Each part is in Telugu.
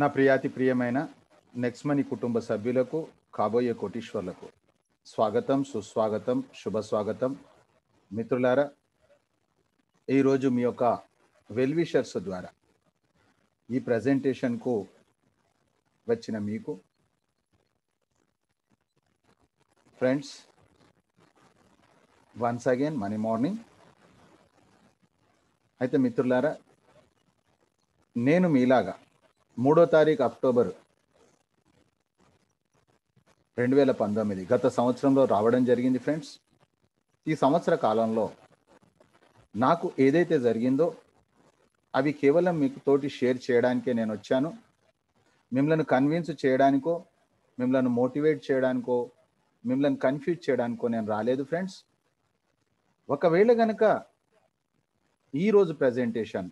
నా ప్రియాతి ప్రియమైన నెక్స్మని కుటుంబ సభ్యులకు కాబోయే కోటీశ్వర్లకు స్వాగతం సుస్వాగతం శుభ స్వాగతం మిత్రులారా ఈరోజు మీ యొక్క వెల్విషర్స్ ద్వారా ఈ ప్రజెంటేషన్కు వచ్చిన మీకు ఫ్రెండ్స్ వన్స్ అగైన్ మనీ మార్నింగ్ అయితే మిత్రులారా నేను మీలాగా మూడో తారీఖు అక్టోబర్ రెండు వేల పంతొమ్మిది గత సంవత్సరంలో రావడం జరిగింది ఫ్రెండ్స్ ఈ సంవత్సర కాలంలో నాకు ఏదైతే జరిగిందో అవి కేవలం మీకు తోటి షేర్ చేయడానికే నేను వచ్చాను మిమ్మల్ని కన్విన్స్ చేయడానికో మిమ్మల్ని మోటివేట్ చేయడానికో మిమ్మల్ని కన్ఫ్యూజ్ చేయడానికో నేను రాలేదు ఫ్రెండ్స్ ఒకవేళ కనుక ఈరోజు ప్రజెంటేషన్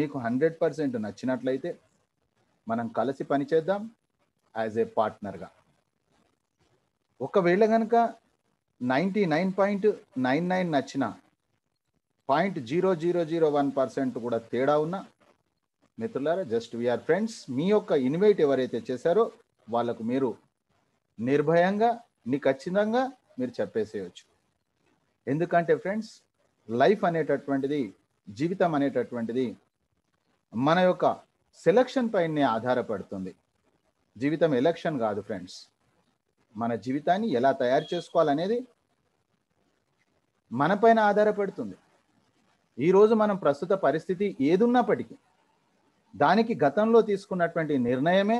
మీకు హండ్రెడ్ పర్సెంట్ నచ్చినట్లయితే మనం కలిసి పనిచేద్దాం యాజ్ ఏ పార్ట్నర్గా ఒకవేళ కనుక ninety nine point nine nine నచ్చిన point zero zero zero one percent కూడా తేడా ఉన్నా మిత్రులారా జస్ట్ వీఆర్ ఫ్రెండ్స్ మీ యొక్క ఇన్వైట్ ఎవరైతే చేశారో వాళ్ళకు మీరు నిర్భయంగా నీ ఖచ్చితంగా మీరు చెప్పేసేయచ్చు ఎందుకంటే ఫ్రెండ్స్ లైఫ్ అనేటటువంటిది జీవితం అనేటటువంటిది మన యొక్క సెలక్షన్ పైనే ఆధారపడుతుంది జీవితం ఎలక్షన్ కాదు ఫ్రెండ్స్ మన జీవితాన్ని ఎలా తయారు చేసుకోవాలనేది మనపైన ఆధారపడుతుంది ఈరోజు మనం ప్రస్తుత పరిస్థితి ఏదున్నప్పటికీ దానికి గతంలో తీసుకున్నటువంటి నిర్ణయమే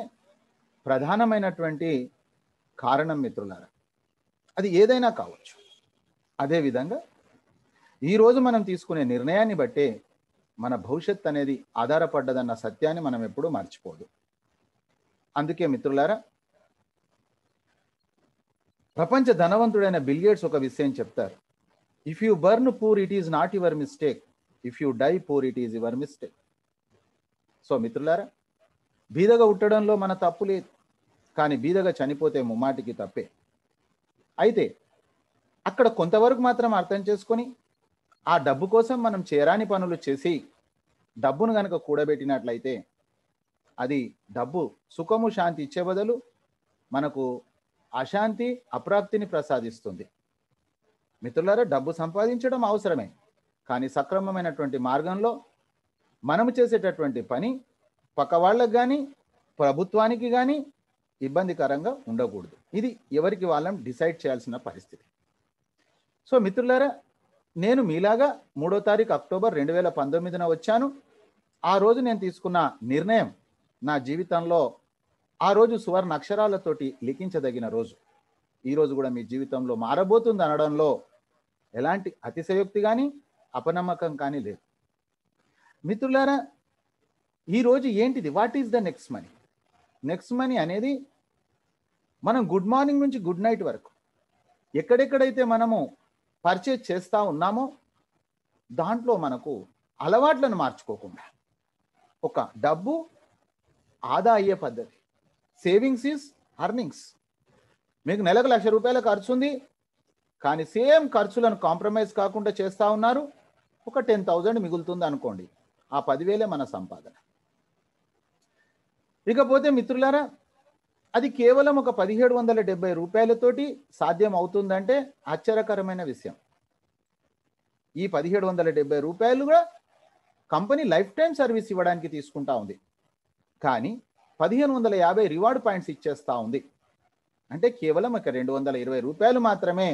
ప్రధానమైనటువంటి కారణం మిత్రులారా అది ఏదైనా కావచ్చు అదేవిధంగా ఈరోజు మనం తీసుకునే నిర్ణయాన్ని బట్టే మన భవిష్యత్ అనేది ఆధారపడ్డదన్న సత్యాన్ని మనం ఎప్పుడూ మర్చిపోదు అందుకే మిత్రులారా ప్రపంచ ధనవంతుడైన బిలియర్డ్స్ ఒక విషయం చెప్తారు if you born poor it is not your mistake if you die poor it is your mistake so మిత్రులారా బీదగా ఉట్టడంలో మన తప్పు లేదు కానీ బీదగా చనిపోతే ముమ్మాటికి తప్పే అయితే అక్కడ కొంతవరకు మాత్రం అర్థం చేసుకొని ఆ డబ్బు కోసం మనం చేరాని పనులు చేసి డబ్బును కనుక కూడబెట్టినట్లయితే అది డబ్బు సుఖము శాంతి ఇచ్చే బదులు మనకు అశాంతి అప్రాప్తిని ప్రసాదిస్తుంది మిత్రులారా డబ్బు సంపాదించడం అవసరమే కానీ సక్రమమైనటువంటి మార్గంలో మనము చేసేటటువంటి పని పక్క వాళ్ళకు కానీ ప్రభుత్వానికి కానీ ఇబ్బందికరంగా ఉండకూడదు ఇది ఎవరికి వాళ్ళం డిసైడ్ చేయాల్సిన పరిస్థితి సో మిత్రులారా నేను మీలాగా మూడో తారీఖు అక్టోబర్ రెండు వేల పంతొమ్మిదిన వచ్చాను ఆ రోజు నేను తీసుకున్న నిర్ణయం నా జీవితంలో ఆ రోజు సువర్ణ అక్షరాలతోటి లిఖించదగిన రోజు ఈరోజు కూడా మీ జీవితంలో మారబోతుంది అనడంలో ఎలాంటి అతిశయోక్తి కానీ అపనమ్మకం కానీ లేదు మిత్రులారా ఈరోజు ఏంటిది what is the Next Money Next Money అనేది మనం గుడ్ మార్నింగ్ నుంచి గుడ్ నైట్ వరకు ఎక్కడెక్కడైతే మనము పర్చేజ్ చేస్తూ ఉన్నామో దాంట్లో మనకు అలవాట్లను మార్చుకోకుండా ఒక డబ్బు ఆదా అయ్యే పద్ధతి సేవింగ్స్ ఈజ్ అర్నింగ్స్ మీకు నెలకు లక్ష రూపాయల ఖర్చు ఉంది కానీ సేమ్ ఖర్చులను కాంప్రమైజ్ కాకుండా చేస్తూ ఉన్నారు ఒక టెన్ థౌజండ్ మిగులుతుంది అనుకోండి ఆ పదివేలే మన సంపాదన ఇకపోతే మిత్రులారా అది కేవలం ఒక పదిహేడు వందల డెబ్బై రూపాయలతోటి సాధ్యం అవుతుందంటే ఆశ్చర్యకరమైన విషయం ఈ పదిహేడు వందల డెబ్బై రూపాయలు కూడా కంపెనీ లైఫ్ టైం సర్వీస్ ఇవ్వడానికి తీసుకుంటా ఉంది కానీ పదిహేను వందల యాభై రివార్డ్ పాయింట్స్ ఇచ్చేస్తూ ఉంది అంటే కేవలం ఒక రెండు వందల ఇరవై రూపాయలు మాత్రమే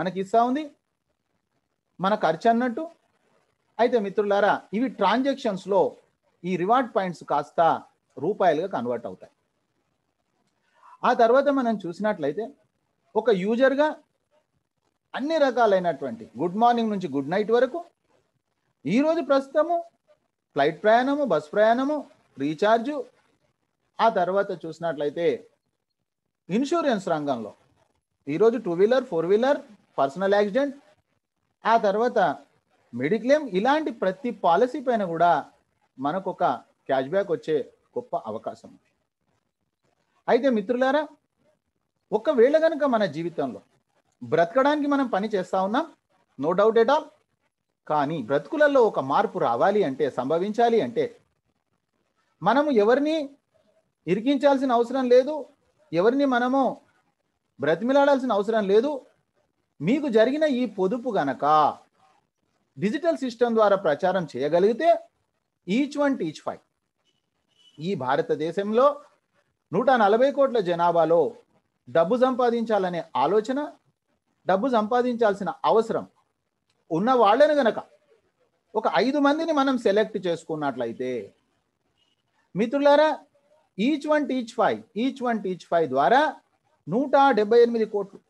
మనకి ఇస్తా ఉంది మన ఖర్చు అన్నట్టు అయితే మిత్రులారా ఇవి ట్రాన్జాక్షన్స్లో ఈ రివార్డ్ పాయింట్స్ కాస్త రూపాయలుగా కన్వర్ట్ అవుతాయి ఆ తర్వాత మనం చూసినట్లయితే ఒక యూజర్గా అన్ని రకాలైనటువంటి గుడ్ మార్నింగ్ నుంచి గుడ్ నైట్ వరకు ఈరోజు ప్రస్తుతము ఫ్లైట్ ప్రయాణము బస్ ప్రయాణము రీఛార్జు ఆ తర్వాత చూసినట్లయితే ఇన్సూరెన్స్ రంగంలో ఈరోజు two wheeler four wheeler personal accident ఆ తర్వాత మెడిక్లెయిమ్ ఇలాంటి ప్రతి పాలసీ పైన కూడా మనకు ఒక క్యాష్ బ్యాక్ వచ్చే గొప్ప అవకాశం అయితే మిత్రులారా ఒకవేళ కనుక మన జీవితంలో బ్రతకడానికి మనం పని చేస్తా ఉన్నాం నో డౌట్ ఎట్ ఆల్ కానీ బ్రతుకులలో ఒక మార్పు రావాలి అంటే సంభవించాలి అంటే మనము ఎవరిని ఇరికించాల్సిన అవసరం లేదు ఎవరిని మనము బ్రతిమిలాడాల్సిన అవసరం లేదు మీకు జరిగిన ఈ పొదుపు గనక డిజిటల్ సిస్టమ్ ద్వారా ప్రచారం చేయగలిగితే ఈచ్ వన్ టీచ్ ఫైవ్ ఈ భారతదేశంలో నూట నలభై కోట్ల జనాభాలో డబ్బు సంపాదించాలనే ఆలోచన డబ్బు సంపాదించాల్సిన అవసరం ఉన్న వాళ్ళని గనక ఒక ఐదు మందిని మనం సెలెక్ట్ చేసుకున్నట్లయితే మిత్రులారా each one teach five each one teach five ద్వారా నూట డెబ్బై ఎనిమిది కోట్లు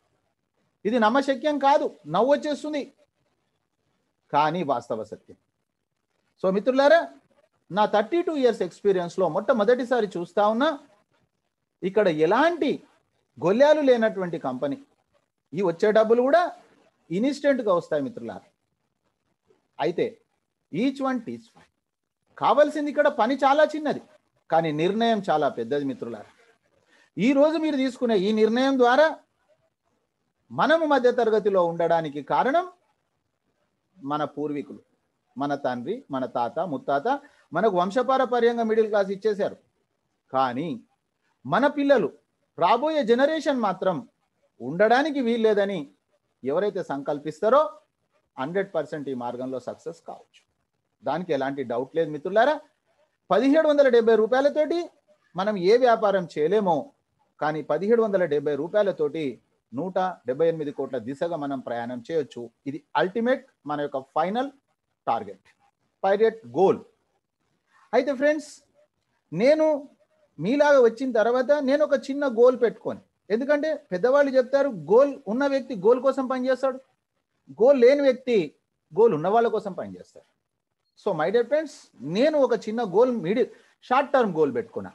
ఇది నమ్మశక్యం కాదు నవ్వు వచ్చేస్తుంది కానీ వాస్తవ సత్యం సో మిత్రులారా నా థర్టీ టూ ఇయర్స్ ఎక్స్పీరియన్స్లో మొట్టమొదటిసారి చూస్తా ఉన్నా ఇక్కడ ఎలాంటి గొల్లాలు లేనటువంటి కంపెనీ ఈ వచ్చే డబ్బులు కూడా ఇన్స్టెంట్గా వస్తాయి మిత్రుల అయితే ఈచ్ వన్ టీచ్ వన్ కావాల్సింది ఇక్కడ పని చాలా చిన్నది కానీ నిర్ణయం చాలా పెద్దది మిత్రులారా ఈరోజు మీరు తీసుకునే ఈ నిర్ణయం ద్వారా మనము మధ్యతరగతిలో ఉండడానికి కారణం మన పూర్వీకులు మన తండ్రి మన తాత ముత్తాత మనకు వంశపారపర్యంగా మిడిల్ క్లాస్ ఇచ్చేశారు కానీ మన పిల్లలు రాబోయే జనరేషన్ మాత్రం ఉండడానికి వీల్లేదని ఎవరైతే సంకల్పిస్తారో హండ్రెడ్ పర్సెంట్ ఈ మార్గంలో సక్సెస్ కావచ్చు దానికి ఎలాంటి డౌట్ లేదు మిత్రులారా పదిహేడు వందల డెబ్బై రూపాయలతోటి మనం ఏ వ్యాపారం చేయలేమో కానీ పదిహేడు వందల డెబ్బై రూపాయలతోటి నూట డెబ్బై ఎనిమిది కోట్ల దిశగా మనం ప్రయాణం చేయొచ్చు ఇది అల్టిమేట్ మన యొక్క ఫైనల్ టార్గెట్ పైరెట్ గోల్ అయితే ఫ్రెండ్స్ నేను మీలాగా వచ్చిన తర్వాత నేను ఒక చిన్న గోల్ పెట్టుకొని ఎందుకంటే పెద్దవాళ్ళు చెప్తారు గోల్ ఉన్న వ్యక్తి గోల్ కోసం పనిచేస్తాడు గోల్ లేని వ్యక్తి గోల్ ఉన్న వాళ్ళ కోసం పనిచేస్తాడు సో మై డియర్ ఫ్రెండ్స్ నేను ఒక చిన్న goal medium short term goal పెట్టుకున్నా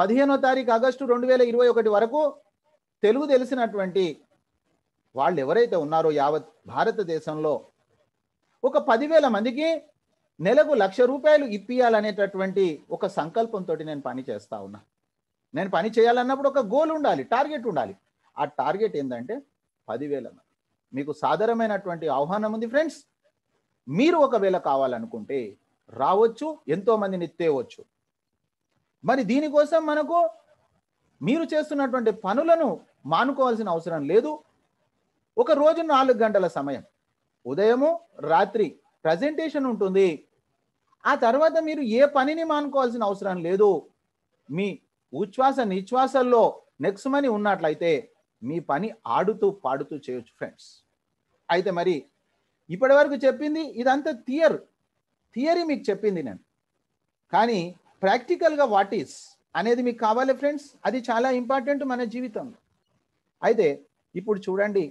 పదిహేనో తారీఖు ఆగస్టు రెండు వేల ఇరవై ఒకటి వరకు తెలుగు తెలిసినటువంటి వాళ్ళు ఎవరైతే ఉన్నారో యావత్ భారతదేశంలో ఒక పదివేల మందికి నెలకు లక్ష రూపాయలు ఇప్పియాలనేటటువంటి ఒక సంకల్పంతో నేను పని చేస్తా ఉన్నా నేను పని చేయాలన్నప్పుడు ఒక గోల్ ఉండాలి టార్గెట్ ఉండాలి ఆ టార్గెట్ ఏంటంటే పదివేల మంది మీకు సాధారణమైనటువంటి ఆహ్వానం ఉంది ఫ్రెండ్స్ మీరు ఒకవేళ కావాలనుకుంటే రావచ్చు ఎంతో మందిని తేవచ్చు మరి దీనికోసం మనకు మీరు చేస్తున్నటువంటి పనులను మానుకోవాల్సిన అవసరం లేదు ఒక రోజు నాలుగు గంటల సమయం ఉదయము రాత్రి ప్రజెంటేషన్ ఉంటుంది ఆ తర్వాత మీరు ఏ పనిని మానుకోవాల్సిన అవసరం లేదు మీ ఉచ్ఛ్వాస నిశ్వాసల్లో నెక్స్ట్ మనీ ఉన్నట్లయితే మీ పని ఆడుతూ పాడుతూ చేయొచ్చు ఫ్రెండ్స్ అయితే మరి ఇప్పటి వరకు చెప్పింది ఇదంతా థియర్ థియరీ మీకు చెప్పింది నేను కానీ ప్రాక్టికల్గా వాట్ ఈస్ అనేది మీకు కావాలి ఫ్రెండ్స్ అది చాలా ఇంపార్టెంట్ మన జీవితంలో అయితే ఇప్పుడు చూడండి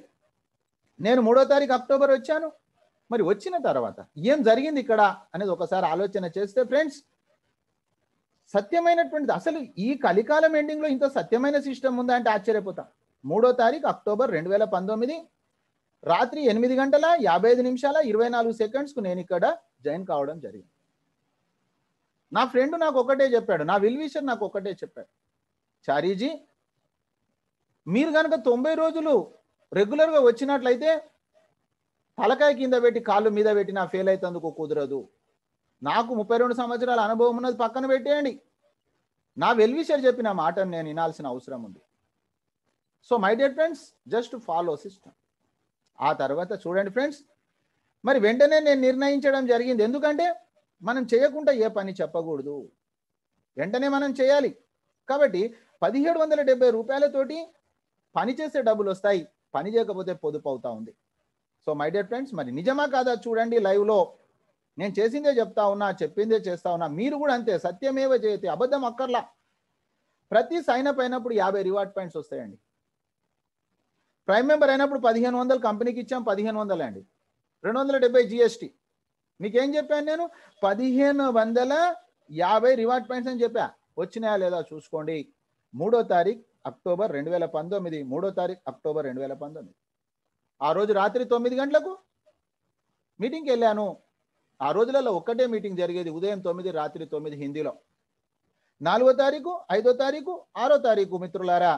నేను మూడో తారీఖు అక్టోబర్ వచ్చాను మరి వచ్చిన తర్వాత ఏం జరిగింది ఇక్కడ అనేది ఒకసారి ఆలోచన చేస్తే ఫ్రెండ్స్ సత్యమైనటువంటిది అసలు ఈ కలికాలం ఎండింగ్లో ఇంత సత్యమైన సిస్టమ్ ఉందా అంటే ఆశ్చర్యపోతాం మూడో తారీఖు అక్టోబర్ రెండు వేల పంతొమ్మిది రాత్రి ఎనిమిది గంటల యాభై ఐదు నిమిషాల ఇరవై నాలుగు సెకండ్స్కు నేను ఇక్కడ జాయిన్ కావడం జరిగింది నా ఫ్రెండ్ నాకు ఒకటే చెప్పాడు నా విల్విషర్ నాకు ఒకటే చెప్పాడు చారీజీ మీరు కనుక తొంభై రోజులు రెగ్యులర్గా వచ్చినట్లయితే తలకాయ కింద పెట్టి కాళ్ళు మీద పెట్టి నా ఫెయిల్ అవుతందుకు కుదరదు నాకు ముప్పై రెండు సంవత్సరాల అనుభవం ఉన్నది పక్కన పెట్టేయండి నా వెల్విషర్ చెప్పిన మాటను నేను వినాల్సిన అవసరం ఉంది so my dear friends just follow system ఆ తర్వాత చూడండి ఫ్రెండ్స్ మరి వెంటనే నేను నిర్ణయించడం జరిగింది ఎందుకంటే మనం చేయకుండా ఏ పని చెప్పకూడదు వెంటనే మనం చేయాలి కాబట్టి పదిహేడు వందల డెబ్బై రూపాయలతోటి పని డబ్బులు వస్తాయి పని చేయకపోతే పొదుపు అవుతా ఉంది సో మై డియర్ ఫ్రెండ్స్ మరి నిజమా కాదా చూడండి లైవ్లో నేను చేసిందే చెప్తా ఉన్నా చెప్పిందే చేస్తా ఉన్నా మీరు కూడా అంతే సత్యమేవ చేయతే అబద్ధం అక్కర్లా ప్రతి సైన్ అప్ అయినప్పుడు యాభై రివార్డ్ పాయింట్స్ వస్తాయండి ప్రైమ్ మెంబర్ అయినప్పుడు పదిహేను వందలు కంపెనీకి ఇచ్చాం పదిహేను వందలు అండి రెండు వందల డెబ్బై జిఎస్టీ మీకేం చెప్పాను నేను పదిహేను వందల యాభై రివార్డ్ పాయింట్స్ అని చెప్పా వచ్చినాయా లేదా చూసుకోండి మూడో తారీఖు అక్టోబర్ రెండు వేల పంతొమ్మిది మూడో తారీఖు అక్టోబర్ రెండు వేల పంతొమ్మిది ఆ రోజు రాత్రి తొమ్మిది గంటలకు మీటింగ్కి వెళ్ళాను ఆ రోజులలో ఒక్కటే మీటింగ్ జరిగేది ఉదయం తొమ్మిది రాత్రి తొమ్మిది హిందీలో నాలుగో తారీఖు ఐదో తారీఖు ఆరో తారీఖు మిత్రులారా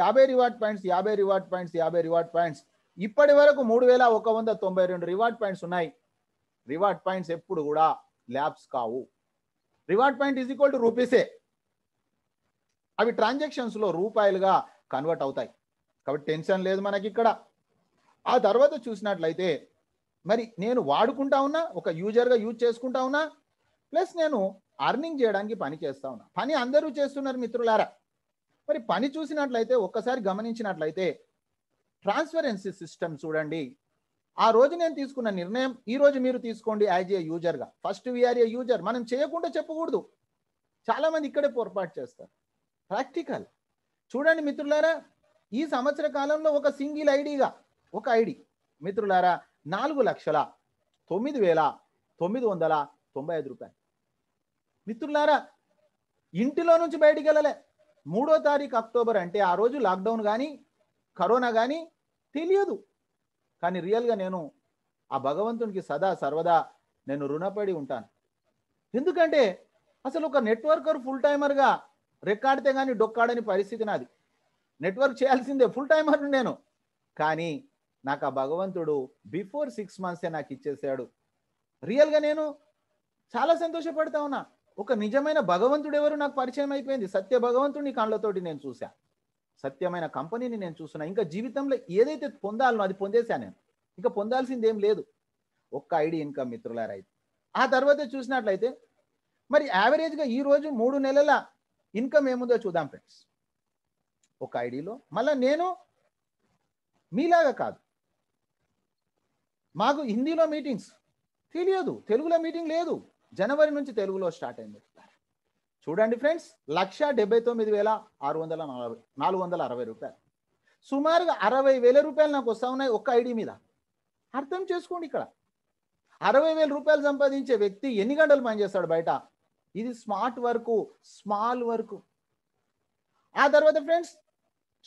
యాభై రివార్డ్ పాయింట్స్ యాభై రివార్డ్ పాయింట్స్ యాభై రివార్డ్ పాయింట్స్ ఇప్పటి వరకు మూడు వేల ఒక వంద తొంభై రెండు రివార్డ్ పాయింట్స్ ఉన్నాయి రివార్డ్ పాయింట్స్ ఎప్పుడు కూడా ల్యాబ్స్ కావు reward point is equal to రూపీసే అవి ట్రాన్సాక్షన్స్లో రూపాయలుగా కన్వర్ట్ అవుతాయి కాబట్టి టెన్షన్ లేదు మనకి ఇక్కడ ఆ తర్వాత చూసినట్లయితే మరి నేను వాడుకుంటా ఉన్నా ఒక యూజర్గా యూజ్ చేసుకుంటా ఉన్నా ప్లస్ నేను అర్నింగ్ చేయడానికి పని చేస్తా ఉన్నా పని అందరూ చేస్తున్నారు మిత్రులారా మరి పని చూసినట్లయితే ఒక్కసారి గమనించినట్లయితే ట్రాన్స్పరెన్సీ సిస్టమ్ చూడండి ఆ రోజు నేను తీసుకున్న నిర్ణయం ఈ రోజు మీరు తీసుకోండి యాజ్ ఏ యూజర్గా ఫస్ట్ వీఆర్ ఏ యూజర్ మనం చేయకుండా చెప్పకూడదు చాలామంది ఇక్కడే పొరపాటు చేస్తారు ప్రాక్టికల్ చూడండి మిత్రులారా ఈ సంవత్సర కాలంలో ఒక సింగిల్ ఐడిగా ఒక ఐడి మిత్రులారా నాలుగు లక్షల తొమ్మిది వేల తొమ్మిది వందల తొంభై ఐదు రూపాయలు మిత్రులారా ఇంటిలో నుంచి బయటికి వెళ్ళలే మూడో తారీఖు అక్టోబర్ అంటే ఆ రోజు లాక్డౌన్ కానీ కరోనా కానీ తెలియదు కానీ రియల్గా నేను ఆ భగవంతునికి సదా సర్వదా నేను రుణపడి ఉంటాను ఎందుకంటే అసలు ఒక నెట్వర్కర్ ఫుల్ టైమర్గా రెక్కాడితే కానీ డొక్కాడని పరిస్థితి నాది నెట్వర్క్ చేయాల్సిందే ఫుల్ టైమర్ నేను కానీ నాకు ఆ భగవంతుడు బిఫోర్ సిక్స్ మంత్సే నాకు ఇచ్చేసాడు రియల్గా నేను చాలా సంతోషపడతా ఉన్నా ఒక నిజమైన భగవంతుడు ఎవరు నాకు పరిచయం అయిపోయింది సత్య భగవంతుడిని కళ్ళతోటి నేను చూసా సత్యమైన కంపెనీని నేను చూస్తున్నా ఇంకా జీవితంలో ఏదైతే పొందాలనో అది పొందేశా నేను ఇంకా పొందాల్సింది ఏం లేదు ఒక్క ఐడి ఇన్కమ్ మిత్రులారైతే ఆ తర్వాత చూసినట్లయితే మరి యావరేజ్గా ఈరోజు మూడు నెలల ఇన్కమ్ ఏముందో చూద్దాం ఫ్రెండ్స్ ఒక ఐడిలో మళ్ళీ నేను మీలాగా కాదు మాకు హిందీలో మీటింగ్స్ తెలియదు తెలుగులో మీటింగ్ లేదు జనవరి నుంచి తెలుగులో స్టార్ట్ అయింది చూడండి ఫ్రెండ్స్ లక్ష డెబ్బై తొమ్మిది వేల ఆరు వందల నలభై నాలుగు వందల అరవై రూపాయలు సుమారుగా అరవై వేల రూపాయలు నాకు వస్తా ఉన్నాయి ఒక్క ఐడి మీద అర్థం చేసుకోండి ఇక్కడ అరవై వేల రూపాయలు సంపాదించే వ్యక్తి ఎన్ని గంటలు పనిచేస్తాడు బయట ఇది స్మార్ట్ వర్క్ స్మాల్ వర్క్ ఆ తర్వాత ఫ్రెండ్స్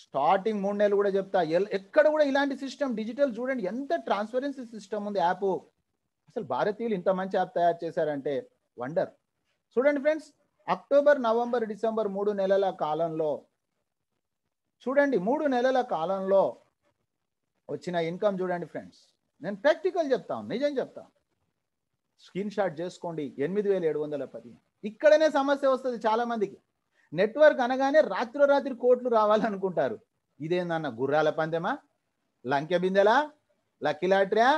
స్టార్టింగ్ మూడు నెలలు కూడా చెప్తా ఎక్కడ కూడా ఇలాంటి సిస్టమ్ డిజిటల్ చూడండి ఎంత ట్రాన్స్పరెన్సీ సిస్టమ్ ఉంది యాప్ అసలు భారతీయులు ఇంత మంచి యాప్ తయారు చేశారంటే వండర్ చూడండి ఫ్రెండ్స్ అక్టోబర్ నవంబర్ డిసెంబర్ మూడు నెలల కాలంలో చూడండి మూడు నెలల కాలంలో వచ్చిన ఇన్కమ్ చూడండి ఫ్రెండ్స్ నేను ప్రాక్టికల్ చెప్తాను నిజం చెప్తాను స్క్రీన్ షాట్ చేసుకోండి ఎనిమిది వేల ఏడు వందల పది ఇక్కడనే సమస్య వస్తుంది చాలా మందికి నెట్వర్క్ అనగానే రాత్రి రాత్రి కోట్లు రావాలనుకుంటారు ఇదేందన్న గుర్రాల పందెమా లంకె బిందెలా లక్కిలాట్రా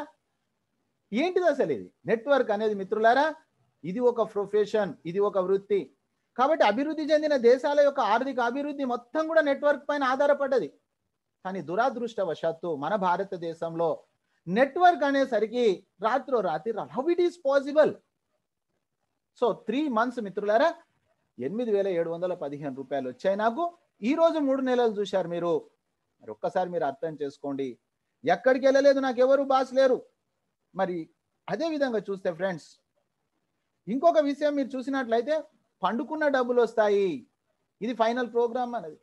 ఏంటిది అసలు ఇది నెట్వర్క్ అనేది మిత్రులారా ఇది ఒక ప్రొఫెషన్ ఇది ఒక వృత్తి కాబట్టి అభివృద్ధి చెందిన దేశాల యొక్క ఆర్థిక అభివృద్ధి మొత్తం కూడా నెట్వర్క్ పైన ఆధారపడ్డది కానీ దురాదృష్టవశాత్తు మన భారతదేశంలో నెట్వర్క్ అనేసరికి రాత్రో రాత్రి how it is possible so three months మిత్రులారా ఎనిమిది వేల ఏడు వందల పదిహేను రూపాయలు వచ్చాయి నాకు ఈరోజు మూడు నెలలు చూశారు మీరు మరి ఒక్కసారి మీరు అర్థం చేసుకోండి ఎక్కడికి వెళ్ళలేదు నాకు ఎవరు బాస్ లేరు మరి అదే విధంగా చూస్తే ఫ్రెండ్స్ ఇంకొక విషయం మీరు చూసినట్లయితే పండుకున్న డబ్బులు వస్తాయి ఇది ఫైనల్ ప్రోగ్రామ్ అనేది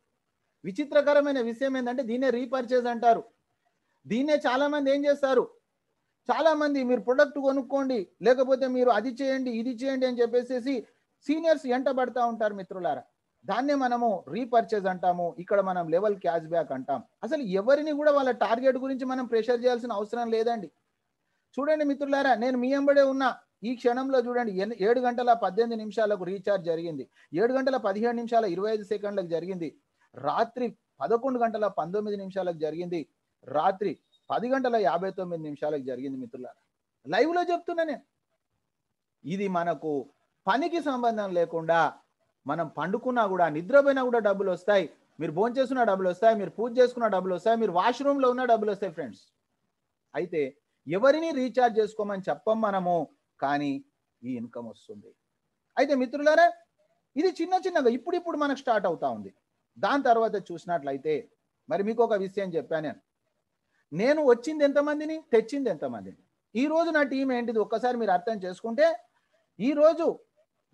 విచిత్రకరమైన విషయం ఏంటంటే దీన్నే రీపర్చేజ్ అంటారు దీన్నే చాలామంది ఏం చేస్తారు చాలామంది మీరు ప్రొడక్ట్ కొనుక్కోండి లేకపోతే మీరు అది చేయండి ఇది చేయండి అని చెప్పేసి సీనియర్స్ పడతా ఉంటారు మిత్రులారా దాన్నే మనము రీపర్చేజ్ అంటాము ఇక్కడ మనం లెవెల్ క్యాష్ బ్యాక్ అంటాం అసలు ఎవరిని కూడా వాళ్ళ టార్గెట్ గురించి మనం ప్రెషర్ చేయాల్సిన అవసరం లేదండి చూడండి మిత్రులారా నేను మీ ఎంబడే ఉన్న ఈ క్షణంలో చూడండి ఏడు గంటల పద్దెనిమిది నిమిషాలకు రీఛార్జ్ జరిగింది ఏడు గంటల పదిహేడు నిమిషాల ఇరవై ఐదు సెకండ్లకు జరిగింది రాత్రి పదకొండు గంటల పంతొమ్మిది నిమిషాలకు జరిగింది రాత్రి పది గంటల యాభై తొమ్మిది నిమిషాలకు జరిగింది మిత్రులారా లైవ్లో చెప్తున్నా నేను ఇది మనకు పనికి సంబంధం లేకుండా మనం పండుకున్నా కూడా నిద్రపోయినా కూడా డబ్బులు వస్తాయి మీరు భోజనం చేసుకున్న డబ్బులు వస్తాయి మీరు పూజ చేసుకున్న డబ్బులు వస్తాయి మీరు వాష్రూమ్లో ఉన్న డబ్బులు వస్తాయి ఫ్రెండ్స్ అయితే ఎవరిని రీఛార్జ్ చేసుకోమని చెప్పం మనము కానీ ఈ ఇన్కమ్ వస్తుంది అయితే మిత్రులారా ఇది చిన్న చిన్నగా ఇప్పుడిప్పుడు మనకు స్టార్ట్ అవుతా ఉంది దాని తర్వాత చూసినట్లయితే మరి మీకు ఒక విషయం చెప్పాను నేను నేను వచ్చింది ఎంతమందిని తెచ్చింది ఎంతమందిని ఈరోజు నా టీం ఏంటిది ఒక్కసారి మీరు అర్థం చేసుకుంటే ఈరోజు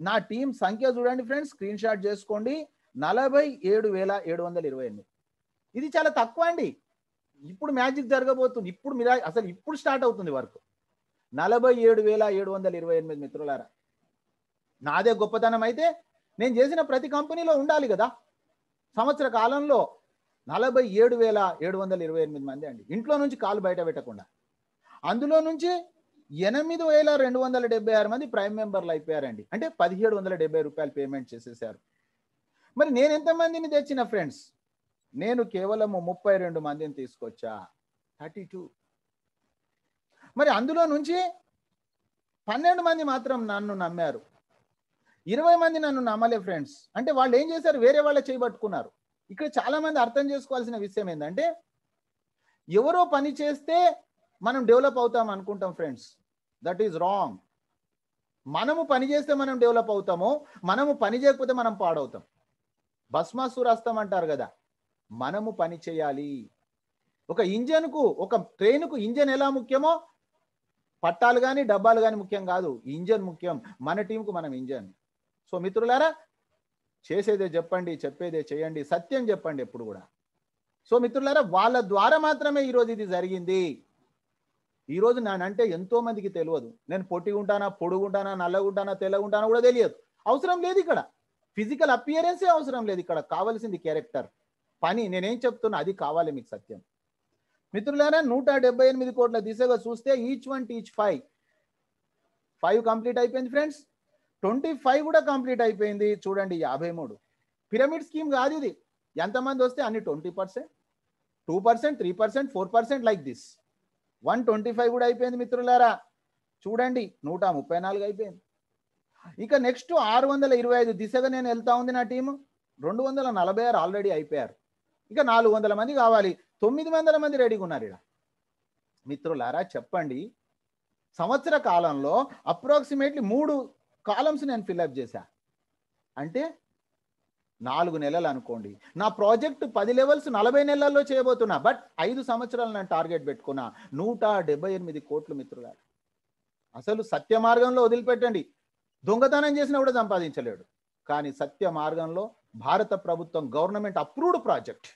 నా టీం సంఖ్య చూడండి ఫ్రెండ్స్ స్క్రీన్ షాట్ చేసుకోండి నలభై ఏడు వేల ఏడు వందల ఇరవై ఎనిమిది ఇది చాలా తక్కువ అండి ఇప్పుడు మ్యాజిక్ జరగబోతుంది ఇప్పుడు మిరా అసలు ఇప్పుడు స్టార్ట్ అవుతుంది వర్క్ నలభై ఏడు వేల ఏడు వందల ఇరవై ఎనిమిది మిత్రులారా నాదే గొప్పతనం అయితే నేను చేసిన ప్రతి కంపెనీలో ఉండాలి కదా సంవత్సర కాలంలో నలభై ఏడు వేల ఏడు వందల ఇరవై ఎనిమిది మంది అండి ఇంట్లో నుంచి కాలు బయట పెట్టకుండా అందులో నుంచి ఎనిమిది వేల రెండు వందల డెబ్బై ఆరు మంది ప్రైమ్ మెంబర్లు అయిపోయారండి అంటే పదిహేడు వందల డెబ్బై రూపాయలు పేమెంట్ చేసేసారు మరి నేను ఎంతమందిని తెచ్చిన ఫ్రెండ్స్ నేను కేవలము ముప్పై రెండు మందిని తీసుకొచ్చా థర్టీ టూ మరి అందులో నుంచి పన్నెండు మంది మాత్రం నన్ను నమ్మారు ఇరవై మంది నన్ను నమ్మలే ఫ్రెండ్స్ అంటే వాళ్ళు ఏం చేశారు వేరే వాళ్ళే చేయబట్టుకున్నారు ఇక్కడ చాలా మంది అర్థం చేసుకోవాల్సిన విషయం ఏంటంటే ఎవరో పని చేస్తే మనం డెవలప్ అవుతాం అనుకుంటాం ఫ్రెండ్స్ దట్ ఈజ్ రాంగ్ మనము పని చేస్తే మనం డెవలప్ అవుతాము మనము పని చేయకపోతే మనం పాడవుతాం భస్మాసురాస్తం అంటారు కదా మనము పని చేయాలి ఒక ఇంజన్కు ఒక ట్రైన్కు ఇంజన్ ఎలా ముఖ్యమో పట్టాలు కానీ డబ్బాలు కానీ ముఖ్యం కాదు ఇంజన్ ముఖ్యం మన టీంకు మనం ఇంజన్ సో మిత్రులారా చేసేదే చెప్పండి చెప్పేదే చేయండి సత్యం చెప్పండి ఎప్పుడు కూడా సో మిత్రులారా వాళ్ళ ద్వారా మాత్రమే ఈరోజు ఇది జరిగింది ఈ రోజు నానంటే ఎంతో మందికి తెలియదు నేను పొట్టిగుంటానా పొడుగుంటానా నల్లగుంటానా తెల్లగుంటానా కూడా తెలియదు అవసరం లేదు ఇక్కడ ఫిజికల్ అపియరెన్సే అవసరం లేదు ఇక్కడ కావాల్సింది క్యారెక్టర్ పని నేనేం చెప్తున్నా అది కావాలి మీకు సత్యం మిత్రులారా నూట డెబ్బై ఎనిమిది కోట్ల దిశగా చూస్తే each one teach five five complete అయిపోయింది ఫ్రెండ్స్ ట్వంటీ ఫైవ్ కూడా కంప్లీట్ అయిపోయింది చూడండి యాభై మూడు పిరమిడ్ స్కీమ్ కాదు ఇది ఎంతమంది వస్తే అన్ని twenty percent two percent three percent four percent like this one twenty five కూడా అయిపోయింది మిత్రులారా చూడండి నూట ముప్పై నాలుగు అయిపోయింది ఇక నెక్స్ట్ ఆరు వందల ఇరవై ఐదు దిశగా నేను వెళ్తా ఉంది నా టీము రెండు వందల నలభై ఆరు ఆల్రెడీ అయిపోయారు ఇక నాలుగు వందల మంది కావాలి తొమ్మిది వందల మంది రెడీగా ఉన్నారు ఇక్కడ మిత్రులారా చెప్పండి సంవత్సర కాలంలో అప్రాక్సిమేట్లీ మూడు కాలమ్స్ నేను ఫిల్అప్ చేశా అంటే నాలుగు నెలలు అనుకోండి నా ప్రాజెక్ట్ పది లెవెల్స్ నలభై నెలల్లో చేయబోతున్నా బట్ ఐదు సంవత్సరాలు నేను టార్గెట్ పెట్టుకున్నా నూట డెబ్బై ఎనిమిది కోట్లు మిత్రుల అసలు సత్య మార్గంలో వదిలిపెట్టండి దొంగతనం చేసినా కూడా సంపాదించలేడు కానీ సత్య మార్గంలో భారత ప్రభుత్వం గవర్నమెంట్ అప్రూవ్డ్ ప్రాజెక్ట్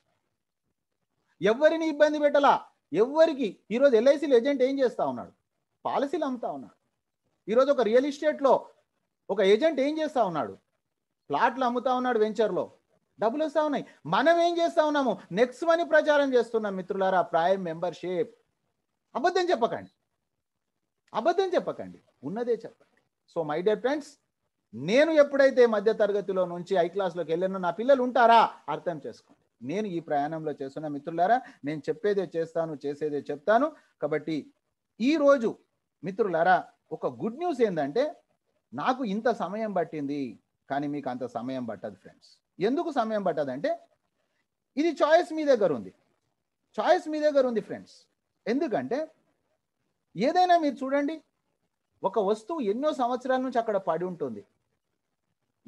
ఎవరిని ఇబ్బంది పెట్టాలా ఎవరికి ఈరోజు ఎల్ఐసీలు ఏజెంట్ ఏం చేస్తా ఉన్నాడు పాలసీలు అమ్ముతా ఉన్నాడు ఈరోజు ఒక రియల్ ఎస్టేట్లో ఒక ఏజెంట్ ఏం చేస్తా ఉన్నాడు ప్లాట్లు అమ్ముతా ఉన్నాడు వెంచర్లో డబ్బులు వస్తూ ఉన్నాయి మనం ఏం చేస్తా ఉన్నాము నెక్స్ట్ మనీ ప్రచారం చేస్తున్నాం మిత్రులారా ప్రైమ్ మెంబర్షిప్ అబద్ధం చెప్పకండి అబద్ధం చెప్పకండి ఉన్నదే చెప్పండి సో మై డియర్ ఫ్రెండ్స్ నేను ఎప్పుడైతే మధ్య తరగతిలో నుంచి ఐ క్లాస్లోకి వెళ్ళానో నా పిల్లలు ఉంటారా అర్థం చేసుకోండి నేను ఈ ప్రయాణంలో చేస్తున్న మిత్రులారా నేను చెప్పేదే చేస్తాను చేసేదే చెప్తాను కాబట్టి ఈరోజు మిత్రులారా ఒక గుడ్ న్యూస్ ఏంటంటే నాకు ఇంత సమయం పట్టింది కానీ మీకు అంత సమయం పట్టదు ఫ్రెండ్స్ ఎందుకు సమయం పట్టదంటే ఇది చాయిస్ మీ దగ్గర ఉంది చాయిస్ మీ దగ్గర ఉంది ఫ్రెండ్స్ ఎందుకంటే ఏదైనా మీరు చూడండి ఒక వస్తువు ఎన్నో సంవత్సరాల నుంచి అక్కడ పడి ఉంటుంది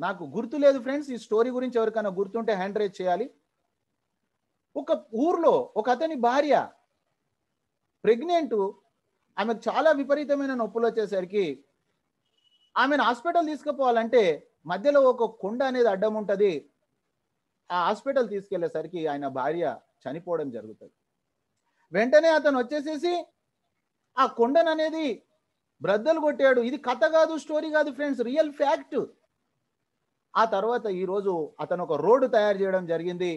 నాకు గుర్తు లేదు ఫ్రెండ్స్ ఈ స్టోరీ గురించి ఎవరికైనా గుర్తుంటే హ్యాండ్ రేజ్ చేయాలి ఒక ఊర్లో ఒక అతని భార్య ప్రెగ్నెంట్ ఆమెకు చాలా విపరీతమైన నొప్పులు వచ్చేసరికి ఆమెను హాస్పిటల్ తీసుకుపోవాలంటే మధ్యలో ఒక కొండ అనేది అడ్డం ఉంటుంది ఆ హాస్పిటల్ తీసుకెళ్లేసరికి ఆయన భార్య చనిపోవడం జరుగుతుంది వెంటనే అతను వచ్చేసేసి ఆ కొండను అనేది బ్రద్దలు కొట్టాడు ఇది కథ కాదు స్టోరీ కాదు ఫ్రెండ్స్ రియల్ ఫ్యాక్ట్ ఆ తర్వాత ఈరోజు అతను ఒక రోడ్డు తయారు చేయడం జరిగింది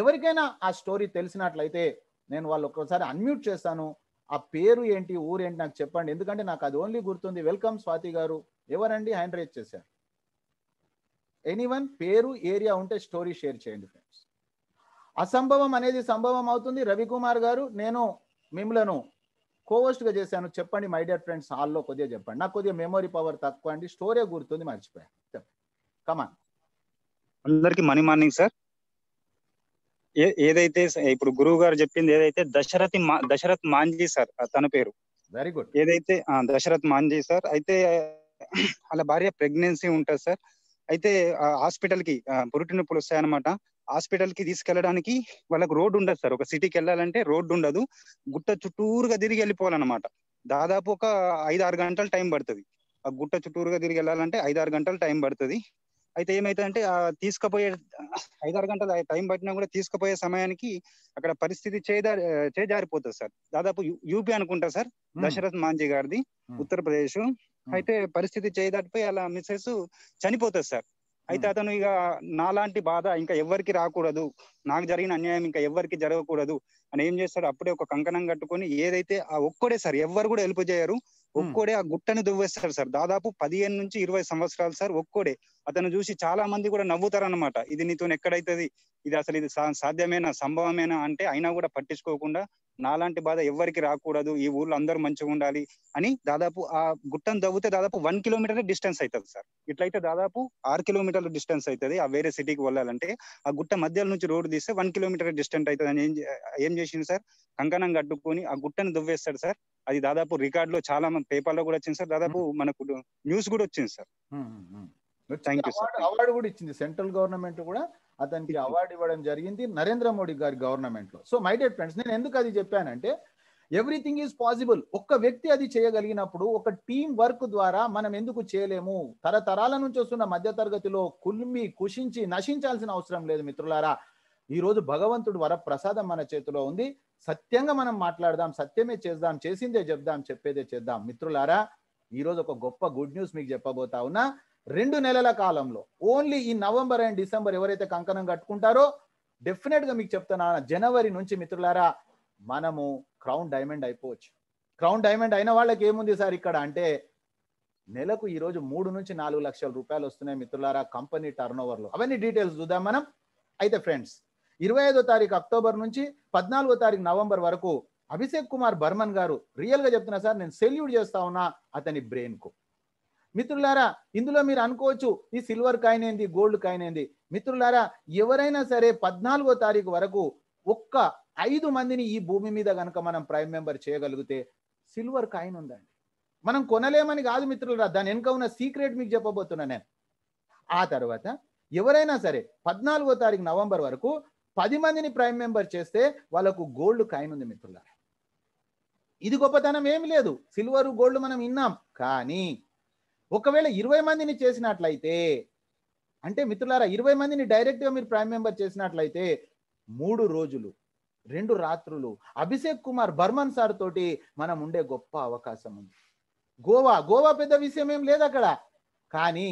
ఎవరికైనా ఆ స్టోరీ తెలిసినట్లయితే నేను వాళ్ళు ఒక్కసారి అన్మ్యూట్ చేస్తాను ఆ పేరు ఏంటి ఊరేంటి నాకు చెప్పండి ఎందుకంటే నాకు అది ఓన్లీ గుర్తుంది వెల్కమ్ స్వాతి గారు ఎవరండి హ్యాండ్ రేజ్ చేశారు ఎనీవన్ పేరు ఏరియా ఉంటే స్టోరీ షేర్ చేయండి ఫ్రెండ్స్ అసంభవం అనేది సంభవం అవుతుంది రవికుమార్ గారు నేను మిమ్మలను కోవస్ట్గా చేశాను చెప్పండి మై డియర్ ఫ్రెండ్స్ హాల్లో కొద్దిగా చెప్పండి నాకు కొద్దిగా మెమరీ పవర్ తక్కువ అండి స్టోరీ గుర్తుంది మర్చిపోయాను చెప్పండి కమాన్ అందరికి మనీ మార్నింగ్ సార్ ఏదైతే ఇప్పుడు గురువు గారు చెప్పింది ఏదైతే దశరథి దశరథ్ మాంజీ సార్ తన పేరు వెరీ గుడ్ ఏదైతే దశరథ్ మాంజీ సార్ అయితే వాళ్ళ భార్య ప్రెగ్నెన్సీ ఉంటుంది సార్ అయితే హాస్పిటల్ కి పురుటి నొప్పులు వస్తాయన్నమాట హాస్పిటల్ కి తీసుకెళ్ళడానికి వాళ్ళకి రోడ్డు ఉండదు సార్ ఒక సిటీకి వెళ్ళాలంటే రోడ్డు ఉండదు గుట్ట చుట్టూరుగా తిరిగి వెళ్ళిపోవాలన్నమాట దాదాపు ఒక ఐదు ఆరు గంటలు టైం పడుతుంది ఆ గుట్ట చుట్టూరుగా తిరిగి వెళ్ళాలంటే ఐదు ఆరు గంటలు టైం పడుతుంది అయితే ఏమైతుందంటే తీసుకుపోయే ఐదు ఆరు గంటలు టైం పట్టినా కూడా తీసుకుపోయే సమయానికి అక్కడ పరిస్థితి చేజారిపోతుంది సార్ దాదాపు యూపీ అనుకుంటా సార్ దశరథ్ మాంజీ గారిది ఉత్తరప్రదేశ్ అయితే పరిస్థితి చేయదాటిపోయి అలా మిస్సెస్ చనిపోతుంది సార్ అయితే అతను ఇక నాలాంటి బాధ ఇంకా ఎవరికి రాకూడదు నాకు జరిగిన అన్యాయం ఇంకా ఎవరికి జరగకూడదు అని ఏం చేస్తాడు అప్పుడే ఒక కంకణం కట్టుకొని ఏదైతే ఆ ఒక్కడే సార్ ఎవరు కూడా హెల్ప్ చేయరు ఒక్కడే ఆ గుట్టని దువ్వేస్తారు సార్ దాదాపు పదిహేను నుంచి ఇరవై సంవత్సరాలు సార్ ఒక్కడే అతను చూసి చాలా మంది కూడా నవ్వుతారు అనమాట ఇది నీతో ఎక్కడైతుంది ఇది అసలు ఇది సాధ్యమేనా సంభవమేనా అంటే అయినా కూడా పట్టించుకోకుండా నాలాంటి బాధ ఎవరికి రాకూడదు ఈ ఊర్లో అందరూ మంచిగా ఉండాలి అని దాదాపు ఆ గుట్టను తవ్వితే దాదాపు వన్ కిలోమీటర్ డిస్టెన్స్ అవుతుంది సార్ ఇట్లయితే దాదాపు ఆరు కిలోమీటర్ల డిస్టెన్స్ అవుతుంది ఆ వేరే సిటీకి వెళ్ళాలంటే ఆ గుట్ట మధ్యలో నుంచి రోడ్డు తీస్తే వన్ కిలోమీటర్ డిస్టెన్స్ అవుతుంది అని ఏం చేసింది సార్ కంకణం కట్టుకొని ఆ గుట్టను దువ్వేస్తాడు సార్ అది దాదాపు రికార్డ్ లో చాలా మంది పేపర్లో కూడా వచ్చింది సార్ దాదాపు మనకు న్యూస్ కూడా వచ్చింది sir thank you sir award కూడా ఇచ్చింది సెంట్రల్ గవర్నమెంట్ కూడా అతనికి అవార్డు ఇవ్వడం జరిగింది నరేంద్ర మోడీ గారి గవర్నమెంట్ లో సో మై డేట్ ఫ్రెండ్స్ నేను ఎందుకు అది చెప్పానంటే ఎవ్రీథింగ్ ఈజ్ పాసిబుల్ ఒక్క వ్యక్తి అది చేయగలిగినప్పుడు ఒక టీం వర్క్ ద్వారా మనం ఎందుకు చేయలేము తరతరాల నుంచి వస్తున్న మధ్యతరగతిలో కుల్మి కుషించి నశించాల్సిన అవసరం లేదు మిత్రులారా ఈ రోజు భగవంతుడు వరప్రసాదం మన చేతిలో ఉంది సత్యంగా మనం మాట్లాడదాం సత్యమే చేద్దాం చేసిందే చెప్దాం చెప్పేదే చేద్దాం మిత్రులారా ఈరోజు ఒక గొప్ప గుడ్ న్యూస్ మీకు చెప్పబోతా ఉన్నా రెండు నెలల కాలంలో ఓన్లీ ఈ నవంబర్ అండ్ డిసెంబర్ ఎవరైతే కంకణం కట్టుకుంటారో డెఫినెట్ గా మీకు చెప్తున్నా జనవరి నుంచి మిత్రులారా మనము క్రౌన్ డైమండ్ అయిపోవచ్చు క్రౌన్ డైమండ్ అయిన వాళ్ళకి ఏముంది సార్ ఇక్కడ అంటే నెలకు ఈ రోజు మూడు నుంచి నాలుగు లక్షల రూపాయలు వస్తున్నాయి మిత్రులారా కంపెనీ టర్న్ ఓవర్లు అవన్నీ డీటెయిల్స్ చూద్దాం మనం అయితే ఫ్రెండ్స్ ఇరవై ఐదో తారీఖు అక్టోబర్ నుంచి పద్నాలుగో తారీఖు నవంబర్ వరకు అభిషేక్ కుమార్ బర్మన్ గారు రియల్ గా చెప్తున్నా సార్ నేను సెల్యూట్ చేస్తా ఉన్నా అతని బ్రెయిన్ కు మిత్రులారా ఇందులో మీరు అనుకోవచ్చు ఈ సిల్వర్ కాయిన్ ఏంది గోల్డ్ కాయిన్ ఏంది మిత్రులారా ఎవరైనా సరే పద్నాలుగో తారీఖు వరకు ఒక్క ఐదు మందిని ఈ భూమి మీద కనుక మనం ప్రైమ్ మెంబర్ చేయగలిగితే సిల్వర్ కాయిన్ ఉందండి మనం కొనలేమని కాదు మిత్రులరా దాని వెనుక ఉన్న సీక్రెట్ మీకు చెప్పబోతున్నా నేను ఆ తర్వాత ఎవరైనా సరే పద్నాలుగో తారీఖు నవంబర్ వరకు పది మందిని ప్రైమ్ మెంబర్ చేస్తే వాళ్ళకు గోల్డ్ కాయిన్ ఉంది మిత్రులారా ఇది గొప్పతనం ఏమి లేదు సిల్వర్ గోల్డ్ మనం విన్నాం కానీ ఒకవేళ ఇరవై మందిని చేసినట్లయితే అంటే మిత్రులారా ఇరవై మందిని డైరెక్ట్గా మీరు ప్రైమ్ మెంబర్ చేసినట్లయితే మూడు రోజులు రెండు రాత్రులు అభిషేక్ కుమార్ బర్మన్ సార్ తోటి మనం ఉండే గొప్ప అవకాశం ఉంది గోవా గోవా పెద్ద విషయం ఏం లేదు అక్కడ కానీ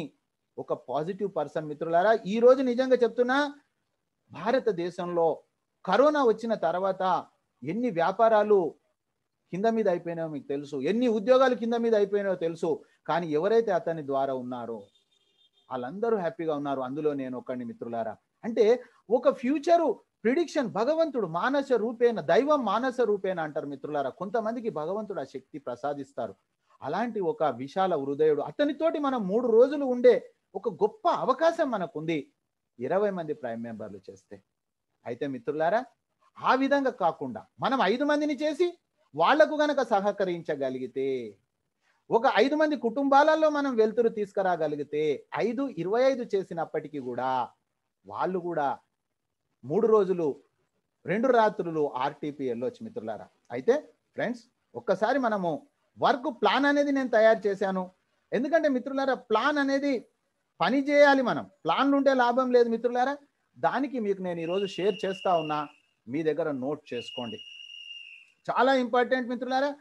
ఒక పాజిటివ్ పర్సన్ మిత్రులారా ఈ రోజు నిజంగా చెప్తున్నా భారతదేశంలో కరోనా వచ్చిన తర్వాత ఎన్ని వ్యాపారాలు కింద మీద అయిపోయినాయో మీకు తెలుసు ఎన్ని ఉద్యోగాలు కింద మీద అయిపోయినాయో తెలుసు కానీ ఎవరైతే అతని ద్వారా ఉన్నారో వాళ్ళందరూ హ్యాపీగా ఉన్నారు అందులో నేను ఒకని మిత్రులారా అంటే ఒక ఫ్యూచరు ప్రిడిక్షన్ భగవంతుడు మానస రూపేణ దైవం మానస రూపేణ అంటారు మిత్రులారా కొంతమందికి భగవంతుడు ఆ శక్తి ప్రసాదిస్తారు అలాంటి ఒక విశాల హృదయుడు అతనితోటి మనం మూడు రోజులు ఉండే ఒక గొప్ప అవకాశం మనకుంది ఇరవై మంది ప్రైమ్ మెంబర్లు చేస్తే అయితే మిత్రులారా ఆ విధంగా కాకుండా మనం ఐదు మందిని చేసి వాళ్లకు గనక సహకరించగలిగితే ఒక ఐదు మంది కుటుంబాలలో మనం వెలుతురు తీసుకురాగలిగితే ఐదు ఇరవై ఐదు చేసినప్పటికీ కూడా వాళ్ళు కూడా మూడు రోజులు రెండు రాత్రులు ఆర్టీపీ వెళ్ళొచ్చు మిత్రులారా అయితే ఫ్రెండ్స్ ఒక్కసారి మనము వర్క్ ప్లాన్ అనేది నేను తయారు చేశాను ఎందుకంటే మిత్రులారా ప్లాన్ అనేది పని చేయాలి మనం ప్లాన్లు ఉంటే లాభం లేదు మిత్రులారా దానికి మీకు నేను ఈరోజు షేర్ చేస్తా ఉన్నా మీ దగ్గర నోట్ చేసుకోండి చాలా ఇంపార్టెంట్ మిత్రులారా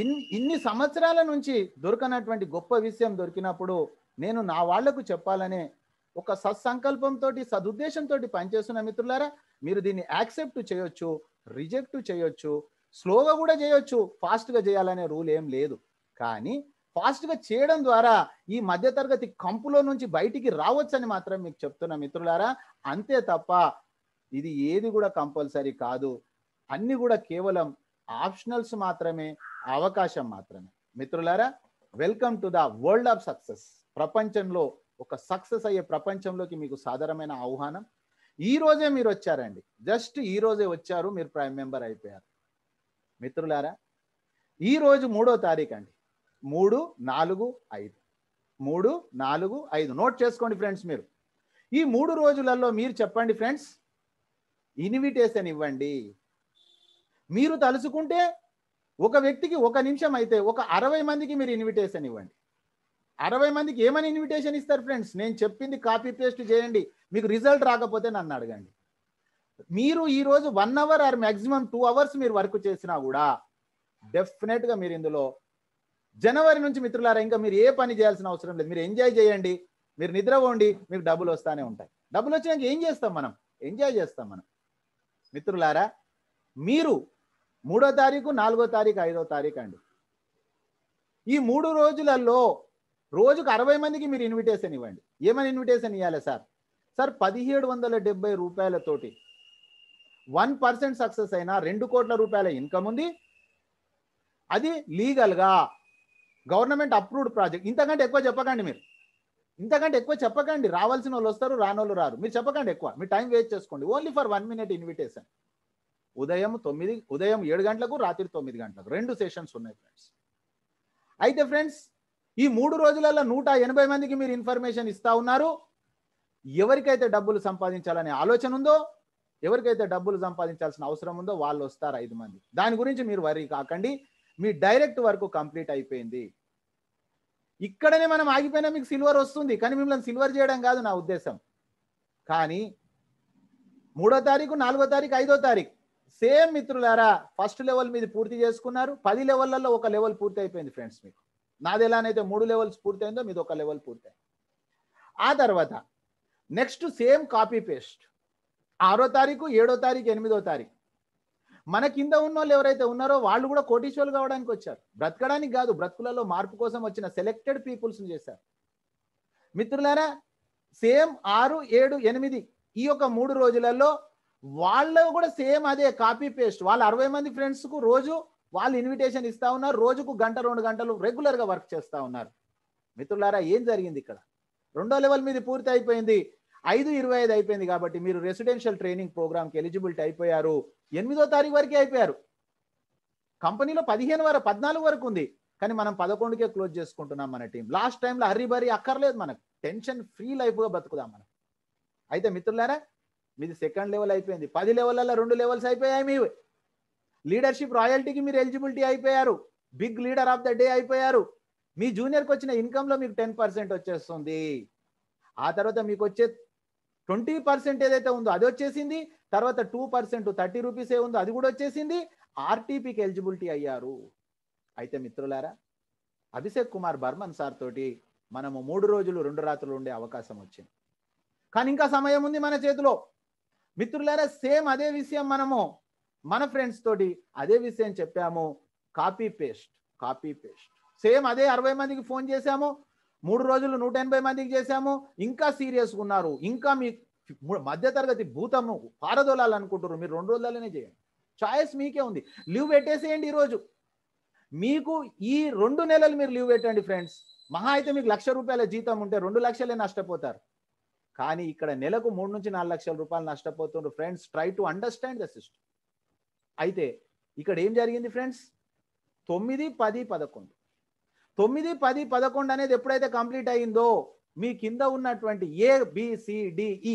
ఇన్ ఇన్ని సంవత్సరాల నుంచి దొరకనటువంటి గొప్ప విషయం దొరికినప్పుడు నేను నా వాళ్లకు చెప్పాలనే ఒక సత్సంకల్పంతో సదుద్దేశంతో పనిచేస్తున్న మిత్రులారా మీరు దీన్ని యాక్సెప్ట్ చేయొచ్చు రిజెక్ట్ చేయొచ్చు స్లోగా కూడా చేయొచ్చు ఫాస్ట్గా చేయాలనే రూల్ ఏం లేదు కానీ ఫాస్ట్గా చేయడం ద్వారా ఈ మధ్యతరగతి కంపులో నుంచి బయటికి రావచ్చని మాత్రం మీకు చెప్తున్న మిత్రులారా అంతే తప్ప ఇది ఏది కూడా కంపల్సరీ కాదు అన్ని కూడా కేవలం ఆప్షనల్స్ మాత్రమే అవకాశం మాత్రమే మిత్రులారా welcome to the world of success ప్రపంచంలో ఒక సక్సెస్ అయ్యే ప్రపంచంలోకి మీకు సాధారణమైన ఆహ్వానం ఈ రోజే మీరు వచ్చారండి జస్ట్ ఈ రోజే వచ్చారు మీరు ప్రైమ్ మెంబర్ అయిపోయారు మిత్రులారా ఈ రోజు మూడో తారీఖు అండి మూడు నాలుగు ఐదు మూడు నాలుగు ఐదు నోట్ చేసుకోండి ఫ్రెండ్స్ మీరు ఈ మూడు రోజులలో మీరు చెప్పండి ఫ్రెండ్స్ ఇన్విటేషన్ ఇవ్వండి మీరు తలుచుకుంటే ఒక వ్యక్తికి ఒక నిమిషం అయితే ఒక అరవై మందికి మీరు ఇన్విటేషన్ ఇవ్వండి అరవై మందికి ఏమని ఇన్విటేషన్ ఇస్తారు ఫ్రెండ్స్ నేను చెప్పింది కాపీ పేస్ట్ చేయండి మీకు రిజల్ట్ రాకపోతే నన్ను అడగండి మీరు ఈరోజు one hour or maximum two hours మీరు వర్క్ చేసినా కూడా డెఫినెట్గా మీరు ఇందులో జనవరి నుంచి మిత్రులారా ఇంకా మీరు ఏ పని చేయాల్సిన అవసరం లేదు మీరు ఎంజాయ్ చేయండి మీరు నిద్రపోండి మీకు డబ్బులు వస్తానే ఉంటాయి డబ్బులు వచ్చినాక ఏం చేస్తాం మనం ఎంజాయ్ చేస్తాం మనం మిత్రులారా మీరు మూడో తారీఖు నాలుగో తారీఖు ఐదో తారీఖు అండి ఈ మూడు రోజులలో రోజుకు అరవై మందికి మీరు ఇన్విటేషన్ ఇవ్వండి ఏమైనా ఇన్విటేషన్ ఇవ్వాలి సార్ సార్ పదిహేడు వందల డెబ్బై రూపాయలతోటి వన్ పర్సెంట్ సక్సెస్ అయినా రెండు కోట్ల రూపాయల ఇన్కమ్ ఉంది అది లీగల్గా గవర్నమెంట్ అప్రూవ్డ్ ప్రాజెక్ట్ ఇంతకంటే ఎక్కువ చెప్పకండి మీరు ఇంతకంటే ఎక్కువ చెప్పకండి రావాల్సిన వాళ్ళు వస్తారు రానోళ్ళు రారు మీరు చెప్పకండి ఎక్కువ మీ టైం వేస్ట్ చేసుకోండి only for one minute invitation ఉదయం తొమ్మిది ఉదయం ఏడు గంటలకు రాత్రి తొమ్మిది గంటలకు రెండు సెషన్స్ ఉన్నాయి ఫ్రెండ్స్ అయితే ఫ్రెండ్స్ ఈ మూడు రోజులలో నూట ఎనభై మందికి మీరు ఇన్ఫర్మేషన్ ఇస్తా ఉన్నారు ఎవరికైతే డబ్బులు సంపాదించాలనే ఆలోచన ఉందో ఎవరికైతే డబ్బులు సంపాదించాల్సిన అవసరం ఉందో వాళ్ళు వస్తారు ఐదు మంది దాని గురించి మీరు వరి కాకండి మీ డైరెక్ట్ వర్క్ కంప్లీట్ అయిపోయింది ఇక్కడనే మనం ఆగిపోయినా మీకు సిల్వర్ వస్తుంది కానీ మిమ్మల్ని సిల్వర్ చేయడం కాదు నా ఉద్దేశం కానీ మూడో తారీఖు నాలుగో తారీఖు ఐదో తారీఖు సేమ్ మిత్రులారా ఫస్ట్ లెవెల్ మీద పూర్తి చేసుకున్నారు పది లెవెల్లలో ఒక లెవెల్ పూర్తి అయిపోయింది ఫ్రెండ్స్ మీకు నాది ఎలానైతే మూడు లెవెల్స్ పూర్తయిందో మీది ఒక లెవెల్ పూర్తయింది ఆ తర్వాత నెక్స్ట్ సేమ్ కాపీ పేస్ట్ ఆరో తారీఖు ఏడో తారీఖు ఎనిమిదో తారీఖు మన కింద ఉన్న వాళ్ళు ఎవరైతే ఉన్నారో వాళ్ళు కూడా కోటీశ్వరులు కావడానికి వచ్చారు బ్రతకడానికి కాదు బ్రతుకులలో మార్పు కోసం వచ్చిన సెలెక్టెడ్ పీపుల్స్ చేశారు మిత్రులారా సేమ్ ఆరు ఏడు ఎనిమిది ఈ యొక్క మూడు రోజులలో వాళ్ళు కూడా సేమ్ అదే కాపీ పేస్ట్ వాళ్ళు అరవై మంది ఫ్రెండ్స్కు రోజు వాళ్ళు ఇన్విటేషన్ ఇస్తా ఉన్నారు రోజుకు గంట రెండు గంటలు రెగ్యులర్గా వర్క్ చేస్తూ ఉన్నారు మిత్రులారా ఏం జరిగింది ఇక్కడ రెండో లెవెల్ మీద పూర్తి అయిపోయింది ఐదు ఇరవై ఐదు అయిపోయింది కాబట్టి మీరు రెసిడెన్షియల్ ట్రైనింగ్ కి ఎలిజిబిలిటీ అయిపోయారు ఎనిమిదో తారీఖు వరకే అయిపోయారు కంపెనీలో పదిహేను వరకు పద్నాలుగు వరకు ఉంది కానీ మనం పదకొండుకే క్లోజ్ చేసుకుంటున్నాం మన టీం లాస్ట్ టైంలో హరీ బరీ అక్కర్లేదు మనకు టెన్షన్ ఫ్రీ లైఫ్గా బతుకుదాం మనం అయితే మిత్రులారా మీది సెకండ్ లెవెల్ అయిపోయింది పది లెవెల్లో రెండు లెవెల్స్ అయిపోయాయి మీవే లీడర్షిప్ రాయల్టీకి మీరు ఎలిజిబిలిటీ అయిపోయారు big leader of the day అయిపోయారు మీ జూనియర్కి వచ్చిన ఇన్కంలో మీకు టెన్ పర్సెంట్ వచ్చేస్తుంది ఆ తర్వాత మీకు వచ్చే ట్వంటీ పర్సెంట్ ఏదైతే ఉందో అది వచ్చేసింది తర్వాత టూ పర్సెంట్ థర్టీ రూపీస్ ఏ ఉందో అది కూడా వచ్చేసింది ఆర్టీపీకి ఎలిజిబిలిటీ అయ్యారు అయితే మిత్రులారా అభిషేక్ కుమార్ బర్మన్ సార్ తోటి మనము మూడు రోజులు రెండు రాత్రులు ఉండే అవకాశం వచ్చింది కానీ ఇంకా సమయం ఉంది మన చేతిలో మిత్రులారా సేమ్ అదే విషయం మనము మన ఫ్రెండ్స్ తోటి అదే విషయం చెప్పాము copy paste copy paste same అదే అరవై మందికి ఫోన్ చేశాము మూడు రోజులు నూట ఎనభై మందికి చేశాము ఇంకా సీరియస్గా ఉన్నారు ఇంకా మీ మధ్యతరగతి భూతము పారదోలాలనుకుంటున్నారు మీరు రెండు రోజులలోనే చేయండి చాయిస్ మీకే ఉంది లీవ్ పెట్టేసేయండి ఈరోజు మీకు ఈ రెండు నెలలు మీరు లీవ్ పెట్టండి ఫ్రెండ్స్ మహా అయితే మీకు లక్ష రూపాయల జీతం ఉంటే రెండు లక్షలే నష్టపోతారు కానీ ఇక్కడ నెలకు మూడు నుంచి నాలుగు లక్షల రూపాయలు నష్టపోతుండ్రు friends try to understand the system అయితే ఇక్కడ ఏం జరిగింది ఫ్రెండ్స్ తొమ్మిది పది పదకొండు తొమ్మిది పది పదకొండు అనేది ఎప్పుడైతే కంప్లీట్ అయిందో మీ కింద ఉన్నటువంటి ఏ బిసిడిఈ e,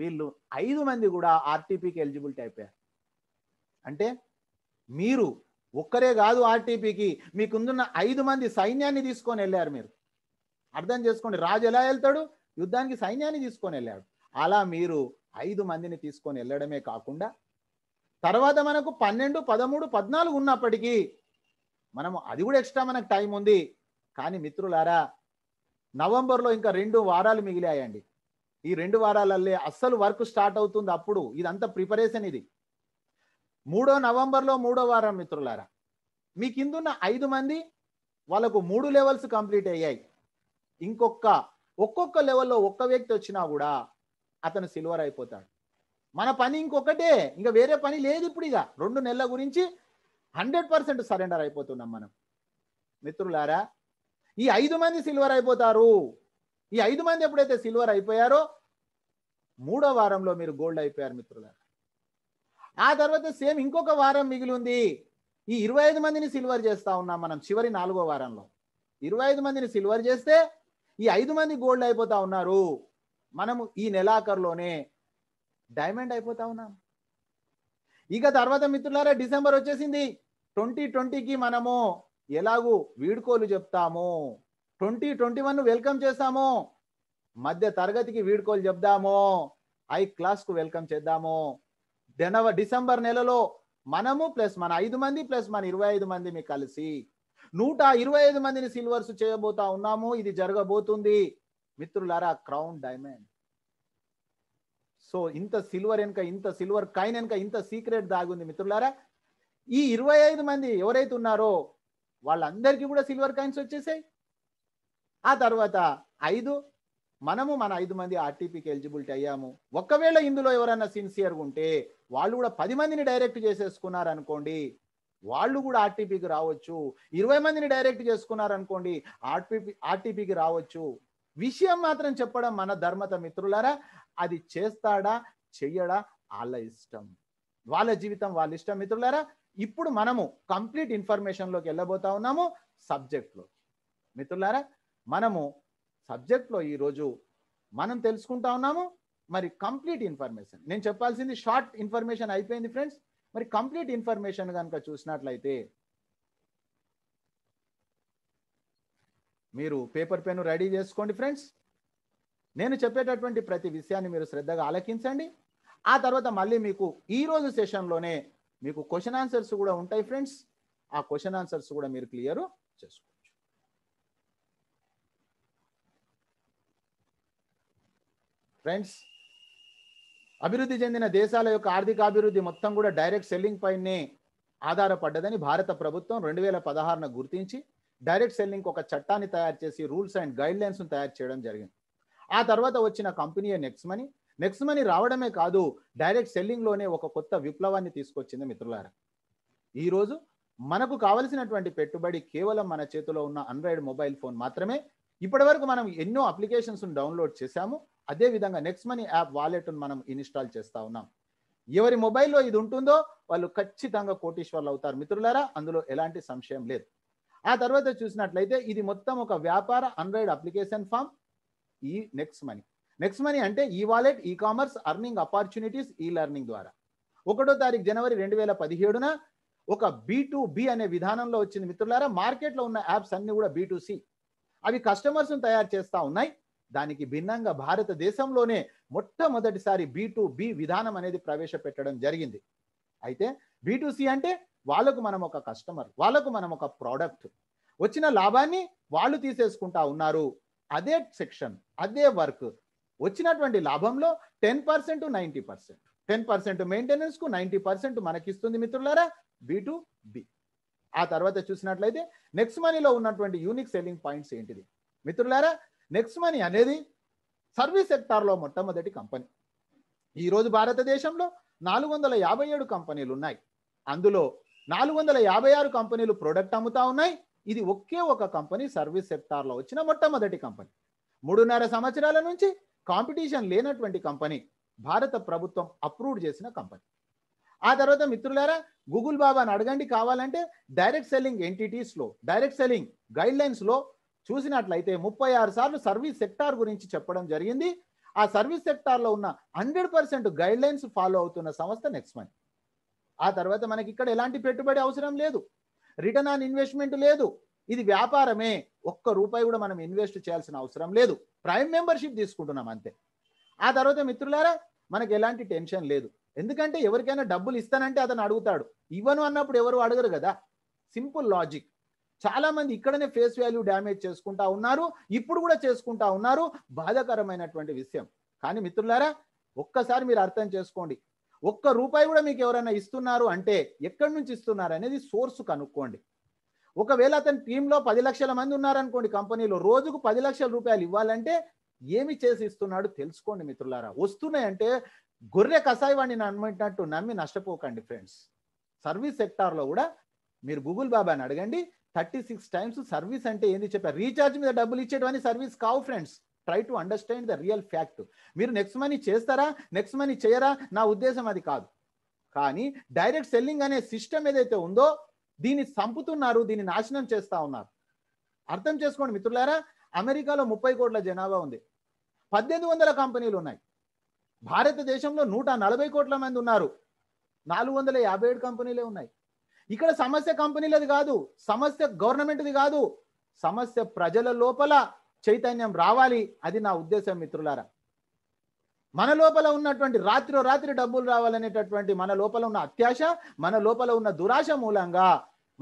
వీళ్ళు ఐదు మంది కూడా ఆర్టీపీకి ఎలిజిబిలిటీ అయిపోయారు అంటే మీరు ఒక్కరే కాదు ఆర్టీపీకి మీకుందున్న ఐదు మంది సైన్యాన్ని తీసుకొని వెళ్ళారు మీరు అర్థం చేసుకోండి రాజు ఎలా వెళ్తాడు యుద్ధానికి సైన్యాన్ని తీసుకొని వెళ్ళాడు అలా మీరు ఐదు మందిని తీసుకొని వెళ్ళడమే కాకుండా తర్వాత మనకు పన్నెండు పదమూడు పద్నాలుగు ఉన్నప్పటికీ మనము అది కూడా ఎక్స్ట్రా మనకు టైం ఉంది కానీ మిత్రులారా నవంబర్లో ఇంకా రెండు వారాలు మిగిలాయండి ఈ రెండు వారాలల్లే అస్సలు వర్క్ స్టార్ట్ అవుతుంది అప్పుడు ఇదంతా ప్రిపరేషన్ ఇది మూడో నవంబర్లో మూడో వారం మిత్రులారా మీ కిందున్న ఐదు మంది వాళ్ళకు మూడు లెవెల్స్ కంప్లీట్ అయ్యాయి ఇంకొక ఒక్కొక్క లెవెల్లో ఒక్క వ్యక్తి వచ్చినా కూడా అతను సిల్వర్ అయిపోతాడు మన పని ఇంకొకటే ఇంకా వేరే పని లేదు ఇప్పుడు ఇక రెండు నెలల గురించి హండ్రెడ్ పర్సెంట్ సరెండర్ అయిపోతున్నాం మనం మిత్రులారా ఈ ఐదు మంది సిల్వర్ అయిపోతారు ఈ ఐదు మంది ఎప్పుడైతే సిల్వర్ అయిపోయారో మూడో వారంలో మీరు గోల్డ్ అయిపోయారు మిత్రులారా ఆ తర్వాత సేమ్ ఇంకొక వారం మిగిలి ఉంది ఈ ఇరవై ఐదు మందిని సిల్వర్ చేస్తా ఉన్నాం మనం చివరి నాలుగో వారంలో ఇరవై ఐదు మందిని సిల్వర్ చేస్తే ఈ ఐదు మంది గోల్డ్ అయిపోతా ఉన్నారు మనము ఈ నెలాఖరులోనే డైమండ్ అయిపోతా ఉన్నాం ఇక తర్వాత మిత్రులారా డిసెంబర్ వచ్చేసింది ట్వంటీ ట్వంటీకి మనము ఎలాగూ వీడ్కోలు చెప్తాము ట్వంటీ ట్వంటీ వన్ వెల్కమ్ చేస్తాము మధ్య తరగతికి వీడ్కోలు చెప్దాము ఐ క్లాస్కు వెల్కమ్ చేద్దాము జనవరి డిసెంబర్ నెలలో మనము ప్లస్ మన ఐదు మంది ప్లస్ మన ఇరవై ఐదు మంది మీకు కలిసి నూట ఇరవై ఐదు మందిని సిల్వర్స్ చేయబోతా ఉన్నాము ఇది జరగబోతుంది మిత్రులారా క్రౌన్ డైమండ్ సో ఇంత సిల్వర్ వెనుక ఇంత సిల్వర్ కాయిన్ వెనుక ఇంత సీక్రెట్ దాగుంది మిత్రులారా ఈ ఇరవై ఐదు మంది ఎవరైతే ఉన్నారో వాళ్ళందరికీ కూడా సిల్వర్ కాయిన్స్ వచ్చేసాయి ఆ తర్వాత ఐదు మనము మన ఐదు మంది ఆర్టీపీకి ఎలిజిబిలిటీ అయ్యాము ఒకవేళ ఇందులో ఎవరైనా సిన్సియర్గా ఉంటే వాళ్ళు కూడా పది మందిని డైరెక్ట్ చేసేసుకున్నారు అనుకోండి వాళ్ళు కూడా ఆర్టీపీకి రావచ్చు ఇరవై మందిని డైరెక్ట్ చేసుకున్నారనుకోండి ఆర్టీపీ ఆర్టీపీకి రావచ్చు విషయం మాత్రం చెప్పడం మన ధర్మత మిత్రులారా అది చేస్తాడా చెయ్యడా వాళ్ళ ఇష్టం వాళ్ళ జీవితం వాళ్ళ ఇష్టం మిత్రులారా ఇప్పుడు మనము కంప్లీట్ ఇన్ఫర్మేషన్లోకి వెళ్ళబోతా ఉన్నాము సబ్జెక్ట్లో మిత్రులారా మనము సబ్జెక్ట్లో ఈరోజు మనం తెలుసుకుంటా ఉన్నాము మరి కంప్లీట్ ఇన్ఫర్మేషన్ నేను చెప్పాల్సింది షార్ట్ ఇన్ఫర్మేషన్ అయిపోయింది ఫ్రెండ్స్ మరి కంప్లీట్ ఇన్ఫర్మేషన్ కనుక చూసినట్లయితే మీరు పేపర్ పెన్ రెడీ చేసుకోండి ఫ్రెండ్స్ నేను చెప్పేటటువంటి ప్రతి విషయాన్ని మీరు శ్రద్ధగా ఆలకించండి ఆ తర్వాత మళ్ళీ మీకు ఈరోజు సెషన్లోనే మీకు క్వశ్చన్ ఆన్సర్స్ కూడా ఉంటాయి ఫ్రెండ్స్ ఆ క్వశ్చన్ ఆన్సర్స్ కూడా మీరు క్లియర్ చేసుకోండి ఫ్రెండ్స్ అభివృద్ధి చెందిన దేశాల యొక్క ఆర్థికాభివృద్ధి మొత్తం కూడా డైరెక్ట్ సెల్లింగ్ పైనే ఆధారపడ్డదని భారత ప్రభుత్వం రెండు వేల పదహారున గుర్తించి డైరెక్ట్ సెల్లింగ్ ఒక చట్టాన్ని తయారు చేసి రూల్స్ అండ్ గైడ్ లైన్స్ను తయారు చేయడం జరిగింది ఆ తర్వాత వచ్చిన కంపెనీయే నెక్స్ట్ మనీ నెక్స్ట్ మనీ రావడమే కాదు డైరెక్ట్ సెల్లింగ్లోనే ఒక కొత్త విప్లవాన్ని తీసుకొచ్చింది మిత్రులారా ఈరోజు మనకు కావలసినటువంటి పెట్టుబడి కేవలం మన చేతిలో ఉన్న ఆండ్రాయిడ్ మొబైల్ ఫోన్ మాత్రమే ఇప్పటి మనం ఎన్నో అప్లికేషన్స్ డౌన్లోడ్ చేశాము అదేవిధంగా నెక్స్ట్ మనీ యాప్ వాలెట్ను మనం ఇన్స్టాల్ చేస్తూ ఉన్నాం ఎవరి మొబైల్లో ఇది ఉంటుందో వాళ్ళు ఖచ్చితంగా కోటీశ్వర్లు అవుతారు మిత్రులారా అందులో ఎలాంటి సంశయం లేదు ఆ తర్వాత చూసినట్లయితే ఇది మొత్తం ఒక వ్యాపార అన్రైడ్ అప్లికేషన్ ఫామ్ ఈ నెక్స్ట్ మనీ నెక్స్ట్ మనీ అంటే e wallet e commerce earning opportunities e learning ద్వారా ఒకటో తారీఖు జనవరి రెండు వేల పదిహేడున ఒక బీ టు బి అనే విధానంలో వచ్చింది మిత్రులారా మార్కెట్లో ఉన్న యాప్స్ అన్ని కూడా బీ టు సి అవి కస్టమర్స్ను తయారు చేస్తూ ఉన్నాయి దానికి భిన్నంగా భారతదేశంలోనే మొట్టమొదటిసారి బీ టు బి విధానం అనేది ప్రవేశపెట్టడం జరిగింది అయితే బీటూసీ అంటే వాళ్ళకు మనం ఒక కస్టమర్ వాళ్ళకు మనం ఒక ప్రోడక్ట్ వచ్చిన లాభాన్ని వాళ్ళు తీసేసుకుంటా ఉన్నారు అదే సెక్షన్ అదే వర్క్ వచ్చినటువంటి లాభంలో ten percent ninety percent ten percent మెయింటెనెన్స్కు నైంటీ పర్సెంట్ మనకిస్తుంది మిత్రులారా బి టు బి ఆ తర్వాత చూసినట్లయితే నెక్స్ట్ మనీలో ఉన్నటువంటి యూనిక్ సెల్లింగ్ పాయింట్స్ ఏంటిది మిత్రులారా నెక్స్ట్ మనీ అనేది సర్వీస్ సెక్టార్లో మొట్టమొదటి కంపెనీ ఈరోజు భారతదేశంలో నాలుగు వందల యాభై ఏడు కంపెనీలు ఉన్నాయి అందులో నాలుగు వందల యాభై ఆరు కంపెనీలు ప్రొడక్ట్ అమ్ముతా ఉన్నాయి ఇది ఒకే ఒక కంపెనీ సర్వీస్ సెక్టార్లో వచ్చిన మొట్టమొదటి కంపెనీ మూడున్నర సంవత్సరాల నుంచి కాంపిటీషన్ లేనటువంటి కంపెనీ భారత ప్రభుత్వం అప్రూవ్ చేసిన కంపెనీ ఆ తర్వాత మిత్రులారా గూగుల్ బాబాని అడగండి కావాలంటే డైరెక్ట్ సెల్లింగ్ ఎంటిటీస్లో డైరెక్ట్ సెల్లింగ్ గైడ్ చూసినట్లయితే ముప్పై ఆరు సార్లు సర్వీస్ సెక్టార్ గురించి చెప్పడం జరిగింది ఆ సర్వీస్ సెక్టార్లో ఉన్న hundred percent guide lines follow అవుతున్న సంస్థ నెక్స్ట్ మంత్ ఆ తర్వాత మనకి ఇక్కడ ఎలాంటి పెట్టుబడి అవసరం లేదు రిటర్న్ ఆన్ ఇన్వెస్ట్మెంట్ లేదు ఇది వ్యాపారమే ఒక్క రూపాయి కూడా మనం ఇన్వెస్ట్ చేయాల్సిన అవసరం లేదు ప్రైమ్ మెంబర్షిప్ తీసుకుంటున్నాం అంతే ఆ తర్వాత మిత్రులారా మనకు ఎలాంటి టెన్షన్ లేదు ఎందుకంటే ఎవరికైనా డబ్బులు ఇస్తానంటే అతను అడుగుతాడు ఇవ్వను అన్నప్పుడు ఎవరు అడగరు కదా సింపుల్ లాజిక్ చాలా మంది ఇక్కడనే ఫేస్ వాల్యూ డ్యామేజ్ చేసుకుంటా ఉన్నారు ఇప్పుడు కూడా చేసుకుంటా ఉన్నారు బాధాకరమైనటువంటి విషయం కానీ మిత్రులారా ఒక్కసారి మీరు అర్థం చేసుకోండి ఒక్క రూపాయి కూడా మీకు ఎవరైనా ఇస్తున్నారు అంటే ఎక్కడి నుంచి ఇస్తున్నారు అనేది సోర్స్ కనుక్కోండి ఒకవేళ అతని టీంలో పది లక్షల మంది ఉన్నారనుకోండి కంపెనీలో రోజుకు పది లక్షల రూపాయలు ఇవ్వాలంటే ఏమి చేసి ఇస్తున్నాడు తెలుసుకోండి మిత్రులారా వస్తున్నాయంటే గొర్రె కషాయి వాడిని నమ్మినట్టు నమ్మి నష్టపోకండి ఫ్రెండ్స్ సర్వీస్ సెక్టార్లో కూడా మీరు గూగుల్ బాబాని అడగండి థర్టీ సిక్స్ టైమ్స్ సర్వీస్ అంటే ఏంది చెప్పారు రీఛార్జ్ మీద డబ్బులు ఇచ్చేటువంటి సర్వీస్ కావు friends try to understand the real fact మీరు నెక్స్ట్ మనీ చేస్తారా నెక్స్ట్ మనీ చేయరా నా ఉద్దేశం అది కాదు కానీ డైరెక్ట్ సెల్లింగ్ అనే సిస్టమ్ ఏదైతే ఉందో దీన్ని చంపుతున్నారు దీన్ని నాశనం చేస్తా ఉన్నారు అర్థం చేసుకోండి మిత్రులారా అమెరికాలో ముప్పై కోట్ల జనాభా ఉంది పద్దెనిమిది వందల కంపెనీలు ఉన్నాయి భారతదేశంలో నూట నలభై కోట్ల మంది ఉన్నారు నాలుగు వందల యాభై ఏడు కంపెనీలే ఉన్నాయి ఇక్కడ సమస్య కంపెనీలది కాదు సమస్య గవర్నమెంట్ది కాదు సమస్య ప్రజల లోపల చైతన్యం రావాలి అది నా ఉద్దేశం మిత్రులారా మన లోపల ఉన్నటువంటి రాత్రి రాత్రి డబ్బులు రావాలనేటటువంటి మన లోపల ఉన్న అత్యాశ మన లోపల ఉన్న దురాశ మూలంగా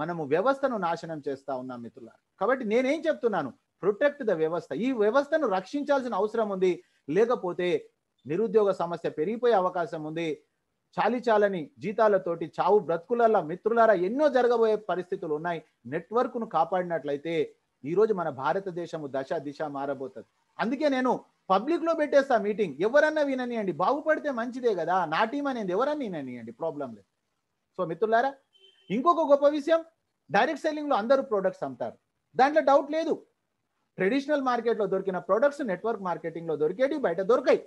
మనము వ్యవస్థను నాశనం చేస్తా ఉన్నాం మిత్రుల కాబట్టి నేనేం చెప్తున్నాను ప్రొటెక్ట్ ద వ్యవస్థ ఈ వ్యవస్థను రక్షించాల్సిన అవసరం ఉంది లేకపోతే నిరుద్యోగ సమస్య పెరిగిపోయే అవకాశం ఉంది చాలి చాలని జీతాలతోటి చావు బ్రతుకులలా మిత్రులారా ఎన్నో జరగబోయే పరిస్థితులు ఉన్నాయి నెట్వర్క్ ను కాపాడినట్లయితే ఈరోజు మన భారతదేశము దశ దిశ మారబోతుంది అందుకే నేను పబ్లిక్ లో పెట్టేస్తా మీటింగ్ ఎవరన్నా విననియండి బాగుపడితే మంచిదే కదా నా టీం అనేది ఎవరన్నా విననియండి ప్రాబ్లం లేదు సో మిత్రులారా ఇంకొక గొప్ప విషయం డైరెక్ట్ సెల్లింగ్ లో అందరూ ప్రొడక్ట్స్ అమ్ముతారు దాంట్లో డౌట్ లేదు ట్రెడిషనల్ మార్కెట్లో దొరికిన ప్రొడక్ట్స్ నెట్వర్క్ మార్కెటింగ్ లో దొరికేటి బయట దొరికాయి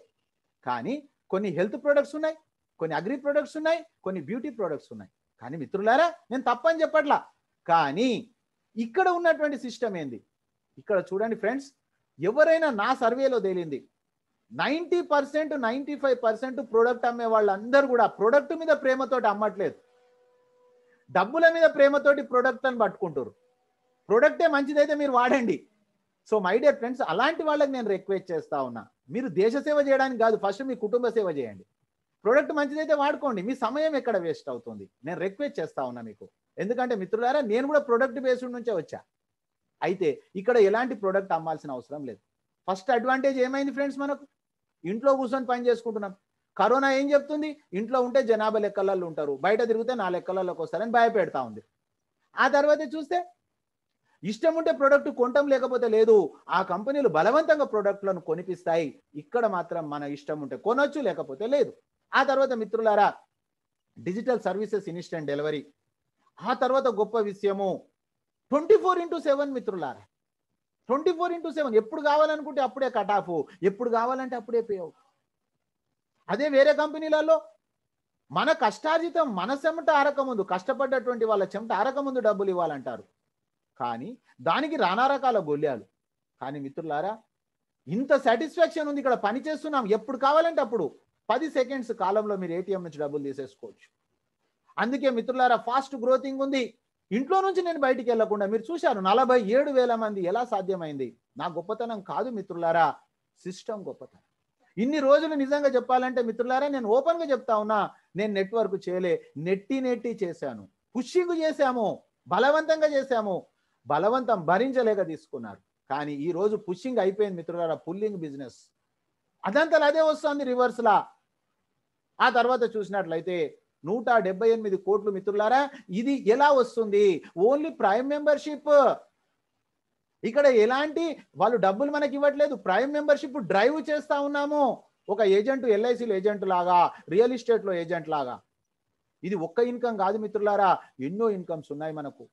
కానీ కొన్ని హెల్త్ ప్రొడక్ట్స్ ఉన్నాయి కొన్ని అగ్రి ప్రొడక్ట్స్ ఉన్నాయి కొన్ని బ్యూటీ ప్రొడక్ట్స్ ఉన్నాయి కానీ మిత్రులారా నేను తప్పని చెప్పట్లా కానీ ఇక్కడ ఉన్నటువంటి సిస్టమ్ ఏంది ఇక్కడ చూడండి ఫ్రెండ్స్ ఎవరైనా నా సర్వేలో తేలింది ninety percent ninety five percent product అమ్మే వాళ్ళందరూ కూడా ప్రోడక్ట్ మీద ప్రేమతోటి అమ్మట్లేదు డబ్బుల మీద ప్రేమతోటి ప్రోడక్ట్ అని పట్టుకుంటారు ప్రోడక్టే మంచిదైతే మీరు వాడండి సో మై డియర్ ఫ్రెండ్స్ అలాంటి వాళ్ళకి నేను రిక్వెస్ట్ చేస్తా ఉన్నా మీరు దేశ సేవ చేయడానికి కాదు ఫస్ట్ మీ కుటుంబ సేవ చేయండి ప్రోడక్ట్ మంచిదైతే వాడుకోండి మీ సమయం ఎక్కడ వేస్ట్ అవుతుంది నేను రిక్వెస్ట్ చేస్తా ఉన్నా మీకు ఎందుకంటే మిత్రులారా నేను కూడా ప్రోడక్ట్ బేస్డ్ నుంచే వచ్చా అయితే ఇక్కడ ఎలాంటి ప్రోడక్ట్ అమ్మాల్సిన అవసరం లేదు ఫస్ట్ అడ్వాంటేజ్ ఏమైంది ఫ్రెండ్స్ మనకు ఇంట్లో కూర్చొని పని చేసుకుంటున్నాం కరోనా ఏం చెప్తుంది ఇంట్లో ఉంటే జనాభా లెక్కలలో ఉంటారు బయట తిరిగితే నా లెక్కలలోకి వస్తారని భయపెడతా ఉంది ఆ తర్వాత చూస్తే ఇష్టం ఉంటే ప్రోడక్ట్ కొనటం లేకపోతే లేదు ఆ కంపెనీలు బలవంతంగా ప్రోడక్ట్లను కొనిపిస్తాయి ఇక్కడ మాత్రం మన ఇష్టం ఉంటే కొనొచ్చు లేకపోతే లేదు ఆ తర్వాత మిత్రులారా డిజిటల్ సర్వీసెస్ ఇన్స్టెంట్ డెలివరీ ఆ తర్వాత గొప్ప విషయము ట్వంటీ ఫోర్ ఇంటూ సెవెన్ మిత్రులారా ట్వంటీ ఫోర్ ఇంటూ సెవెన్ ఎప్పుడు కావాలనుకుంటే అప్పుడే కట్ ఆఫ్ ఎప్పుడు కావాలంటే అప్పుడే పే అవుట్ అదే వేరే కంపెనీలలో మన కష్టార్జితం మన చెమట ఆరకముందు కష్టపడ్డటువంటి వాళ్ళ చెమట ఆరకముందు డబ్బులు ఇవ్వాలంటారు కానీ దానికి రానా రకాల గొల్లాలు కానీ మిత్రులారా ఇంత సాటిస్ఫాక్షన్ ఉంది ఇక్కడ పని చేస్తున్నాం ఎప్పుడు కావాలంటే అప్పుడు పది సెకండ్స్ కాలంలో మీరు ఏటీఎం నుంచి డబ్బులు తీసేసుకోవచ్చు అందుకే మిత్రులారా ఫాస్ట్ గ్రోతింగ్ ఉంది ఇంట్లో నుంచి నేను బయటికి వెళ్లకుండా మీరు చూశారు నలభై ఏడు వేల మంది ఎలా సాధ్యమైంది నా గొప్పతనం కాదు మిత్రులారా సిస్టమ్ గొప్పతనం ఇన్ని రోజులు నిజంగా చెప్పాలంటే మిత్రులారా నేను ఓపెన్గా చెప్తా ఉన్నా నేను నెట్వర్క్ చేయలే నెట్టి నెట్టి చేశాను పుషింగ్ చేశాము బలవంతంగా చేశాము బలవంతం భరించలేక తీసుకున్నారు కానీ ఈ రోజు పుషింగ్ అయిపోయింది మిత్రులారా పుల్లింగ్ బిజినెస్ అదంతా అదే వస్తుంది రివర్స్లా ఆ తర్వాత చూసినట్లయితే నూట డెబ్బై ఎనిమిది కోట్లు మిత్రులారా ఇది ఎలా వస్తుంది ఓన్లీ ప్రైమ్ మెంబర్షిప్ ఇక్కడ ఎలాంటి వాళ్ళు డబ్బులు మనకి ఇవ్వట్లేదు ప్రైమ్ మెంబర్షిప్ డ్రైవ్ చేస్తా ఉన్నాము ఒక ఏజెంట్ ఎల్ఐసిలో ఏజెంట్ లాగా రియల్ ఎస్టేట్లో ఏజెంట్ లాగా ఇది ఒక్క ఇన్కమ్ కాదు మిత్రులారా ఎన్నో ఇన్కమ్స్ ఉన్నాయి మనకు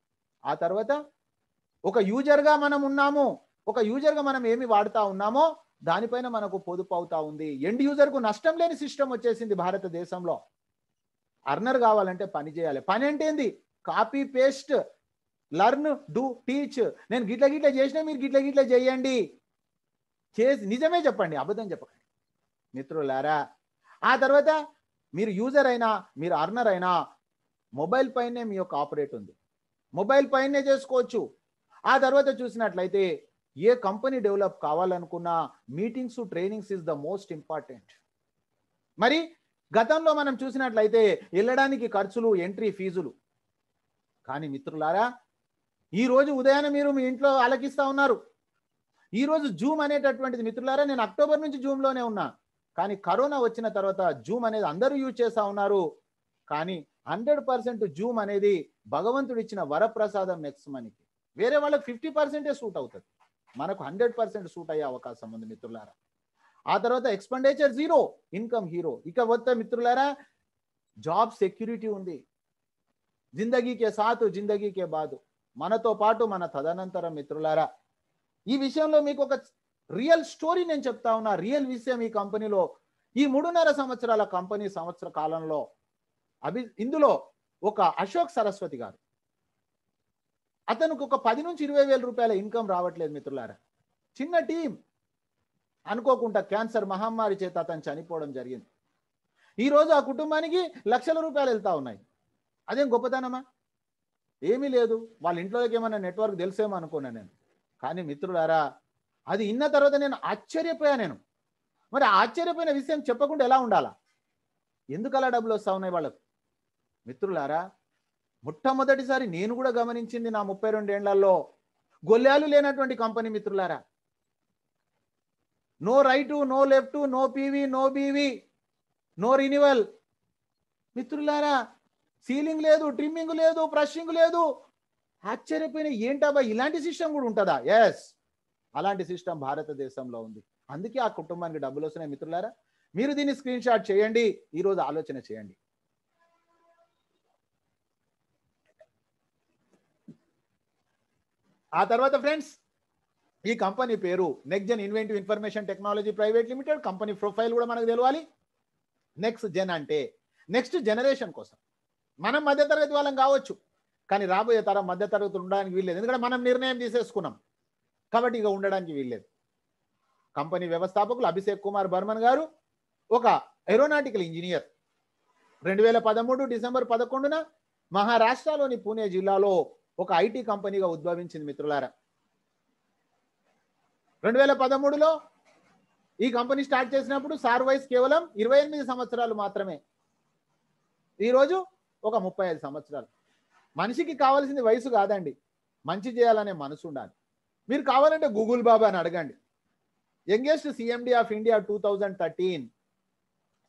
ఆ తర్వాత ఒక యూజర్గా మనం ఉన్నాము ఒక యూజర్గా మనం ఏమి వాడుతూ ఉన్నామో దానిపైన మనకు పొదుపు అవుతా ఉంది ఎండ్ యూజర్కు నష్టం లేని సిస్టమ్ వచ్చేసింది భారతదేశంలో అర్నర్ కావాలంటే పని చేయాలి పని అంటే ఏంది copy paste learn do teach నేను గిట్ల గిట్ల చేసినా మీరు గిట్ల గిట్ల చేయండి చేసి నిజమే చెప్పండి అబద్ధం చెప్పకండి మిత్రులారా ఆ తర్వాత మీరు యూజర్ అయినా మీరు అర్నర్ అయినా మొబైల్ పైనే మీ యొక్క ఆపరేట్ ఉంది మొబైల్ పైనే చేసుకోవచ్చు ఆ తర్వాత చూసినట్లయితే ఏ కంపెనీ డెవలప్ కావాలనుకున్నా meetings trainings is the most important మరి గతంలో మనం చూసినట్లయితే వెళ్ళడానికి ఖర్చులు ఎంట్రీ ఫీజులు కానీ మిత్రులారా ఈరోజు ఉదయాన్నే మీరు మీ ఇంట్లో ఆలకిస్తూ ఉన్నారు ఈరోజు జూమ్ అనేటటువంటిది మిత్రులారా నేను అక్టోబర్ నుంచి జూమ్లోనే ఉన్నా కానీ కరోనా వచ్చిన తర్వాత జూమ్ అనేది అందరూ యూజ్ చేస్తూ ఉన్నారు కానీ హండ్రెడ్ పర్సెంట్ జూమ్ అనేది భగవంతుడిచ్చిన వరప్రసాదం నెక్స్ట్ మనీకి వేరే వాళ్ళకి ఫిఫ్టీ పర్సెంటే సూట్ అవుతుంది మనకు హండ్రెడ్ పర్సెంట్ సూట్ అయ్యే అవకాశం ఉంది మిత్రులారా ఆ తర్వాత ఎక్స్పెండిచర్ జీరో ఇన్కమ్ హీరో ఇక వస్తే మిత్రులారా జాబ్ సెక్యూరిటీ ఉంది జిందగీకే సాతు జిందగీకే బాదు మనతో పాటు మన తదనంతరం మిత్రులారా ఈ విషయంలో మీకు ఒక రియల్ స్టోరీ నేను చెప్తా ఉన్నా రియల్ విషయం ఈ కంపెనీలో ఈ మూడున్నర సంవత్సరాల కంపెనీ సంవత్సర కాలంలో అభి ఇందులో ఒక అశోక్ సరస్వతి గారు అతనికి ఒక పది నుంచి ఇరవై వేల రూపాయల ఇన్కమ్ రావట్లేదు మిత్రులారా చిన్న టీం అనుకోకుండా క్యాన్సర్ మహమ్మారి చేత అతను చనిపోవడం జరిగింది ఈరోజు ఆ కుటుంబానికి లక్షల రూపాయలు వెళ్తా ఉన్నాయి అదేం గొప్పతనమా ఏమీ లేదు వాళ్ళ ఇంట్లోకి ఏమైనా నెట్వర్క్ తెలిసేమో అనుకున్నాను నేను కానీ మిత్రులారా అది ఇన్న తర్వాత నేను ఆశ్చర్యపోయా నేను మరి ఆశ్చర్యపోయిన విషయం చెప్పకుండా ఎలా ఉండాలా ఎందుకు అలా డబ్బులు వస్తా ఉన్నాయి వాళ్ళకు మిత్రులారా మొట్టమొదటిసారి నేను కూడా గమనించింది నా ముప్పై రెండేళ్లలో గొల్లాలు లేనటువంటి కంపెనీ మిత్రులారా no right no left no PV no BV no renewal మిత్రులారా సీలింగ్ లేదు ట్రిమ్మింగ్ లేదు బ్రషింగ్ లేదు ఆశ్చర్యపోయిన ఏంటబ్బా ఇలాంటి సిస్టమ్ కూడా ఉంటుందా ఎస్ అలాంటి సిస్టమ్ భారతదేశంలో ఉంది అందుకే ఆ కుటుంబానికి డబ్బులు వస్తున్నాయి మిత్రులారా మీరు దీన్ని స్క్రీన్ షాట్ చేయండి ఈరోజు ఆలోచన చేయండి ఆ తర్వాత ఫ్రెండ్స్ ఈ కంపెనీ పేరు Next Gen Inventive Information Technology Private Limited company profile కూడా మనకు తెలియాలి నెక్స్ట్ జెన్ అంటే నెక్స్ట్ జనరేషన్ కోసం మనం మధ్యతరగతి వాళ్ళం కావచ్చు కానీ రాబోయే తరం మధ్యతరగతులు ఉండడానికి వీల్లేదు ఎందుకంటే మనం నిర్ణయం తీసేసుకున్నాం కాబట్టి ఇక ఉండడానికి వీల్లేదు కంపెనీ వ్యవస్థాపకులు అభిషేక్ కుమార్ బర్మన్ గారు ఒక ఏరోనాటికల్ ఇంజనీర్ రెండు వేల పదమూడు డిసెంబర్ పదకొండున మహారాష్ట్రలోని పూణే జిల్లాలో ఒక ఐటీ కంపెనీగా ఉద్భవించింది మిత్రులారా రెండు వేల పదమూడులో ఈ కంపెనీ స్టార్ట్ చేసినప్పుడు సార్ వయసు కేవలం ఇరవై ఎనిమిది సంవత్సరాలు మాత్రమే ఈరోజు ఒక ముప్పై ఐదు సంవత్సరాలు మనిషికి కావాల్సింది వయసు కాదండి మంచి చేయాలనే మనసు ఉండాలి మీరు కావాలంటే గూగుల్ బాబా అని అడగండి youngest CMD of India two thousand thirteen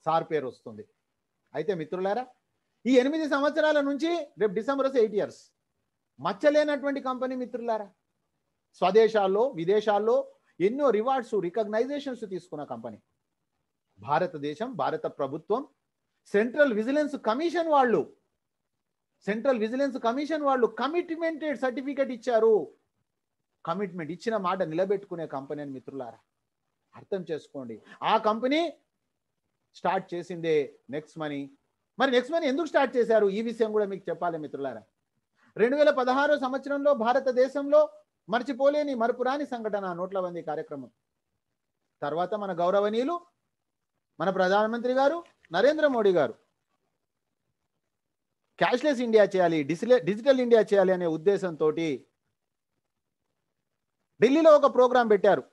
sir పేరు వస్తుంది అయితే మిత్రులారా ఈ ఎనిమిది సంవత్సరాల నుంచి రేపు డిసెంబర్ ఎయిట్ ఇయర్స్ మచ్చలేనటువంటి కంపెనీ మిత్రులారా స్వదేశాల్లో విదేశాల్లో ఎన్నో రివార్డ్స్ రికగ్నైజేషన్స్ తీసుకున్న కంపెనీ భారతదేశం భారత ప్రభుత్వం సెంట్రల్ విజిలెన్స్ కమిషన్ వాళ్ళు సెంట్రల్ విజిలెన్స్ కమిషన్ వాళ్ళు కమిట్మెంటెడ్ సర్టిఫికెట్ ఇచ్చారు కమిట్మెంట్ ఇచ్చిన మాట నిలబెట్టుకునే కంపెనీ అని మిత్రులారా అర్థం చేసుకోండి ఆ కంపెనీ స్టార్ట్ చేసిందే నెక్స్ట్ మనీ మరి నెక్స్ట్ మనీ ఎందుకు స్టార్ట్ చేశారు ఈ విషయం కూడా మీకు చెప్పాలి మిత్రులారా రెండు వేల పదహారు సంవత్సరంలో భారతదేశంలో మర్చిపోలేని మరపురాని సంఘటన నోట్ల బందీ కార్యక్రమం తర్వాత మన గౌరవనీయులు మన ప్రధానమంత్రి గారు నరేంద్ర మోడీ గారు క్యాష్లెస్ ఇండియా చేయాలి డిజిటల్ ఇండియా చేయాలి అనే ఉద్దేశంతో ఢిల్లీలో ఒక ప్రోగ్రాం పెట్టారు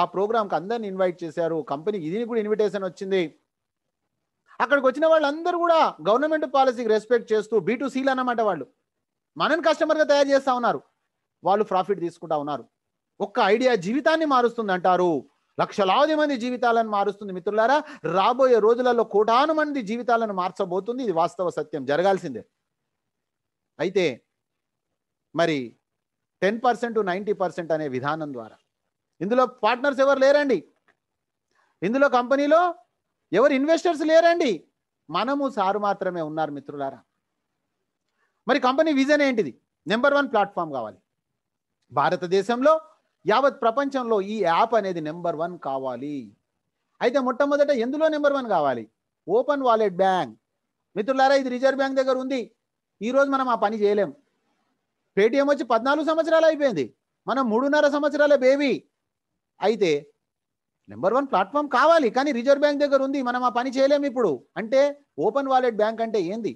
ఆ ప్రోగ్రాంకి అందరిని ఇన్వైట్ చేశారు కంపెనీకి ఇది కూడా ఇన్విటేషన్ వచ్చింది అక్కడికి వచ్చిన వాళ్ళందరూ కూడా గవర్నమెంట్ పాలసీకి రెస్పెక్ట్ చేస్తూ బీటూసీలు అన్నమాట వాళ్ళు మనని కస్టమర్గా తయారు చేస్తూ ఉన్నారు వాళ్ళు ప్రాఫిట్ తీసుకుంటా ఉన్నారు ఒక్క ఐడియా జీవితాన్ని మారుస్తుంది అంటారు లక్షలాది మంది జీవితాలను మారుస్తుంది మిత్రులారా రాబోయే రోజులలో కోటాను మంది జీవితాలను మార్చబోతుంది ఇది వాస్తవ సత్యం జరగాల్సిందే అయితే మరి టెన్ పర్సెంట్ నైంటీ పర్సెంట్ అనే విధానం ద్వారా ఇందులో పార్ట్నర్స్ ఎవరు లేరండి ఇందులో కంపెనీలో ఎవరు ఇన్వెస్టర్స్ లేరండి మనము సారు మాత్రమే ఉన్నారు మిత్రులారా మరి కంపెనీ విజన్ ఏంటిది నెంబర్ వన్ ప్లాట్ఫామ్ కావాలి భారతదేశంలో యావత్ ప్రపంచంలో ఈ యాప్ అనేది నెంబర్ వన్ కావాలి అయితే మొట్టమొదట ఎందులో నెంబర్ వన్ కావాలి ఓపెన్ వాలెట్ బ్యాంక్ మిత్రులారా ఇది రిజర్వ్ బ్యాంక్ దగ్గర ఉంది ఈరోజు మనం ఆ పని చేయలేం పేటిఎం వచ్చి పద్నాలుగు సంవత్సరాలు అయిపోయింది మనం మూడున్నర సంవత్సరాల బేబీ అయితే నెంబర్ వన్ ప్లాట్ఫామ్ కావాలి కానీ రిజర్వ్ బ్యాంక్ దగ్గర ఉంది మనం ఆ పని చేయలేము ఇప్పుడు అంటే ఓపెన్ వాలెట్ బ్యాంక్ అంటే ఏంది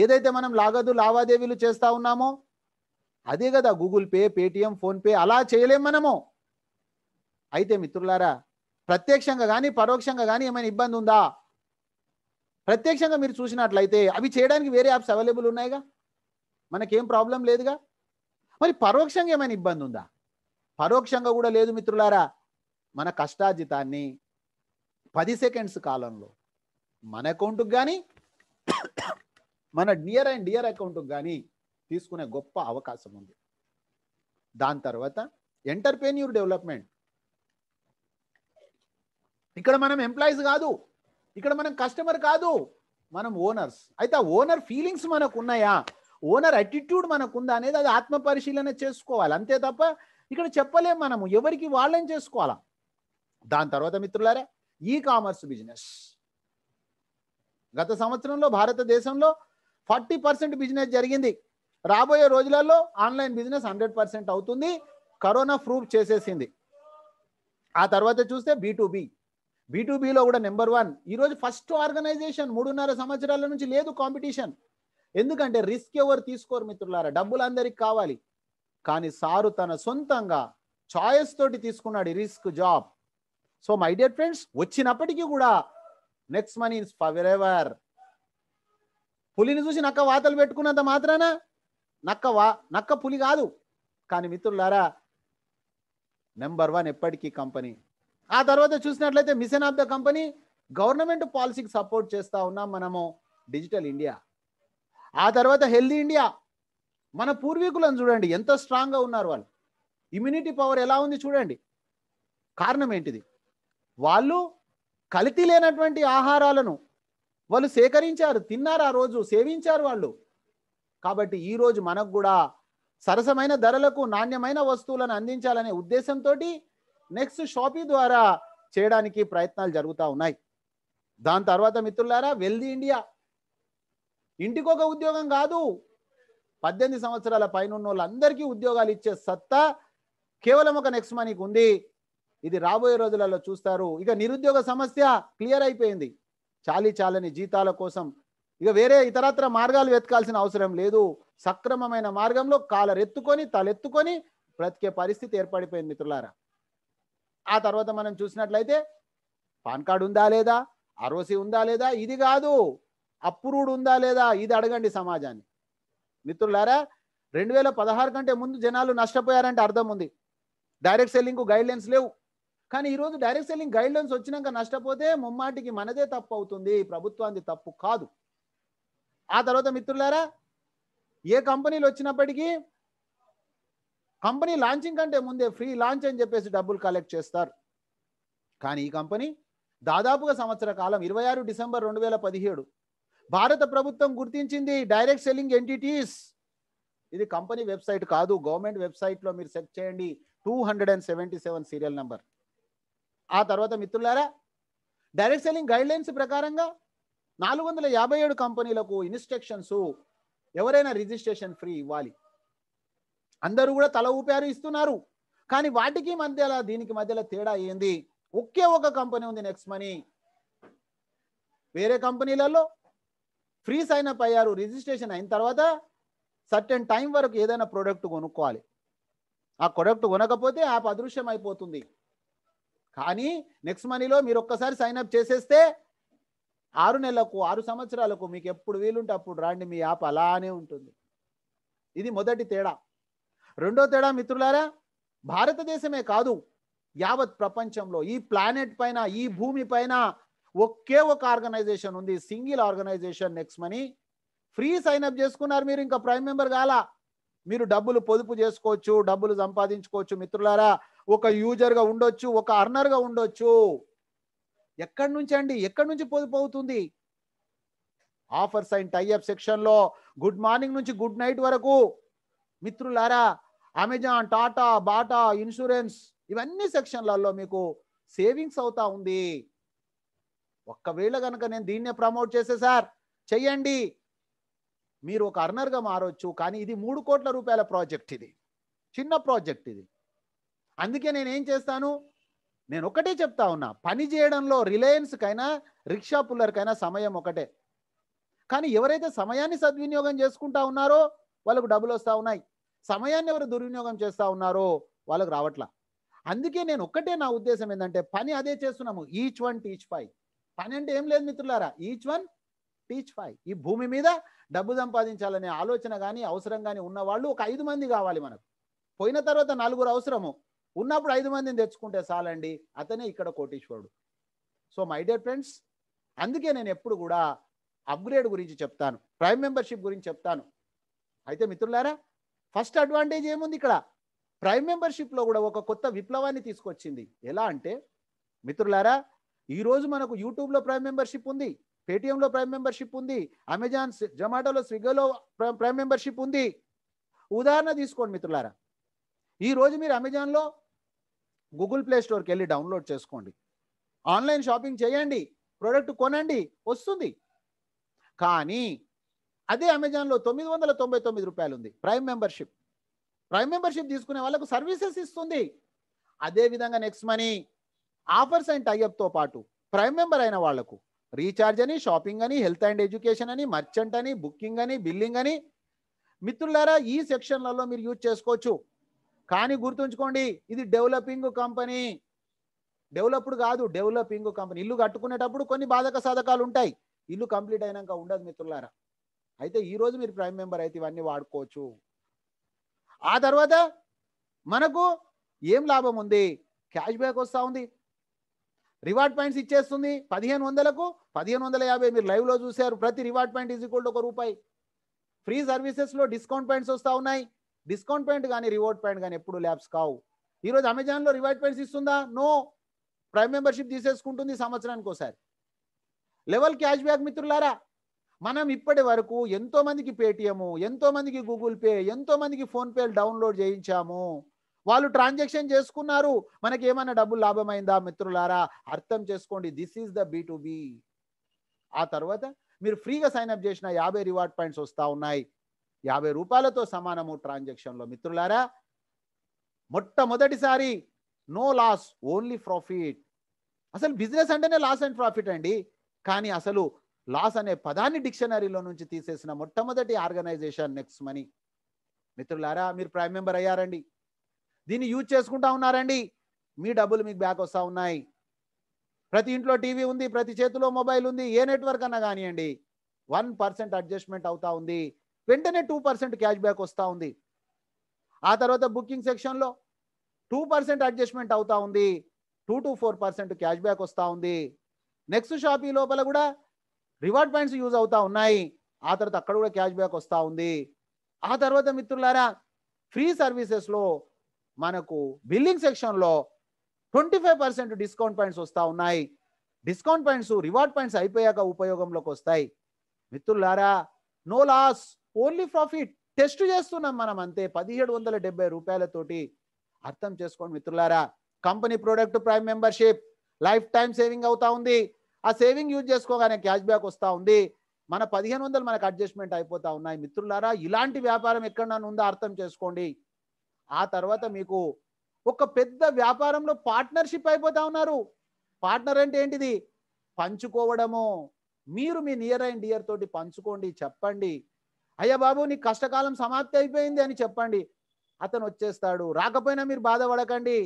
ఏదైతే మనం లాగదు లావాదేవీలు చేస్తా ఉన్నామో అదే కదా గూగుల్ పే పేటిఎం ఫోన్పే అలా చేయలేం మనము అయితే మిత్రులారా ప్రత్యక్షంగా కానీ పరోక్షంగా కానీ ఏమైనా ఇబ్బంది ఉందా ప్రత్యక్షంగా మీరు చూసినట్లయితే అవి చేయడానికి వేరే యాప్స్ అవైలబుల్ ఉన్నాయిగా మనకేం ప్రాబ్లం లేదుగా మరి పరోక్షంగా ఏమైనా ఇబ్బంది ఉందా పరోక్షంగా కూడా లేదు మిత్రులారా మన కష్టాజితాన్ని పది సెకండ్స్ కాలంలో మన అకౌంట్కి కానీ మన నియర్ అండ్ డియర్ అకౌంట్ కానీ తీసుకునే గొప్ప అవకాశం ఉంది దాని తర్వాత ఎంటర్ప్రెన్యూర్ డెవలప్మెంట్ ఇక్కడ మనం ఎంప్లాయీస్ కాదు ఇక్కడ మనం కస్టమర్ కాదు మనం ఓనర్స్ అయితే ఆ ఓనర్ ఫీలింగ్స్ మనకు ఉన్నాయా ఓనర్ అటిట్యూడ్ మనకుందా అనేది అది ఆత్మ పరిశీలన చేసుకోవాలి అంతే తప్ప ఇక్కడ చెప్పలేం మనము ఎవరికి వాళ్ళని చేసుకోవాలా దాని తర్వాత మిత్రులారా ఈ కామర్స్ బిజినెస్ గత సంవత్సరంలో భారతదేశంలో ఫార్టీ పర్సెంట్ బిజినెస్ జరిగింది రాబోయే రోజులలో ఆన్లైన్ బిజినెస్ హండ్రెడ్ పర్సెంట్ అవుతుంది కరోనా ప్రూఫ్ చేసేసింది ఆ తర్వాత చూస్తే బీటూబి బీటూబీలో కూడా నెంబర్ వన్ ఈరోజు ఫస్ట్ ఆర్గనైజేషన్ మూడున్నర సంవత్సరాల నుంచి లేదు కాంపిటీషన్ ఎందుకంటే రిస్క్ ఎవరు తీసుకోరు మిత్రులారా డబ్బులు అందరికి కావాలి కానీ సారు తన సొంతంగా చాయిస్ తోటి తీసుకున్నాడు risk job so my dear friends వచ్చినప్పటికీ కూడా నెక్స్ట్ మనీ ఇన్స్ ఫర్ ఎవర్ పులిని చూసి నక్క వాతలు పెట్టుకున్నంత మాత్రాన నక్క వా నక్క పులి కాదు కానీ మిత్రులారా నెంబర్ వన్ ఎప్పటికీ కంపెనీ ఆ తర్వాత చూసినట్లయితే mission of the company government పాలసీకి సపోర్ట్ చేస్తూ ఉన్నాం మనము డిజిటల్ ఇండియా ఆ తర్వాత హెల్దీ ఇండియా మన పూర్వీకులను చూడండి ఎంత స్ట్రాంగ్గా ఉన్నారు వాళ్ళు ఇమ్యూనిటీ పవర్ ఎలా ఉంది చూడండి కారణం ఏంటిది వాళ్ళు కలితీ లేనటువంటి ఆహారాలను వాళ్ళు సేకరించారు తిన్నారు ఆ రోజు సేవించారు వాళ్ళు కాబట్టి ఈరోజు మనకు కూడా సరసమైన ధరలకు నాణ్యమైన వస్తువులను అందించాలనే ఉద్దేశంతో నెక్స్ట్ షాపీ ద్వారా చేయడానికి ప్రయత్నాలు జరుగుతూ ఉన్నాయి దాని తర్వాత మిత్రులారా వెల్దీ ఇండియా ఇంటికి ఉద్యోగం కాదు పద్దెనిమిది సంవత్సరాల పైన వాళ్ళందరికీ ఉద్యోగాలు ఇచ్చే సత్తా కేవలం ఒక నెక్స్ట్ మనీకి ఉంది ఇది రాబోయే రోజులలో చూస్తారు ఇక నిరుద్యోగ సమస్య క్లియర్ అయిపోయింది చాలీ చాలని జీతాల కోసం ఇక వేరే ఇతరత్ర మార్గాలు వెతకాల్సిన అవసరం లేదు సక్రమమైన మార్గంలో కాలరెత్తుకొని తలెత్తుకొని బ్రతికే పరిస్థితి ఏర్పడిపోయింది మిత్రులారా ఆ తర్వాత మనం చూసినట్లయితే పాన్ కార్డు ఉందా లేదా అరోసి ఉందా లేదా ఇది కాదు అప్రూవ్డ్ ఉందా లేదా ఇది అడగండి సమాజాన్ని మిత్రులారా రెండు వేల పదహారు కంటే ముందు జనాలు నష్టపోయారంటే అర్థం ఉంది డైరెక్ట్ సెల్లింగ్కు గైడ్లైన్స్ లేవు కానీ ఈరోజు డైరెక్ట్ సెల్లింగ్ గైడ్లైన్స్ వచ్చినాక నష్టపోతే ముమ్మాటికి మనదే తప్పు అవుతుంది ప్రభుత్వాన్ని తప్పు కాదు ఆ తర్వాత మిత్రులారా ఏ కంపెనీలు వచ్చినప్పటికీ కంపెనీ లాంచింగ్ కంటే ముందే ఫ్రీ లాంచ్ అని చెప్పేసి డబ్బులు కలెక్ట్ చేస్తారు కానీ ఈ కంపెనీ దాదాపుగా సంవత్సర కాలం ఇరవై ఆరు డిసెంబర్ రెండు వేల పదిహేడు భారత ప్రభుత్వం గుర్తించింది డైరెక్ట్ సెల్లింగ్ ఎంటిటీస్ ఇది కంపెనీ వెబ్సైట్ కాదు గవర్నమెంట్ వెబ్సైట్లో మీరు సెర్చ్ చేయండి two hundred and seventy seven serial number ఆ తర్వాత మిత్రులారా డైరెక్ట్ సెల్లింగ్ గైడ్లైన్స్ ప్రకారంగా నాలుగు వందల యాభై ఏడు కంపెనీలకు ఇన్స్ట్రక్షన్స్ ఎవరైనా రిజిస్ట్రేషన్ ఫ్రీ ఇవ్వాలి అందరూ కూడా తల ఊపారు ఇస్తున్నారు కానీ వాటికి మధ్యలో దీనికి మధ్యలో తేడా ఏంది ఒకే ఒక కంపెనీ ఉంది నెక్స్ట్ మనీ వేరే కంపెనీలలో ఫ్రీ సైన్ అప్ అయ్యారు రిజిస్ట్రేషన్ అయిన తర్వాత సర్టెన్ టైం వరకు ఏదైనా ప్రోడక్ట్ కొనుక్కోవాలి ఆ ప్రోడక్ట్ కొనకపోతే యాప్ అదృశ్యం అయిపోతుంది కానీ నెక్స్ట్ మనీలో మీరు ఒక్కసారి సైన్ అప్ చేసేస్తే ఆరు నెలలకు ఆరు సంవత్సరాలకు మీకు ఎప్పుడు వీలుంటే అప్పుడు రాండి మీ యాప్ అలానే ఉంటుంది ఇది మొదటి తేడా రెండో తేడా మిత్రులారా భారతదేశమే కాదు యావత్ ప్రపంచంలో ఈ ప్లానెట్ పైన ఈ భూమి పైన ఒకే ఒక ఆర్గనైజేషన్ ఉంది single organisation Next Money free sign up చేసుకున్నారు మీరు ఇంకా ప్రైమ్ మెంబర్ కాలా మీరు డబ్బులు పొదుపు చేసుకోవచ్చు డబ్బులు సంపాదించుకోవచ్చు మిత్రులారా ఒక యూజర్గా ఉండొచ్చు ఒక అర్నర్గా ఉండొచ్చు ఎక్కడి నుంచి అండి ఎక్కడి నుంచి పొదుపు అవుతుంది ఆఫర్స్ అండ్ టైఅప్ సెక్షన్లో గుడ్ మార్నింగ్ నుంచి గుడ్ నైట్ వరకు మిత్రులారా అమెజాన్ టాటా బాటా ఇన్సూరెన్స్ ఇవన్నీ సెక్షన్లలో మీకు సేవింగ్స్ అవుతా ఉంది ఒక్కవేళ కనుక నేను దీన్నే ప్రమోట్ చేసే సార్ చెయ్యండి మీరు ఒక అర్నర్గా మారవచ్చు కానీ ఇది మూడు కోట్ల రూపాయల ప్రాజెక్ట్ ఇది చిన్న ప్రాజెక్ట్ ఇది అందుకే నేను ఏం చేస్తాను నేను ఒకటే చెప్తా ఉన్నా పని చేయడంలో రిలయన్స్కైనా రిక్షా పుల్లర్కైనా సమయం ఒకటే కానీ ఎవరైతే సమయాన్ని సద్వినియోగం చేసుకుంటా ఉన్నారో వాళ్ళకు డబ్బులు వస్తూ ఉన్నాయి సమయాన్ని ఎవరు దుర్వినియోగం చేస్తూ ఉన్నారో వాళ్ళకు రావట్లా అందుకే నేను ఒక్కటే నా ఉద్దేశం ఏంటంటే పని అదే చేస్తున్నాము ఈచ్ వన్ టీచ్ ఫైవ్ పని అంటే ఏం లేదు మిత్రులారా ఈచ్ వన్ టీచ్ ఫైవ్ ఈ భూమి మీద డబ్బు సంపాదించాలనే ఆలోచన కానీ అవసరం కానీ ఉన్నవాళ్ళు ఒక ఐదు మంది కావాలి మనకు పోయిన తర్వాత నలుగురు అవసరము ఉన్నప్పుడు ఐదు మందిని తెచ్చుకుంటే చాలండి అతనే ఇక్కడ కోటీశ్వరుడు సో మై డియర్ ఫ్రెండ్స్ అందుకే నేను ఎప్పుడు కూడా అప్గ్రేడ్ గురించి చెప్తాను ప్రైమ్ మెంబర్షిప్ గురించి చెప్తాను అయితే మిత్రులారా ఫస్ట్ అడ్వాంటేజ్ ఏముంది ఇక్కడ ప్రైమ్ మెంబర్షిప్లో కూడా ఒక కొత్త విప్లవాన్ని తీసుకొచ్చింది ఎలా అంటే మిత్రులారా ఈరోజు మనకు యూట్యూబ్లో ప్రైమ్ మెంబర్షిప్ ఉంది పేటిఎంలో ప్రైమ్ మెంబర్షిప్ ఉంది అమెజాన్ జొమాటోలో స్విగ్గీలో ప్రైమ్ మెంబర్షిప్ ఉంది ఉదాహరణ తీసుకోండి మిత్రులారా ఈరోజు మీరు అమెజాన్లో గూగుల్ ప్లే స్టోర్కి వెళ్ళి డౌన్లోడ్ చేసుకోండి ఆన్లైన్ షాపింగ్ చేయండి ప్రోడక్ట్ కొనండి వస్తుంది కానీ అదే అమెజాన్లో తొమ్మిది వందల తొంభై తొమ్మిది రూపాయలు ఉంది ప్రైమ్ మెంబర్షిప్ ప్రైమ్ మెంబర్షిప్ తీసుకునే వాళ్ళకు సర్వీసెస్ ఇస్తుంది అదేవిధంగా నెక్స్ట్ మనీ ఆఫర్స్ అండ్ టైఅప్తో పాటు ప్రైమ్ మెంబర్ అయిన వాళ్లకు రీఛార్జ్ అని షాపింగ్ అని హెల్త్ అండ్ ఎడ్యుకేషన్ అని మర్చెంట్ అని బుకింగ్ అని బిల్లింగ్ అని మిత్రులారా ఈ సెక్షన్లలో మీరు యూజ్ చేసుకోవచ్చు కానీ గుర్తుంచుకోండి ఇది డెవలపింగ్ కంపెనీ డెవలప్డ్ కాదు డెవలపింగ్ కంపెనీ ఇల్లు కట్టుకునేటప్పుడు కొన్ని బాధక సాధకాలు ఉంటాయి ఇల్లు కంప్లీట్ అయినాక ఉండదు మిత్రులారా అయితే ఈరోజు మీరు ప్రైమ్ మెంబర్ అయితే ఇవన్నీ వాడుకోవచ్చు ఆ తర్వాత మనకు ఏం లాభం ఉంది క్యాష్ బ్యాక్ వస్తూ ఉంది రివార్డ్ పాయింట్స్ ఇచ్చేస్తుంది పదిహేను వందలకు పదిహేను వందల యాభై మీరు లైవ్లో చూశారు ప్రతి రివార్డ్ పాయింట్ ఇజ్ ఈక్వల్ ఒక రూపాయి ఫ్రీ సర్వీసెస్లో డిస్కౌంట్ పాయింట్స్ వస్తూ ఉన్నాయి డిస్కౌంట్ పాయింట్ కానీ రివార్డ్ పాయింట్ కానీ ఎప్పుడు ల్యాబ్స్ కావు ఈరోజు అమెజాన్లో రివార్డ్ పాయింట్స్ ఇస్తుందా నో ప్రైమ్ మెంబర్షిప్ తీసేసుకుంటుంది సంవత్సరానికి ఒకసారి లెవెల్ క్యాష్ బ్యాక్ మిత్రులారా మనం ఇప్పటి వరకు ఎంతోమందికి ఎంతో ఎంతోమందికి గూగుల్ పే ఎంతోమందికి ఫోన్పేలు డౌన్లోడ్ చేయించాము వాళ్ళు ట్రాన్సాక్షన్ చేసుకున్నారు మనకి ఏమైనా డబ్బులు లాభమైందా మిత్రులారా అర్థం చేసుకోండి this is the B to B ఆ తర్వాత మీరు ఫ్రీగా సైన్ అప్ చేసిన యాభై రివార్డ్ పాయింట్స్ వస్తూ ఉన్నాయి యాభై రూపాయలతో సమానము ట్రాన్సాక్షన్లో మిత్రులారా మొట్టమొదటిసారి నో లాస్ ఓన్లీ ప్రాఫిట్ అసలు బిజినెస్ అంటేనే లాస్ అండ్ ప్రాఫిట్ అండి కానీ అసలు లాస్ అనే పదాన్ని డిక్షనరీలో నుంచి తీసేసిన మొట్టమొదటి ఆర్గనైజేషన్ నెక్స్ట్ మనీ మిత్రులారా మీరు ప్రైమ్ మెంబర్ అయ్యారండి దీన్ని యూజ్ చేసుకుంటా ఉన్నారండి మీ డబ్బులు మీకు బ్యాక్ వస్తూ ఉన్నాయి ప్రతి ఇంట్లో టీవీ ఉంది ప్రతి చేతిలో మొబైల్ ఉంది ఏ నెట్వర్క్ అన్నా కానివ్వండి వన్ పర్సెంట్ అడ్జస్ట్మెంట్ అవుతా ఉంది వెంటనే టూ పర్సెంట్ క్యాష్ బ్యాక్ వస్తూ ఉంది ఆ తర్వాత బుకింగ్ సెక్షన్లో టూ పర్సెంట్ అడ్జస్ట్మెంట్ అవుతూ ఉంది two to four percent cash back వస్తూ ఉంది నెక్స్ట్ షాపింగ్ లోపల కూడా రివార్డ్ పాయింట్స్ యూజ్ అవుతూ ఉన్నాయి ఆ తర్వాత అక్కడ కూడా క్యాష్ బ్యాక్ వస్తూ ఉంది ఆ తర్వాత మిత్రులారా ఫ్రీ సర్వీసెస్లో మనకు బిల్లింగ్ సెక్షన్లో twenty five percent discount points వస్తూ ఉన్నాయి డిస్కౌంట్ పాయింట్స్ రివార్డ్ పాయింట్స్ అయిపోయాక ఉపయోగంలోకి వస్తాయి మిత్రులారా no loss only profit test చేస్తున్నాం మనం అంతే పదిహేడు వందల డెబ్బై రూపాయలతోటి అర్థం చేసుకోండి మిత్రులారా company product prime membership lifetime saving అవుతా ఉంది ఆ సేవింగ్ యూజ్ చేసుకోగానే క్యాష్ బ్యాక్ వస్తూ ఉంది మన పదిహేను వందలు మనకు అడ్జస్ట్మెంట్ అయిపోతూ ఉన్నాయి మిత్రులారా ఇలాంటి వ్యాపారం ఎక్కడన్నా ఉందో అర్థం చేసుకోండి ఆ తర్వాత మీకు ఒక పెద్ద వ్యాపారంలో పార్ట్నర్షిప్ అయిపోతా ఉన్నారు పార్ట్నర్ అంటే ఏంటిది పంచుకోవడము మీరు మీ నియర్ అండ్ డియర్ తోటి పంచుకోండి చెప్పండి అయ్యా బాబు నీ కష్టకాలం సమాప్తి అయిపోయింది అని చెప్పండి అతను వచ్చేస్తాడు రాకపోయినా మీరు బాధపడకండి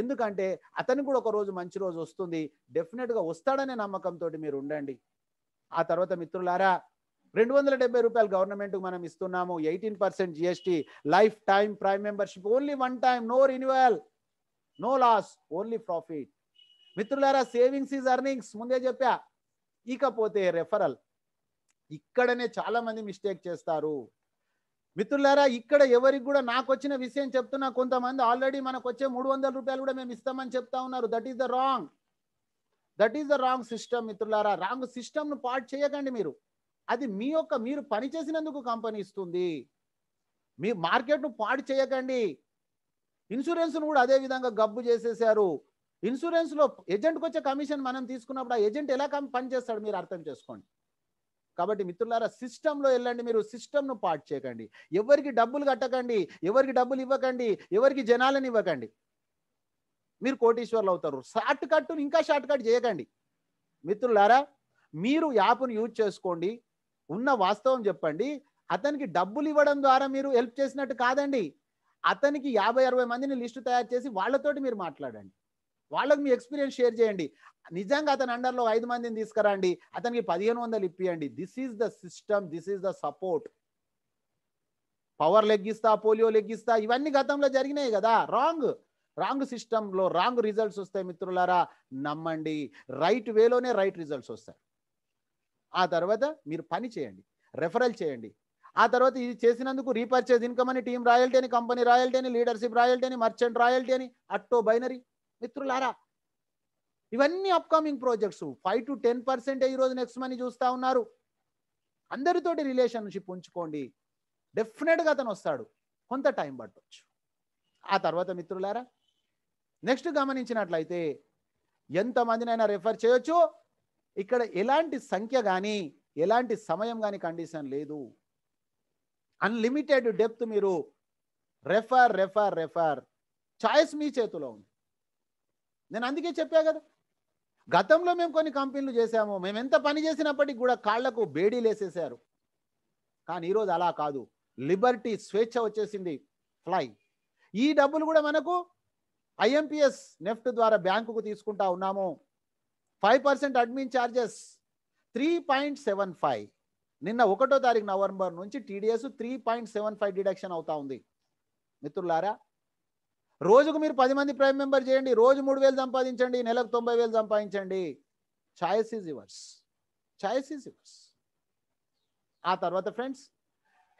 ఎందుకంటే అతను కూడా ఒక రోజు మంచి రోజు వస్తుంది డెఫినెట్గా వస్తాడనే నమ్మకంతో మీరు ఉండండి ఆ తర్వాత మిత్రులారా రెండు వందల డెబ్బై రూపాయలు గవర్నమెంట్కి మనం ఇస్తున్నాము eighteen percent GST lifetime prime membership only one time no renewal no loss only profit మిత్రులారా సేవింగ్స్ ఈజ్ అర్నింగ్స్ ముందే చెప్పా ఇకపోతే రెఫరల్ ఇక్కడనే చాలా మంది మిస్టేక్ చేస్తారు మిత్రులారా ఇక్కడ ఎవరికి కూడా నాకు వచ్చిన విషయం చెప్తున్నా కొంతమంది ఆల్రెడీ మనకు వచ్చే మూడు వందల రూపాయలు కూడా మేము ఇస్తామని చెప్తా ఉన్నారు that is the wrong that is the wrong system మిత్రులారా రాంగ్ సిస్టమ్ను పాటు చేయకండి మీరు అది మీ యొక్క మీరు పనిచేసినందుకు కంపెనీ ఇస్తుంది మీ మార్కెట్ను పాడు చేయకండి ఇన్సూరెన్స్ను కూడా అదే విధంగా గబ్బు చేసేసారు ఇన్సూరెన్స్లో ఏజెంట్కి వచ్చే కమిషన్ మనం తీసుకున్నప్పుడు ఆ ఏజెంట్ ఎలా పనిచేస్తాడు మీరు అర్థం చేసుకోండి కాబట్టి మిత్రులారా సిస్టంలో వెళ్ళండి మీరు సిస్టంను పాటు చేయకండి ఎవరికి డబ్బులు కట్టకండి ఎవరికి డబ్బులు ఇవ్వకండి ఎవరికి జనాలను ఇవ్వకండి మీరు కోటీశ్వర్లు అవుతారు షార్ట్ కట్ను ఇంకా షార్ట్ కట్ చేయకండి మిత్రులారా మీరు యాప్ను యూజ్ చేసుకోండి ఉన్న వాస్తవం చెప్పండి అతనికి డబ్బులు ఇవ్వడం ద్వారా మీరు హెల్ప్ చేసినట్టు కాదండి అతనికి యాభై అరవై మందిని లిస్టు తయారు చేసి వాళ్ళతోటి మీరు మాట్లాడండి వాళ్ళకి మీ ఎక్స్పీరియన్స్ షేర్ చేయండి నిజంగా అతని అండర్లో ఐదు మందిని తీసుకురండి అతనికి పదిహేను వందలు ఇప్పియండి this is the system this is the support power లెగ్గిస్తా పోలియో లెగ్గిస్తా ఇవన్నీ గతంలో జరిగినాయి కదా రాంగ్ రాంగ్ సిస్టంలో రాంగ్ రిజల్ట్స్ వస్తాయి మిత్రులారా నమ్మండి రైట్ వేలోనే రైట్ రిజల్ట్స్ వస్తాయి ఆ తర్వాత మీరు పని చేయండి రెఫరల్ చేయండి ఆ తర్వాత ఇది చేసినందుకు రీపర్చేజ్ ఇన్కమ్ అని టీం రాయల్టీ అని కంపెనీ రాయల్టీ అని లీడర్షిప్ రాయల్టీ అని మర్చెంట్ రాయల్టీ అని అట్టో బైనరీ మిత్రులారా ఇవన్నీ upcoming projects five to ten పర్సెంటే ఈరోజు నెక్స్ట్ మనీ చూస్తూ ఉన్నారు అందరితోటి రిలేషన్షిప్ ఉంచుకోండి డెఫినెట్గా అతను వస్తాడు కొంత టైం పట్టవచ్చు ఆ తర్వాత మిత్రులారా నెక్స్ట్ గమనించినట్లయితే ఎంతమందినైనా రెఫర్ చేయొచ్చు ఇక్కడ ఎలాంటి సంఖ్య కానీ ఎలాంటి సమయం కానీ కండిషన్ లేదు అన్లిమిటెడ్ డెప్త్ మీరు రెఫర్ రెఫర్ రెఫర్ చాయిస్ మీ చేతిలో ఉంది నేను అందుకే చెప్పా కదా గతంలో మేము కొన్ని కంపెనీలు చేశాము మేము ఎంత పని చేసినప్పటికీ కూడా కాళ్లకు బేడీలు వేసేసారు కానీ ఈరోజు అలా కాదు లిబర్టీ స్వేచ్ఛ వచ్చేసింది ఫ్లై ఈ డబ్బులు కూడా మనకు ఐఎంపిఎస్ నెఫ్ట్ ద్వారా బ్యాంకుకు తీసుకుంటా ఉన్నాము five percent admin charges three point seven five నిన్న ఒకటో తారీఖు నవంబర్ నుంచి TDS three point seven five deduction అవుతా ఉంది మిత్రులారా రోజుకు మీరు పది మంది ప్రైమ్ మెంబర్ చేయండి రోజు మూడు వేలు సంపాదించండి నెలకు తొంభై వేలు సంపాదించండి choice is yours choice is yours ఆ తర్వాత ఫ్రెండ్స్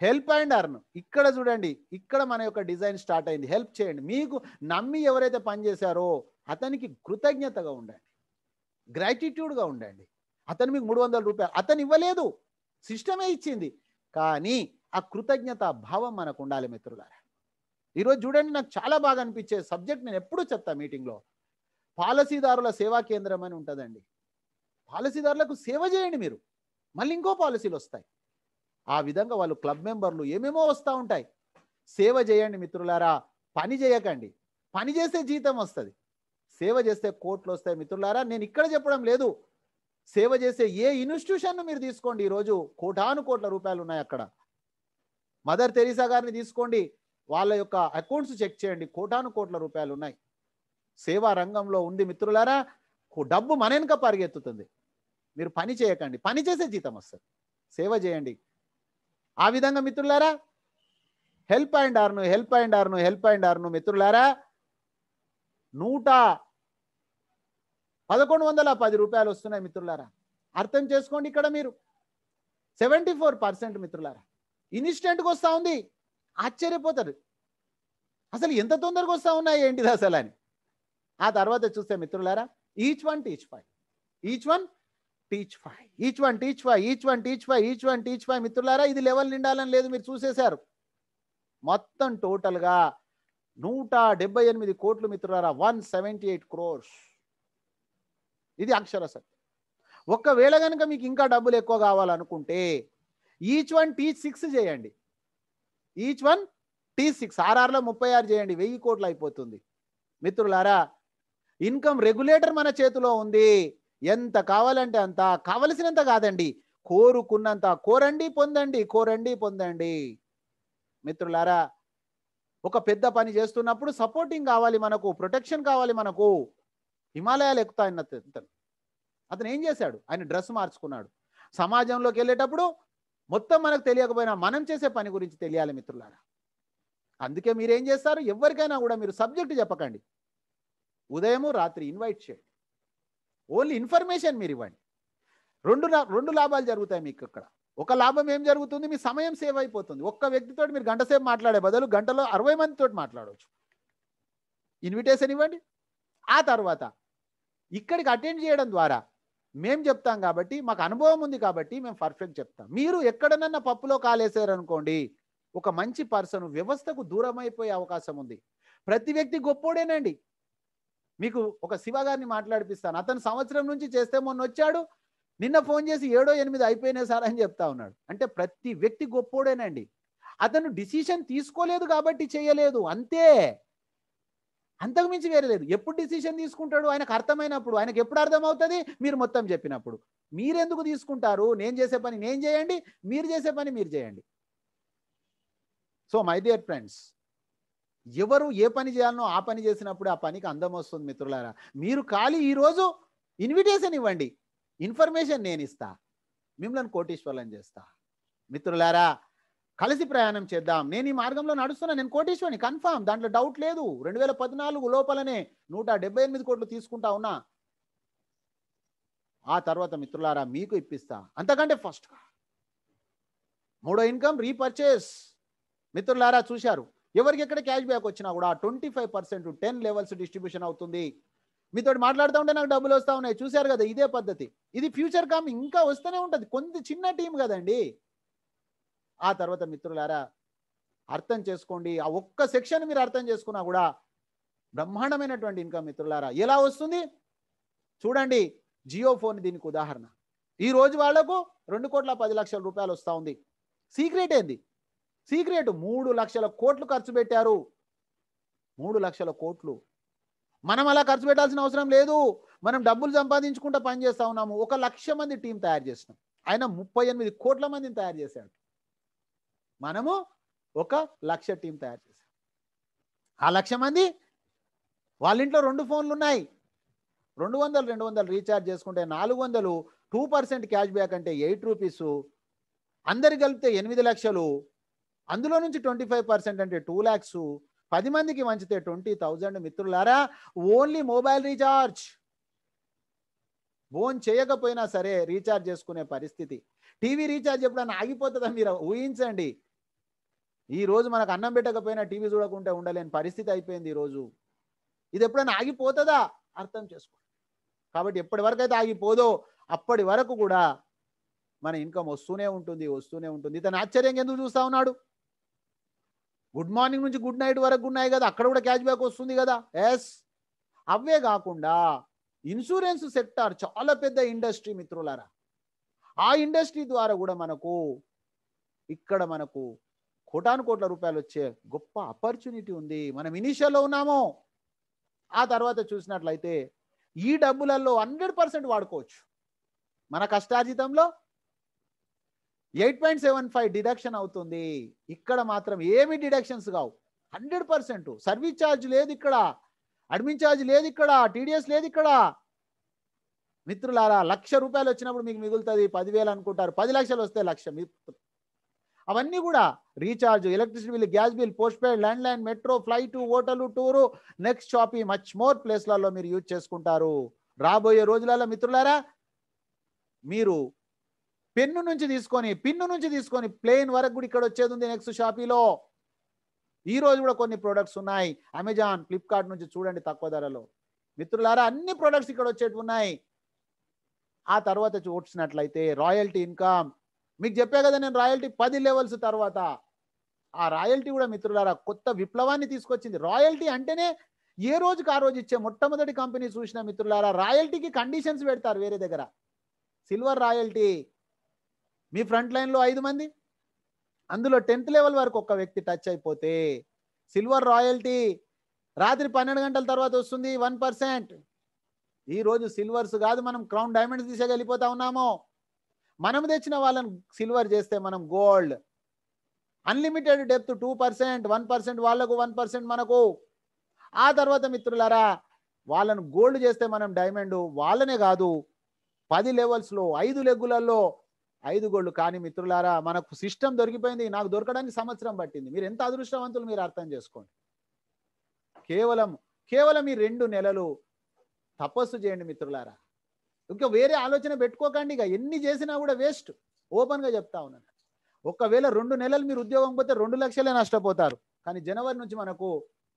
హెల్ప్ అండ్ అర్న్ ఇక్కడ చూడండి ఇక్కడ మన యొక్క డిజైన్ స్టార్ట్ అయింది హెల్ప్ చేయండి మీకు నమ్మి ఎవరైతే పనిచేశారో అతనికి కృతజ్ఞతగా ఉండండి గ్రాటిట్యూడ్గా ఉండండి అతను మీకు మూడు వందల రూపాయలు అతను ఇవ్వలేదు సిస్టమే ఇచ్చింది కానీ ఆ కృతజ్ఞత భావం మనకు ఉండాలి మిత్రులారా ఈరోజు చూడండి నాకు చాలా బాగా అనిపించే సబ్జెక్ట్ నేను ఎప్పుడూ చెప్తా మీటింగ్లో పాలసీదారుల సేవా కేంద్రం అని ఉంటుందండి పాలసీదారులకు సేవ చేయండి మీరు మళ్ళీ ఇంకో పాలసీలు వస్తాయి ఆ విధంగా వాళ్ళు క్లబ్ మెంబర్లు ఏమేమో వస్తూ ఉంటాయి సేవ చేయండి మిత్రులారా పని చేయకండి పని చేస్తే జీతం వస్తుంది సేవ చేస్తే కోట్లు వస్తాయి మిత్రులారా నేను ఇక్కడ చెప్పడం లేదు సేవ చేసే ఏ ఇన్స్టిట్యూషన్ను మీరు తీసుకోండి ఈరోజు కోటాను కోట్ల రూపాయలు ఉన్నాయి అక్కడ మదర్ తెరీసా గారిని తీసుకోండి వాళ్ళ యొక్క అకౌంట్స్ చెక్ చేయండి కోటాను కోట్ల రూపాయలు ఉన్నాయి సేవా రంగంలో ఉంది మిత్రులారా డబ్బు మన వెనుక పరిగెత్తుతుంది మీరు పని చేయకండి పని చేసే జీతం వస్తుంది సేవ చేయండి ఆ విధంగా మిత్రులారా help and earn help and earn help and earn మిత్రులారా నూట పదకొండు వందల పది రూపాయలు వస్తున్నాయి మిత్రులారా అర్థం చేసుకోండి ఇక్కడ మీరు సెవెంటీ ఫోర్ పర్సెంట్ మిత్రులారా ఇన్స్టెంట్కి వస్తూ ఉంది ఆశ్చర్యపోతారు అసలు ఎంత తొందరగా వస్తూ ఉన్నాయి ఏంటిది అసలు అని ఆ తర్వాత చూస్తే మిత్రులారా each one teach five each one teach five each one teach five each one teach five each one teach five మిత్రులారా ఇది లెవెల్ నిండాలని లేదు మీరు చూసేశారు మొత్తం టోటల్గా నూట డెబ్బై ఎనిమిది కోట్లు మిత్రులారా వన్ సెవెంటీ ఎయిట్ క్రోర్స్ ఇది అక్షర సత్యం ఒక్కవేళ కనుక మీకు ఇంకా డబ్బులు ఎక్కువ కావాలనుకుంటే ఈచ్ వన్ టీచ్ సిక్స్ చేయండి ఈచ్ వన్ టీ సిక్స్ ఆర్ఆర్లో ముప్పై ఆరు చేయండి వెయ్యి కోట్లు అయిపోతుంది మిత్రులారా ఇన్కమ్ రెగ్యులేటర్ మన చేతిలో ఉంది ఎంత కావాలంటే అంత కావలసినంత కాదండి కోరుకున్నంత కోరండి పొందండి కోరండి పొందండి మిత్రులారా ఒక పెద్ద పని చేస్తున్నప్పుడు సపోర్టింగ్ కావాలి మనకు ప్రొటెక్షన్ కావాలి మనకు హిమాలయాలు ఎక్కుతాయన్న అతను ఏం చేశాడు ఆయన డ్రెస్ మార్చుకున్నాడు సమాజంలోకి వెళ్ళేటప్పుడు మొత్తం మనకు తెలియకపోయినా మనం చేసే పని గురించి తెలియాలి మిత్రులారా అందుకే మీరేం చేస్తారు ఎవరికైనా కూడా మీరు సబ్జెక్టు చెప్పకండి ఉదయము రాత్రి ఇన్వైట్ చేయండి ఓన్లీ ఇన్ఫర్మేషన్ మీరు ఇవ్వండి రెండు రెండు లాభాలు జరుగుతాయి మీకు ఇక్కడ ఒక లాభం ఏం జరుగుతుంది మీ సమయం సేవ్ అయిపోతుంది ఒక్క వ్యక్తితో మీరు గంట సేపు మాట్లాడే బదులు గంటలో అరవై మందితో మాట్లాడవచ్చు ఇన్విటేషన్ ఇవ్వండి ఆ తర్వాత ఇక్కడికి అటెండ్ చేయడం ద్వారా మేం చెప్తాం కాబట్టి మాకు అనుభవం ఉంది కాబట్టి మేము పర్ఫెక్ట్ చెప్తాం మీరు ఎక్కడనన్నా పప్పులో కాలేసారనుకోండి ఒక మంచి పర్సన్ వ్యవస్థకు దూరం అయిపోయే అవకాశం ఉంది ప్రతి వ్యక్తి గొప్పోడేనండి మీకు ఒక శివగారిని మాట్లాడిపిస్తాను అతను సంవత్సరం నుంచి చేస్తే మొన్న వచ్చాడు నిన్న ఫోన్ చేసి ఏడో ఎనిమిది అయిపోయినా సార్ అని చెప్తా ఉన్నాడు అంటే ప్రతి వ్యక్తి గొప్పోడేనండి అతను డిసిషన్ తీసుకోలేదు కాబట్టి చేయలేదు అంతే మించి వేరే లేదు ఎప్పుడు డిసిషన్ తీసుకుంటాడు ఆయనకు అర్థమైనప్పుడు ఆయనకు ఎప్పుడు అర్థమవుతుంది మీరు మొత్తం చెప్పినప్పుడు మీరెందుకు తీసుకుంటారు నేను చేసే పని నేను చేయండి మీరు చేసే పని మీరు చేయండి సో మై డియర్ ఫ్రెండ్స్ ఎవరు ఏ పని చేయాలనో ఆ పని చేసినప్పుడు ఆ పనికి అందం వస్తుంది మిత్రులారా మీరు ఖాళీ ఈరోజు ఇన్విటేషన్ ఇవ్వండి ఇన్ఫర్మేషన్ నేను ఇస్తా మిమ్మల్ని కోటీశ్వర్లను చేస్తా మిత్రులారా కలిసి ప్రయాణం చేద్దాం నేను ఈ మార్గంలో నడుస్తున్నా నేను కోటీశ్వరిని కన్ఫామ్ దాంట్లో డౌట్ లేదు రెండు వేల పద్నాలుగు లోపలనే నూట డెబ్బై ఎనిమిది కోట్లు తీసుకుంటా ఉన్నా ఆ తర్వాత మిత్రులారా మీకు ఇప్పిస్తా అంతకంటే ఫస్ట్ మూడో ఇన్కమ్ రీపర్చేస్ మిత్రులారా చూశారు ఎవరికి ఎక్కడ క్యాష్ బ్యాక్ వచ్చినా కూడా twenty five percent ten levels distribution అవుతుంది మీతో మాట్లాడుతూ ఉంటే నాకు డబ్బులు వస్తూ ఉన్నాయి చూశారు కదా ఇదే పద్ధతి ఇది ఫ్యూచర్ కామ్ ఇంకా వస్తూనే ఉంటుంది కొంత చిన్న టీం కదండి ఆ తర్వాత మిత్రులారా అర్థం చేసుకోండి ఆ ఒక్క సెక్షన్ మీరు అర్థం చేసుకున్నా కూడా బ్రహ్మాండమైనటువంటి ఇన్కమ్ మిత్రులారా ఎలా వస్తుంది చూడండి జియో ఫోన్ దీనికి ఉదాహరణ ఈ రోజు వాళ్లకు రెండు కోట్ల పది లక్షల రూపాయలు వస్తూ ఉంది సీక్రెట్ ఏంది సీక్రెట్ మూడు లక్షల కోట్లు ఖర్చు పెట్టారు మూడు లక్షల కోట్లు మనం అలా ఖర్చు పెట్టాల్సిన అవసరం లేదు మనం డబ్బులు సంపాదించుకుంటూ పనిచేస్తూ ఉన్నాము ఒక లక్ష మంది టీం తయారు చేసినాం ఆయన ముప్పై ఎనిమిది కోట్ల మందిని తయారు చేశాడు మనము ఒక లక్ష టీం తయారు చేసాం ఆ లక్ష మంది వాళ్ళ ఇంట్లో రెండు ఫోన్లు ఉన్నాయి రెండు వందలు రెండు వందలు రీఛార్జ్ చేసుకుంటే నాలుగు వందలు టూ పర్సెంట్ క్యాష్ బ్యాక్ అంటే ఎయిట్ రూపీస్ అందరు కలిపితే ఎనిమిది లక్షలు అందులో నుంచి ట్వంటీ ఫైవ్ పర్సెంట్ అంటే టూ ల్యాక్స్ పది మందికి వంచితే ట్వంటీ థౌజండ్ మిత్రులారా ఓన్లీ మొబైల్ రీఛార్జ్ ఫోన్ చేయకపోయినా సరే రీఛార్జ్ చేసుకునే పరిస్థితి టీవీ రీఛార్జ్ ఎప్పుడైనా ఆగిపోతుందా మీరు ఊహించండి ఈ రోజు మనకు అన్నం పెట్టకపోయినా టీవీ చూడకుండా ఉండలేని పరిస్థితి అయిపోయింది ఈరోజు ఇది ఎప్పుడైనా ఆగిపోతుందా అర్థం చేసుకో కాబట్టి ఎప్పటి వరకు అయితే ఆగిపోదో అప్పటి వరకు కూడా మన ఇన్కమ్ వస్తూనే ఉంటుంది వస్తూనే ఉంటుంది ఇతను ఆశ్చర్యంగా ఎందుకు చూస్తూ ఉన్నాడు గుడ్ మార్నింగ్ నుంచి గుడ్ నైట్ వరకు ఉన్నాయి కదా అక్కడ కూడా క్యాష్ బ్యాక్ వస్తుంది కదా ఎస్ అవే కాకుండా ఇన్సూరెన్స్ సెక్టార్ చాలా పెద్ద ఇండస్ట్రీ మిత్రులారా ఆ ఇండస్ట్రీ ద్వారా కూడా మనకు ఇక్కడ మనకు కోటాను కోట్ల రూపాయలు వచ్చే గొప్ప ఆపర్చునిటీ ఉంది మనం ఇనిషియల్లో ఉన్నాము ఆ తర్వాత చూసినట్లయితే ఈ డబ్బులలో హండ్రెడ్ పర్సెంట్ వాడుకోవచ్చు మన కష్టార్జితంలో eight point seven five deduction అవుతుంది ఇక్కడ మాత్రం ఏమి డిడక్షన్స్ కావు హండ్రెడ్ పర్సెంట్ సర్వీస్ ఛార్జ్ లేదు ఇక్కడ అడ్మిన్ ఛార్జ్ లేదు ఇక్కడ టీడీఎస్ లేదు ఇక్కడ మిత్రులారా లక్ష రూపాయలు వచ్చినప్పుడు మీకు మిగులుతుంది పదివేలు అనుకుంటారు పది లక్షలు వస్తే లక్ష అవన్నీ కూడా recharge electricity bill gas bill postpaid landline metro flight hotel tour next shopping much more ప్లేస్లలో మీరు యూజ్ చేసుకుంటారు రాబోయే రోజులలో మిత్రులారా మీరు పెన్ను నుంచి తీసుకొని పిన్ను నుంచి తీసుకొని ప్లేన్ వరకు కూడా ఇక్కడ వచ్చేది ఉంది నెక్స్ట్ షాపీలో ఈ రోజు కూడా కొన్ని ప్రొడక్ట్స్ ఉన్నాయి అమెజాన్ ఫ్లిప్కార్ట్ నుంచి చూడండి తక్కువ ధరలో మిత్రులారా అన్ని ప్రొడక్ట్స్ ఇక్కడ వచ్చేటి ఉన్నాయి ఆ తర్వాత చూసినట్లయితే రాయల్టీ ఇన్కమ్ మీకు చెప్పే కదా నేను రాయల్టీ పది లెవెల్స్ తర్వాత ఆ రాయల్టీ కూడా మిత్రులారా కొత్త విప్లవాన్ని తీసుకొచ్చింది రాయల్టీ అంటేనే ఏ రోజుకి ఆ రోజు ఇచ్చే మొట్టమొదటి కంపెనీ చూసిన మిత్రులారా రాయల్టీకి కండిషన్స్ పెడతారు వేరే దగ్గర సిల్వర్ రాయల్టీ మీ ఫ్రంట్ లైన్లో ఐదు మంది అందులో టెన్త్ లెవెల్ వరకు ఒక వ్యక్తి టచ్ అయిపోతే సిల్వర్ రాయల్టీ రాత్రి పన్నెండు గంటల తర్వాత వస్తుంది వన్ పర్సెంట్ ఈరోజు సిల్వర్స్ కాదు మనం క్రౌన్ డైమండ్స్ తీసేకి వెళ్ళిపోతా మనం తెచ్చిన వాళ్ళని సిల్వర్ చేస్తే మనం gold unlimited depth two percent one percent వాళ్లకు వన్ పర్సెంట్ మనకు ఆ తర్వాత మిత్రులారా వాళ్ళను గోల్డ్ చేస్తే మనం డైమండ్ వాళ్ళనే కాదు పది లెవెల్స్లో ఐదు లెగ్గులలో ఐదు గోల్డ్ కానీ మిత్రులారా మనకు సిస్టమ్ దొరికిపోయింది నాకు దొరకడానికి సంవత్సరం పట్టింది మీరు ఎంత అదృష్టవంతులు మీరు అర్థం చేసుకోండి కేవలం కేవలం ఈ రెండు నెలలు తపస్సు చేయండి మిత్రులారా ఇంకా వేరే ఆలోచన పెట్టుకోకండి ఇక ఎన్ని చేసినా కూడా వేస్ట్ ఓపెన్గా చెప్తా ఉన్నాను ఒకవేళ రెండు నెలలు మీరు ఉద్యోగం పోతే రెండు లక్షలే నష్టపోతారు కానీ జనవరి నుంచి మనకు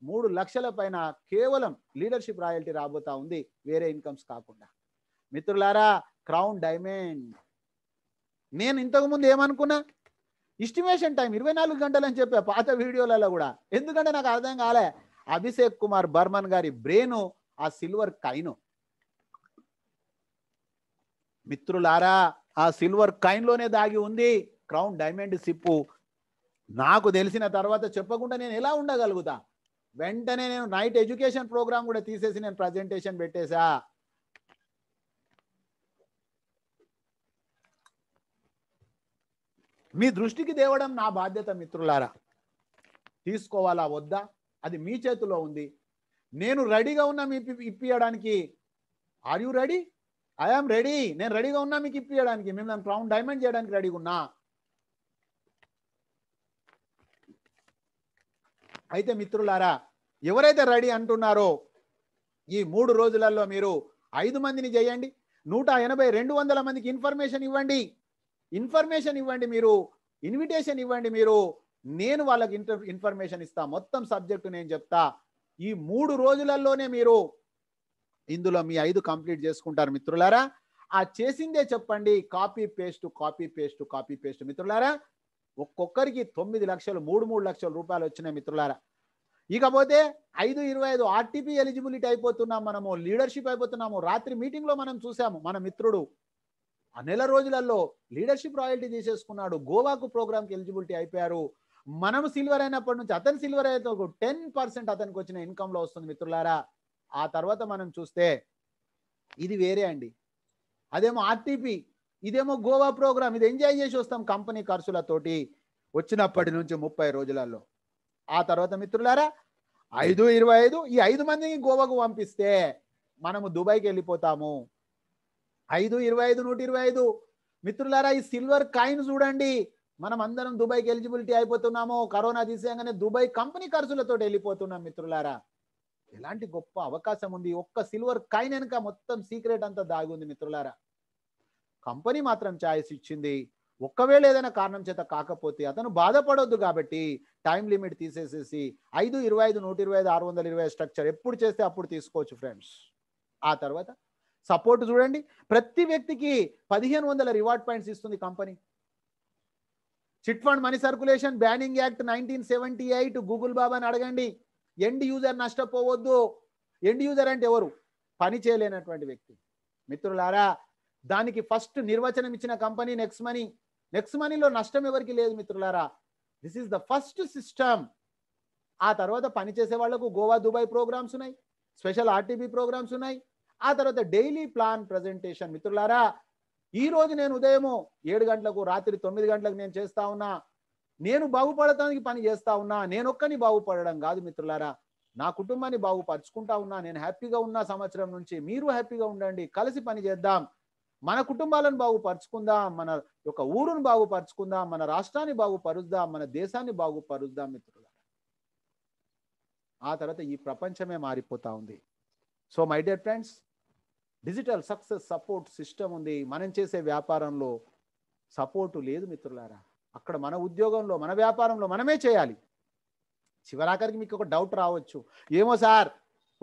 మూడు లక్షల పైన కేవలం లీడర్షిప్ రాయల్టీ రాబోతా ఉంది వేరే ఇన్కమ్స్ కాకుండా మిత్రులారా క్రౌన్ డైమండ్ నేను ఇంతకుముందు ఏమనుకున్నా ఇస్టిమేషన్ టైం ఇరవై నాలుగు గంటలు అని చెప్పా పాత వీడియోలలో కూడా ఎందుకంటే నాకు అర్థం కాలే అభిషేక్ కుమార్ బర్మన్ గారి బ్రెయిన్ ఆ సిల్వర్ కైను మిత్రులారా ఆ సిల్వర్ కైన్లోనే దాగి ఉంది క్రౌన్ డైమండ్ సిప్పు నాకు తెలిసిన తర్వాత చెప్పకుండా నేను ఎలా ఉండగలుగుతా వెంటనే నేను నైట్ ఎడ్యుకేషన్ ప్రోగ్రామ్ కూడా తీసేసి నేను ప్రజెంటేషన్ పెట్టేశా మీ దృష్టికి తేవడం నా బాధ్యత మిత్రులారా తీసుకోవాలా వద్దా అది మీ చేతిలో ఉంది నేను రెడీగా ఉన్నా మీ ఇప్పియడానికి are you ready I am ready నేను రెడీగా ఉన్నా మీకు మేము దాని క్రౌన్ డైమండ్ చేయడానికి రెడీగా ఉన్నా అయితే మిత్రులారా ఎవరైతే రెడీ అంటున్నారో ఈ మూడు రోజులలో మీరు ఐదు మందిని చేయండి నూట ఎనభై రెండు వందల మందికి ఇన్ఫర్మేషన్ ఇవ్వండి ఇన్ఫర్మేషన్ ఇవ్వండి మీరు ఇన్విటేషన్ ఇవ్వండి మీరు నేను వాళ్ళకి ఇన్ఫర్మేషన్ ఇస్తా మొత్తం సబ్జెక్టు నేను చెప్తా ఈ మూడు రోజులలోనే మీరు ఇందులో మీ ఐదు కంప్లీట్ చేసుకుంటారు మిత్రులారా ఆ చేసిందే చెప్పండి copy paste copy paste copy paste మిత్రులారా ఒక్కొక్కరికి తొమ్మిది లక్షలు మూడు మూడు లక్షల రూపాయలు వచ్చినాయి మిత్రులారా ఇకపోతే ఐదు ఇరవై ఐదు ఆర్టీపీ ఎలిజిబిలిటీ అయిపోతున్నాం మనము లీడర్షిప్ అయిపోతున్నాము రాత్రి మీటింగ్లో మనం చూసాము మన మిత్రుడు ఆ నెల రోజులలో లీడర్షిప్ రాయల్టీ తీసేసుకున్నాడు గోవాకు ప్రోగ్రామ్కి ఎలిజిబిలిటీ అయిపోయారు మనం సిల్వర్ అయినప్పటి నుంచి అతను సిల్వర్ అయితే టెన్ పర్సెంట్ అతనికి వచ్చిన ఇన్కంలో వస్తుంది మిత్రులారా ఆ తర్వాత మనం చూస్తే ఇది వేరే అండి అదేమో ఆర్టీపీ ఇదేమో గోవా ప్రోగ్రామ్ ఇది ఎంజాయ్ చేసి వస్తాం కంపెనీ ఖర్చులతోటి వచ్చినప్పటి నుంచి ముప్పై రోజులలో ఆ తర్వాత మిత్రులారా ఐదు ఇరవై ఐదు ఈ ఐదు మందిని గోవాకు పంపిస్తే మనము దుబాయ్కి వెళ్ళిపోతాము ఐదు ఇరవై ఐదు నూట ఇరవై ఐదు మిత్రులారా ఈ సిల్వర్ కాయిన్ చూడండి మనం అందరం దుబాయ్కి ఎలిజిబిలిటీ అయిపోతున్నాము కరోనా తీసేయంగానే దుబాయ్ కంపెనీ ఖర్చులతో వెళ్ళిపోతున్నాం మిత్రులారా ఎలాంటి గొప్ప అవకాశం ఉంది ఒక్క సిల్వర్ కాయిన్ వెనుక మొత్తం సీక్రెట్ అంతా దాగి ఉంది మిత్రులారా కంపెనీ మాత్రం ఛాయిస్ ఇచ్చింది ఒక్కవేళ ఏదైనా కారణం చేత కాకపోతే అతను బాధపడొద్దు కాబట్టి టైం లిమిట్ తీసేసేసి ఐదు ఇరవై ఐదు నూట ఇరవై ఐదు ఆరు వందల ఇరవై స్ట్రక్చర్ ఎప్పుడు చేస్తే అప్పుడు తీసుకోవచ్చు ఫ్రెండ్స్ ఆ తర్వాత సపోర్ట్ చూడండి ప్రతి వ్యక్తికి పదిహేను వందల రివార్డ్ పాయింట్స్ ఇస్తుంది company chit fund money circulation banning act nineteen seventy eight Google బాబాని అడగండి ఎండ్ యూజర్ నష్టపోవద్దు ఎండ్ యూజర్ అంటే ఎవరు పని చేయలేనటువంటి వ్యక్తి మిత్రులారా దానికి ఫస్ట్ నిర్వచనం ఇచ్చిన కంపెనీ నెక్స్ట్ మనీ నెక్స్ట్ మనీలో నష్టం ఎవరికి లేదు మిత్రులారా this is the first system ఆ తర్వాత పనిచేసే వాళ్లకు గోవా దుబాయ్ ప్రోగ్రామ్స్ ఉన్నాయి స్పెషల్ ఆర్టీబీ ప్రోగ్రామ్స్ ఉన్నాయి ఆ తర్వాత డైలీ ప్లాన్ ప్రజెంటేషన్ మిత్రులారా ఈ రోజు నేను ఉదయము ఏడు గంటలకు రాత్రి తొమ్మిది గంటలకు నేను చేస్తా ఉన్నా నేను బాగుపడటానికి పని చేస్తా ఉన్నా నేనొక్కని బాగుపడడం కాదు మిత్రులారా నా కుటుంబాన్ని బాగుపరుచుకుంటా ఉన్నా నేను హ్యాపీగా ఉన్న సంవత్సరం నుంచి మీరు హ్యాపీగా ఉండండి కలిసి పని చేద్దాం మన కుటుంబాలను బాగుపరుచుకుందాం మన యొక్క ఊరును బాగుపరుచుకుందాం మన రాష్ట్రాన్ని బాగుపరుద్దాం మన దేశాన్ని బాగుపరుద్దాం మిత్రులారా ఆ తర్వాత ఈ ప్రపంచమే మారిపోతా ఉంది so my dear friends digital success support system ఉంది మనం చేసే వ్యాపారంలో సపోర్టు లేదు మిత్రులారా అక్కడ మన ఉద్యోగంలో మన వ్యాపారంలో మనమే చేయాలి చివరాఖరికి మీకు ఒక డౌట్ రావచ్చు ఏమో సార్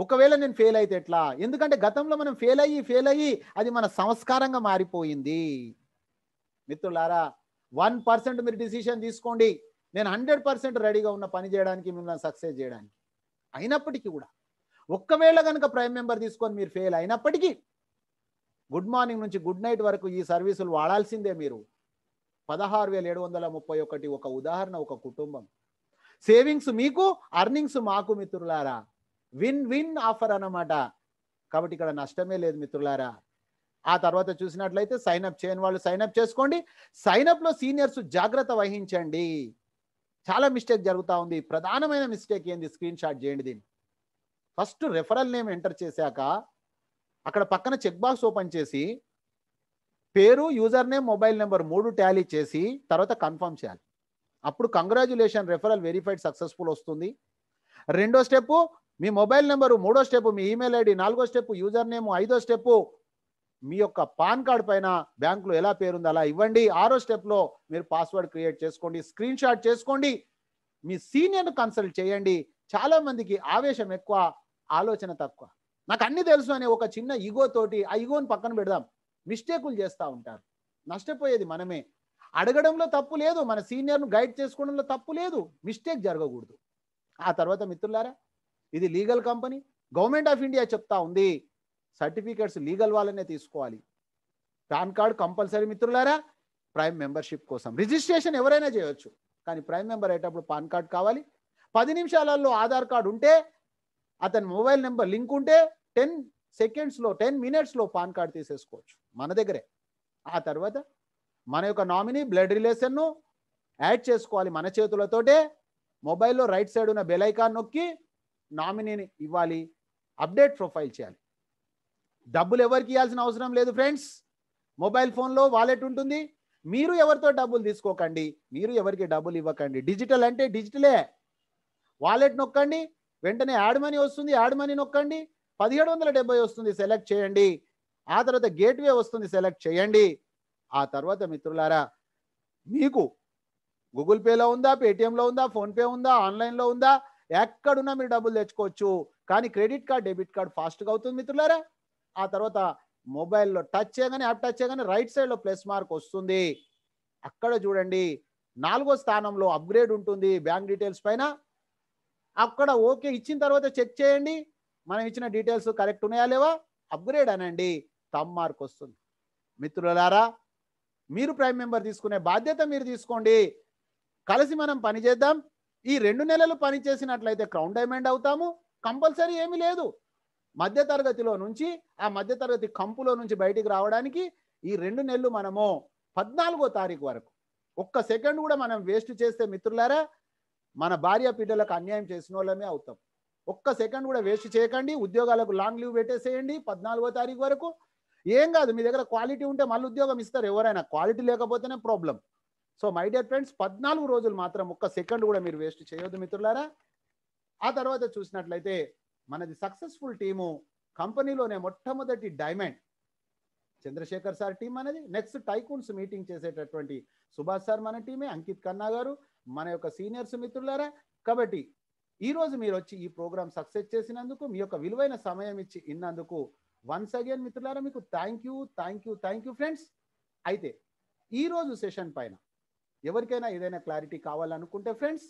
ఒకవేళ నేను ఫెయిల్ అయితే ఎట్లా ఎందుకంటే గతంలో మనం ఫెయిల్ అయ్యి ఫెయిల్ అయ్యి అది మన సంస్కారంగా మారిపోయింది మిత్రులారా వన్ పర్సెంట్ మీరు డిసిషన్ తీసుకోండి నేను హండ్రెడ్ పర్సెంట్ రెడీగా ఉన్న పని చేయడానికి మిమ్మల్ని సక్సెస్ చేయడానికి అయినప్పటికీ కూడా ఒక్కవేళ కనుక ప్రైమ్ మెంబర్ తీసుకొని మీరు ఫెయిల్ అయినప్పటికీ గుడ్ మార్నింగ్ నుంచి గుడ్ నైట్ వరకు ఈ సర్వీసులు వాడాల్సిందే మీరు పదహారు వేల ఏడు వందల ముప్పై ఒకటి ఒక ఉదాహరణ ఒక కుటుంబం సేవింగ్స్ మీకు అర్నింగ్స్ మాకు మిత్రులారా విన్ విన్ ఆఫర్ అన్నమాట కాబట్టి ఇక్కడ నష్టమే లేదు మిత్రులారా ఆ తర్వాత చూసినట్లయితే సైన్అప్ చేయని వాళ్ళు సైన్అప్ చేసుకోండి సైన్అప్లో సీనియర్స్ జాగ్రత్త వహించండి చాలా మిస్టేక్ జరుగుతూ ఉంది ప్రధానమైన మిస్టేక్ ఏంది స్క్రీన్ షాట్ చేయండి దీన్ని ఫస్ట్ రెఫరల్ నేమ్ ఎంటర్ చేశాక అక్కడ పక్కన చెక్ బాక్స్ ఓపెన్ చేసి పేరు యూజర్ నేమ్ మొబైల్ నెంబర్ మూడు ట్యాలీ చేసి తర్వాత కన్ఫర్మ్ చేయాలి అప్పుడు కంగ్రాచులేషన్ రెఫరల్ వెరిఫైడ్ సక్సెస్ఫుల్ వస్తుంది రెండో స్టెప్ మీ మొబైల్ నెంబరు మూడో స్టెప్ మీ ఈమెయిల్ ఐడి నాలుగో స్టెప్ యూజర్ నేమ్ ఐదో స్టెప్ మీ యొక్క పాన్ కార్డ్ పైన బ్యాంకులో ఎలా పేరుంది అలా ఇవ్వండి ఆరో స్టెప్లో మీరు పాస్వర్డ్ క్రియేట్ చేసుకోండి స్క్రీన్ షాట్ చేసుకోండి మీ సీనియర్ను కన్సల్ట్ చేయండి చాలామందికి ఆవేశం ఎక్కువ ఆలోచన తక్కువ నాకు అన్ని తెలుసు అనే ఒక చిన్న ఈగో తోటి ఆ ఈగోని పక్కన పెడదాం మిస్టేకులు చేస్తూ ఉంటారు నష్టపోయేది మనమే అడగడంలో తప్పు లేదు మన సీనియర్ను గైడ్ చేసుకోవడంలో తప్పు లేదు మిస్టేక్ జరగకూడదు ఆ తర్వాత మిత్రులారా ఇది legal company government of India చెప్తా ఉంది సర్టిఫికేట్స్ లీగల్ వాళ్ళనే తీసుకోవాలి పాన్ కార్డ్ కంపల్సరీ మిత్రులారా ప్రైమ్ మెంబర్షిప్ కోసం రిజిస్ట్రేషన్ ఎవరైనా చేయొచ్చు కానీ ప్రైమ్ మెంబర్ అయ్యేటప్పుడు పాన్ కార్డ్ కావాలి పది నిమిషాలలో ఆధార్ కార్డు ఉంటే అతని మొబైల్ నెంబర్ లింక్ ఉంటే టెన్ సెకండ్స్లో టెన్ మినిట్స్లో పాన్ కార్డ్ తీసేసుకోవచ్చు మన దగ్గరే ఆ తర్వాత మన యొక్క నామినీ బ్లడ్ రిలేషన్ను యాడ్ చేసుకోవాలి మన చేతులతోటే మొబైల్లో రైట్ సైడ్ ఉన్న బెలైకాన్ నొక్కి నామినీని ఇవ్వాలి అప్డేట్ ప్రొఫైల్ చేయాలి డబ్బులు ఎవరికి ఇవ్వాల్సిన అవసరం లేదు ఫ్రెండ్స్ మొబైల్ ఫోన్లో వాలెట్ ఉంటుంది మీరు ఎవరితో డబ్బులు తీసుకోకండి మీరు ఎవరికి డబ్బులు ఇవ్వకండి డిజిటల్ అంటే డిజిటలే వాలెట్ నొక్కండి వెంటనే యాడ్ మనీ వస్తుంది యాడ్ మనీ నొక్కండి పదిహేడు వందల డెబ్బై వస్తుంది సెలెక్ట్ చేయండి ఆ తర్వాత గేట్వే వస్తుంది సెలెక్ట్ చేయండి ఆ తర్వాత మిత్రులారా మీకు గూగుల్ పేలో ఉందా పేటిఎంలో ఉందా ఫోన్పే ఉందా ఆన్లైన్లో ఉందా ఎక్కడున్నా మీరు డబ్బులు తెచ్చుకోవచ్చు కానీ క్రెడిట్ కార్డ్ డెబిట్ కార్డ్ ఫాస్ట్గా అవుతుంది మిత్రులారా ఆ తర్వాత మొబైల్లో టచ్ చేయగానే యాప్ టచ్ చేయగానే రైట్ సైడ్లో ప్లస్ మార్క్ వస్తుంది అక్కడ చూడండి నాలుగో స్థానంలో అప్గ్రేడ్ ఉంటుంది బ్యాంక్ డీటెయిల్స్ పైన అక్కడ ఓకే ఇచ్చిన తర్వాత చెక్ చేయండి మనం ఇచ్చిన డీటెయిల్స్ కరెక్ట్ ఉన్నాయా లేవా అప్గ్రేడ్ అనండి తమ్ మార్క్ వస్తుంది మిత్రులారా మీరు ప్రైమ్ మెంబర్ తీసుకునే బాధ్యత మీరు తీసుకోండి కలిసి మనం పని చేద్దాం ఈ రెండు నెలలు పని చేసినట్లయితే క్రౌన్ డైమండ్ అవుతాము కంపల్సరీ ఏమీ లేదు మధ్యతరగతిలో నుంచి ఆ మధ్యతరగతి కంపులో నుంచి బయటికి రావడానికి ఈ రెండు నెలలు మనము పద్నాలుగో తారీఖు వరకు ఒక్క సెకండ్ కూడా మనం వేస్ట్ చేస్తే మిత్రులారా మన భార్య బిడ్డలకు అన్యాయం చేసిన వాళ్ళమే అవుతాం ఒక్క సెకండ్ కూడా వేస్ట్ చేయకండి ఉద్యోగాలకు లాంగ్ లీవ్ పెట్టేసేయండి పద్నాలుగో తారీఖు వరకు ఏం కాదు మీ దగ్గర క్వాలిటీ ఉంటే మళ్ళీ ఉద్యోగం ఇస్తారు ఎవరైనా క్వాలిటీ లేకపోతేనే problem so my dear friends పద్నాలుగు రోజులు మాత్రం ఒక్క సెకండ్ కూడా మీరు వేస్ట్ చేయొద్దు మిత్రులారా ఆ తర్వాత చూసినట్లయితే మనది సక్సెస్ఫుల్ టీము కంపెనీలోనే మొట్టమొదటి డైమండ్ చంద్రశేఖర్ సార్ టీం అనేది నెక్స్ట్ టైకూన్స్ మీటింగ్ చేసేటటువంటి సుభాష్ సార్ మన టీమే అంకిత్ ఖన్నా గారు మన యొక్క సీనియర్స్ మిత్రులారా కాబట్టి ఈరోజు మీరు వచ్చి ఈ ప్రోగ్రామ్ సక్సెస్ చేసినందుకు మీ యొక్క విలువైన సమయం ఇచ్చి ఇన్నందుకు వన్స్ అగైన్ మిత్రులారా మీకు thank you thank you thank you friends అయితే ఈరోజు సెషన్ పైన ఎవరికైనా ఏదైనా క్లారిటీ కావాలనుకుంటే ఫ్రెండ్స్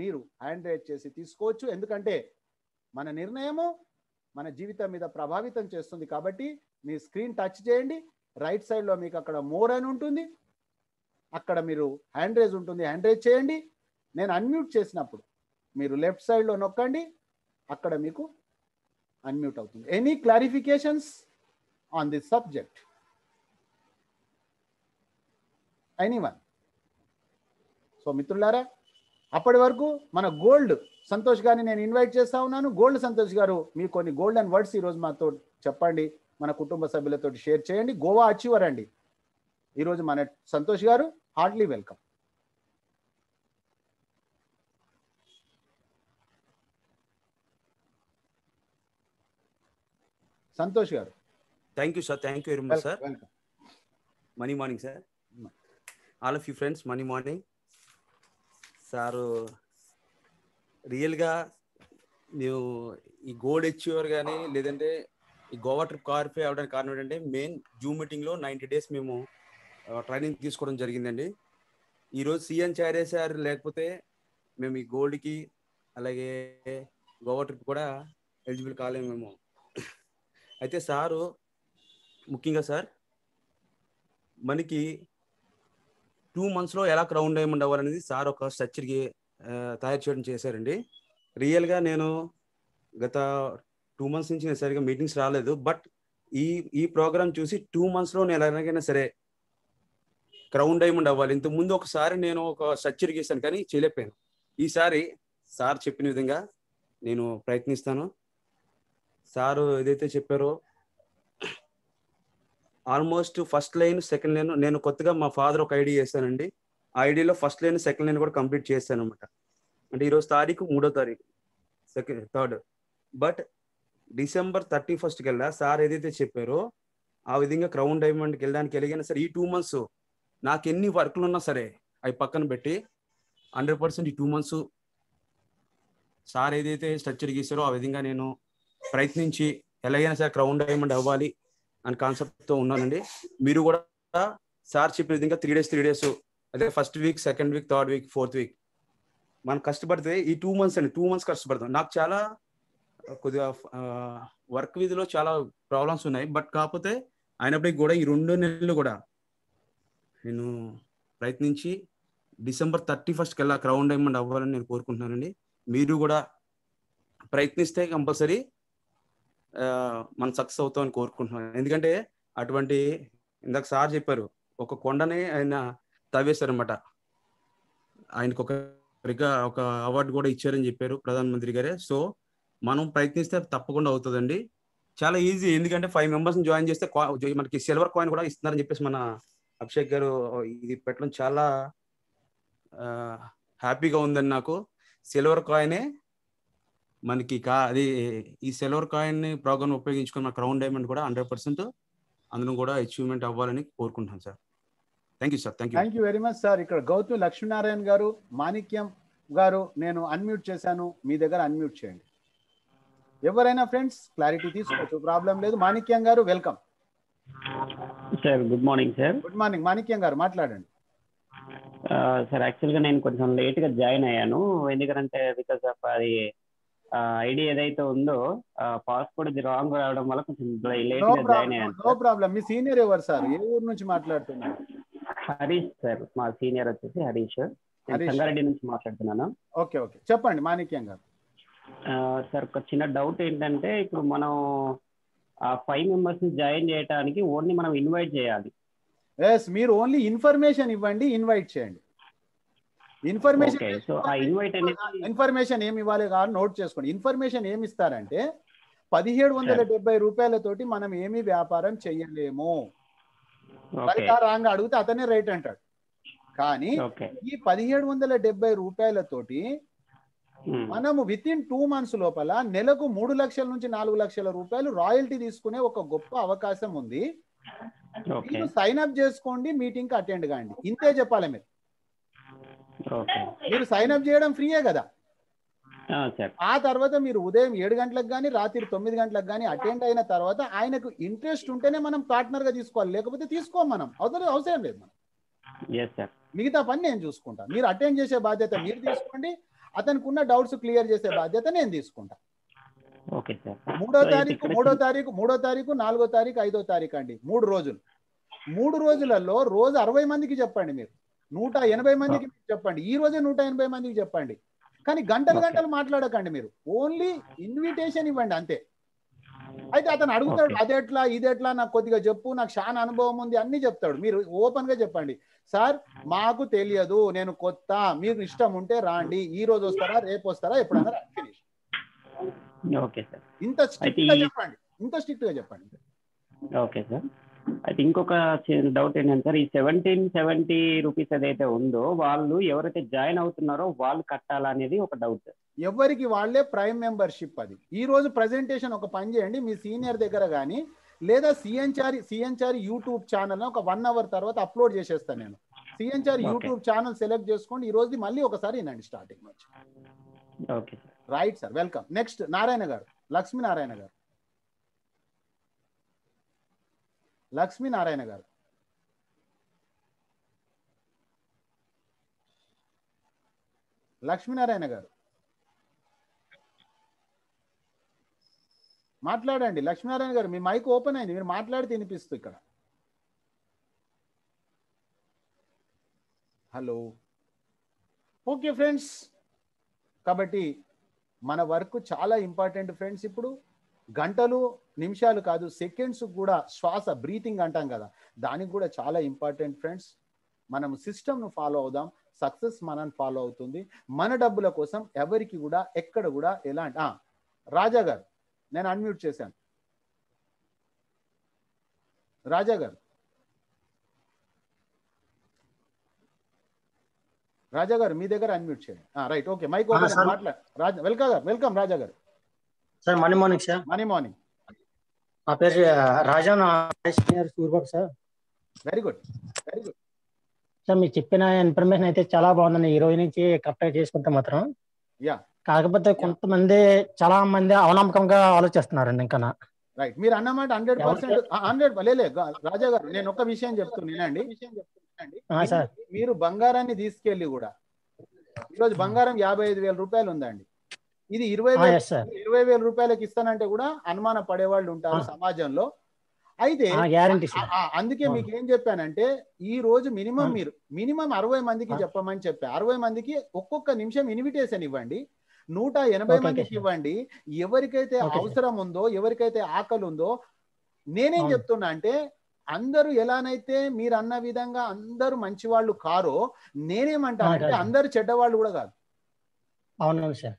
మీరు హ్యాండ్ రైట్ చేసి తీసుకోవచ్చు ఎందుకంటే మన నిర్ణయము మన జీవితం మీద ప్రభావితం చేస్తుంది కాబట్టి మీ స్క్రీన్ టచ్ చేయండి రైట్ సైడ్లో మీకు అక్కడ మోర్ అని ఉంటుంది అక్కడ మీరు హ్యాండ్ రైజ్ ఉంటుంది హ్యాండ్ రైజ్ చేయండి నేను అన్మ్యూట్ చేసినప్పుడు మీరు లెఫ్ట్ సైడ్లో నొక్కండి అక్కడ మీకు అన్మ్యూట్ అవుతుంది any clarifications on this subject anyone so మిత్రులారా అప్పటి వరకు మన గోల్డ్ సంతోష్ గారిని నేను ఇన్వైట్ చేస్తా ఉన్నాను గోల్డ్ సంతోష్ గారు మీ కొన్ని గోల్డెన్ వర్డ్స్ ఈరోజు మాతో చెప్పండి మన కుటుంబ సభ్యులతో షేర్ చేయండి గోవా అచీవర్ అండి ఈరోజు మన సంతోష్ గారు hardly welcome Santosh garu thank you sir thank you very much sir money morning sir all of you friends money morning sir రియల్గా నేను ఈ గోల్డ్ అచీవర్ కానీ లేదంటే ఈ గోవా ట్రిప్ క్వాలిఫై అవడానికి కారణం ఏంటంటే మెయిన్ జూమ్ మీటింగ్లో నైంటీ డేస్ మేము ట్రైనింగ్ తీసుకోవడం జరిగిందండి ఈరోజు సీఎం చారే సార్ లేకపోతే మేము ఈ గోల్డ్కి అలాగే గోవా ట్రిప్ కూడా ఎలిజిబుల్ కాలేము మేము అయితే సారు ముఖ్యంగా సార్ మనకి టూ మంత్స్లో ఎలా క్రౌండ్ డైమండ్ అవ్వాలనేది సార్ ఒక స్ట్రక్చర్కి తయారు చేయడం చేశారండి రియల్గా నేను గత టూ మంత్స్ నుంచి నేను సరిగా మీటింగ్స్ రాలేదు బట్ ఈ ఈ ప్రోగ్రామ్ చూసి టూ మంత్స్లో నేను ఎలాగైనా సరే క్రౌన్ డైమండ్ అవ్వాలి ఇంత ముందు ఒకసారి నేను ఒక స్ట్రక్చర్ గీసాను కానీ చేయలేకపోయాను ఈసారి సార్ చెప్పిన విధంగా నేను ప్రయత్నిస్తాను సారు ఏదైతే చెప్పారో almost first line second line నేను కొత్తగా మా ఫాదర్ ఒక ఐడి చేశానండి ఆ ఐడిలో ఫస్ట్ లైన్ సెకండ్ లైన్ కూడా కంప్లీట్ చేశాను అనమాట అంటే ఈరోజు తారీఖు మూడో తారీఖు second third but December thirty ఫస్ట్కి వెళ్ళా సార్ ఏదైతే చెప్పారో ఆ విధంగా క్రౌన్ డైమండ్కి వెళ్ళడానికి వెళ్ళగానే సరే ఈ టూ మంత్స్ నాకు ఎన్ని వర్క్లు ఉన్నా సరే అవి పక్కన పెట్టి హండ్రెడ్ పర్సెంట్ ఈ టూ మంత్స్ సార్ ఏదైతే స్ట్రక్చర్ గీసారో ఆ విధంగా నేను ప్రయత్నించి ఎలాగైనా సార్ క్రౌన్ డైమండ్ అవ్వాలి అని కాన్సెప్ట్తో ఉన్నానండి మీరు కూడా సార్ చెప్పిన విధంగా త్రీ డేస్ త్రీ డేస్ అదే first week second week third week fourth week మనం కష్టపడితే ఈ టూ మంత్స్ అండి టూ మంత్స్ కష్టపడతాం నాకు చాలా కొద్దిగా వర్క్ వీధిలో చాలా ప్రాబ్లమ్స్ ఉన్నాయి బట్ కాకపోతే అయినప్పటికీ కూడా ఈ రెండు నెలలు కూడా నేను ప్రయత్నించి డిసెంబర్ థర్టీ ఫస్ట్ కల్లా క్రౌన్ డైమండ్ అవ్వాలని నేను కోరుకుంటున్నానండి మీరు కూడా ప్రయత్నిస్తే కంపల్సరీ మనం సక్సెస్ అవుతామని కోరుకుంటున్నాను ఎందుకంటే అటువంటి ఇందాక సార్ చెప్పారు ఒక కొండని ఆయన తవ్వేశారనమాట ఆయనకు ఒక ఒక అవార్డు కూడా ఇచ్చారని చెప్పారు ప్రధానమంత్రి గారే సో మనం ప్రయత్నిస్తే తప్పకుండా అవుతుందండి చాలా ఈజీ ఎందుకంటే ఫైవ్ మెంబర్స్ జాయిన్ చేస్తే మనకి సిల్వర్ కాయిన్ కూడా ఇస్తున్నారని చెప్పేసి మన అభిషేక్ గారు ఇది పెట్టడం చాలా హ్యాపీగా ఉందండి నాకు సిల్వర్ కాయినే మనకి కా అది ఈ సిల్వర్ కాయిన్ ప్రోగ్రామ్ ఉపయోగించుకున్న మన క్రౌన్ డైమండ్ కూడా హండ్రెడ్ పర్సెంట్ అందులో కూడా అచీవ్మెంట్ అవ్వాలని కోరుకుంటున్నాను sir thank you sir thank you thank you very much sir ఇక్కడ గౌతమ్ లక్ష్మీనారాయణ గారు మాణిక్యం గారు నేను అన్మ్యూట్ చేశాను మీ దగ్గర అన్మ్యూట్ చేయండి ఎవరైనా ఫ్రెండ్స్ క్లారిటీ తీసుకోవచ్చు ప్రాబ్లం లేదు Manikyam garu welcome sir good morning sir good morning Manikyam garu మాట్లాడండి సార్ uh, యాక్చువల్గా నేను కొంచెం లేట్గా జాయిన్ అయ్యాను ఎందుకంటే బికాస్ ఆఫ్ అది ఐడి ఏదైతే ఉందో పాస్పోర్ట్ రాంగ్ రావడం వల్ల కొంచెం జాయిన్ అయ్యాను నో ప్రాబ్లం మీ సీనియర్ ఎవరు సార్ ఏ ఊరు నుంచి మాట్లాడుతున్నారు హరీష్ సార్ మా సీనియర్ వచ్చేసి హరీష్ సంగారెడ్డి నుంచి మాట్లాడుతున్నాను ఓకే ఓకే చెప్పండి మాణిక్యం గారు సార్ ఒక చిన్న డౌట్ ఏంటంటే ఇప్పుడు మనం ఆ ఫైవ్ మెంబర్స్ ని జాయిన్ చేయడానికి ఓన్లీ మనం ఇన్వైట్ చేయాలి ఎస్ మీరు ఓన్లీ ఇన్ఫర్మేషన్ ఇవ్వండి ఇన్వైట్ చేయండి ఇన్ఫర్మేషన్ ఇన్ఫర్మేషన్ ఏమి ఇవ్వాలి కావాలి నోట్ చేసుకోండి ఇన్ఫర్మేషన్ ఏమి ఇస్తారంటే పదిహేడు వందల డెబ్బై రూపాయలతోటి మనం ఏమి వ్యాపారం చేయలేము సరిగా అడిగితే అతనే రేట్ అంటాడు కానీ ఈ పదిహేడు వందల డెబ్బై రూపాయలతోటి hmm. మనము విత్ ఇన్ టూ మంత్స్ లోపల నెలకు మూడు లక్షల నుంచి నాలుగు లక్షల రూపాయలు రాయల్టీ తీసుకునే ఒక గొప్ప అవకాశం ఉంది సైన్ అప్ చేసుకోండి మీటింగ్ అటెండ్ కాండి ఇంతే చెప్పాలి మీరు మీరు సైన్ అప్ చేయడం ఫ్రీయే కదా ఆ తర్వాత మీరు ఉదయం ఏడు గంటలకు కానీ రాత్రి తొమ్మిది గంటలకు కానీ అటెండ్ అయిన తర్వాత ఆయనకు ఇంట్రెస్ట్ ఉంటేనే మనం పార్ట్నర్ గా తీసుకోవాలి లేకపోతే తీసుకోం మనం అవసరం అవసరం లేదు మనం మిగతా పని నేను చూసుకుంటా మీరు అటెండ్ చేసే బాధ్యత మీరు తీసుకోండి అతనికి ఉన్న డౌట్స్ క్లియర్ చేసే బాధ్యత నేను తీసుకుంటా మూడో తారీఖు మూడో తారీఖు మూడో తారీఖు నాలుగో తారీఖు ఐదో తారీఖు అండి మూడు రోజులు మూడు రోజులలో రోజు అరవై మందికి చెప్పండి మీరు నూట ఎనభై మందికి చెప్పండి ఈ రోజే నూట ఎనభై మందికి చెప్పండి కానీ గంటలు గంటలు మాట్లాడకండి మీరు ఓన్లీ ఇన్విటేషన్ ఇవ్వండి అంతే అయితే అతను అడుగుతాడు అదెట్లా ఇదెట్లా నాకు కొద్దిగా చెప్పు నాకు చాలా అనుభవం ఉంది అన్ని చెప్తాడు మీరు ఓపెన్ గా చెప్పండి సార్ మాకు తెలియదు నేను కొత్త మీకు ఇష్టం ఉంటే రాండి ఈ రోజు వస్తారా రేపు వస్తారా ఎప్పుడైనా సార్ ఇంత స్ట్రిక్ట్ గా చెప్పండి ఇంత స్ట్రిక్ట్ గా చెప్పండి ఓకే సార్ అయితే ఇంకొక డౌట్ ఏంటంటే సార్ ఈ సెవెంటీన్ సెవెంటీ రూపీస్ ఏదైతే ఉందో వాళ్ళు ఎవరైతే జాయిన్ అవుతున్నారో వాళ్ళు కట్టాలా అనేది ఒక డౌట్ ఎవరికి వాళ్ళే ప్రైమ్ మెంబర్షిప్ అది ఈ రోజు ప్రజెంటేషన్ ఒక పని చేయండి మీ సీనియర్ దగ్గర కానీ లేదా సిఎన్చారి సిఎన్చారి యూట్యూబ్ ఛానల్ ఒక వన్ అవర్ తర్వాత అప్లోడ్ చేసేస్తాను నేను సిఎన్చారి యూట్యూబ్ ఛానల్ సెలెక్ట్ చేసుకోండి ఈ రోజు మళ్ళీ ఒకసారి నండి స్టార్టింగ్ నుంచి right sir welcome next Narayana garu Lakshmi Narayana గారు లక్ష్మీనారాయణ గారు లక్ష్మీనారాయణ గారు మాట్లాడండి లక్ష్మీనారాయణ గారు మీ మైక్ ఓపెన్ అయింది మీరు మాట్లాడితే వినిపిస్తుంది ఇక్కడ హలో ఓకే ఫ్రెండ్స్ కాబట్టి మన వర్క్ చాలా ఇంపార్టెంట్ ఫ్రెండ్స్ ఇప్పుడు గంటలు నిమిషాలు కాదు సెకండ్స్ కూడా శ్వాస బ్రీతింగ్ అంటాం కదా దానికి కూడా చాలా ఇంపార్టెంట్ ఫ్రెండ్స్ మనం సిస్టమ్ను ఫాలో అవుదాం సక్సెస్ మనని ఫాలో అవుతుంది మన డబ్బుల కోసం ఎవరికి కూడా ఎక్కడ కూడా ఎలాంటి రాజా గారు నేను అన్మ్యూట్ చేశాను రాజా గారు రాజా గారు మీ దగ్గర అన్మ్యూట్ చేయండి రైట్ ఓకే మైక్ మాట్లాడు రాజా వెల్కమ్ గారు welcome Raja garu sir money morning sir money morning నా పేరు రాజా నా senior sir very good very good sir మీరు చెప్పిన ఇన్ఫర్మేషన్ అయితే చాలా బాగుందండి ఈ రోజు నుంచి కరెక్ట్ చేసుకుంటే మాత్రం కాకపోతే కొంతమంది చాలా మంది అవనమ్మకంగా ఆలోచిస్తున్నారండి ఇంకా రైట్ మీరు అన్నమాట హండ్రెడ్ పర్సెంట్ హండ్రెడ్ లేదు రాజా గారు నేను ఒక విషయం చెప్తున్నానండి సార్ మీరు బంగారాన్ని తీసుకెళ్ళి కూడా ఈరోజు బంగారం యాభై ఐదు వేల రూపాయలు ఉందండి ఇది ఇరవై ఇరవై వేల రూపాయలకి ఇస్తానంటే కూడా అనుమాన పడేవాళ్ళు ఉంటారు సమాజంలో అయితే అందుకే మీకు ఏం చెప్పానంటే ఈ రోజు మినిమం మీరు మినిమం అరవై మందికి చెప్పమని చెప్పి అరవై మందికి ఒక్కొక్క నిమిషం ఇన్విటేషన్ ఇవ్వండి నూట ఎనభై మందికి ఇవ్వండి ఎవరికైతే అవసరం ఉందో ఎవరికైతే ఆకలి ఉందో నేనేం చెప్తున్నా అంటే అందరూ ఎలానైతే మీరు అన్న విధంగా అందరూ మంచి వాళ్ళు కారో నేనేమంటానంటే అందరు చెడ్డవాళ్ళు కూడా కాదు అవును సార్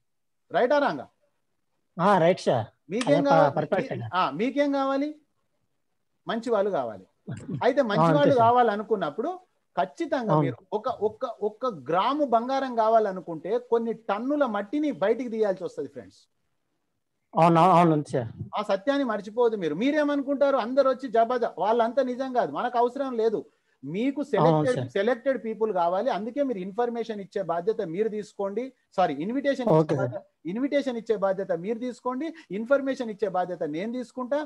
రైటా రాంగా రైట్ సార్ మీకేం కావాలి మీకేం కావాలి మంచి వాళ్ళు కావాలి అయితే మంచి వాళ్ళు కావాలనుకున్నప్పుడు ఖచ్చితంగా మీరు ఒక ఒక్క ఒక్క గ్రాము బంగారం కావాలనుకుంటే కొన్ని టన్నుల మట్టిని బయటికి తీయాల్సి వస్తుంది ఫ్రెండ్స్ ఆ సత్యాన్ని మర్చిపోదు మీరు మీరేమనుకుంటారు అందరు వచ్చి జబజ వాళ్ళంతా నిజం కాదు మనకు అవసరం లేదు మీకు సెలెక్టెడ్ సెలెక్టెడ్ పీపుల్ కావాలి అందుకే మీరు ఇన్ఫర్మేషన్ ఇచ్చే బాధ్యత మీరు తీసుకోండి సారీ ఇన్విటేషన్ ఇన్విటేషన్ ఇచ్చే బాధ్యత మీరు తీసుకోండి ఇన్ఫర్మేషన్ ఇచ్చే బాధ్యత నేను తీసుకుంటా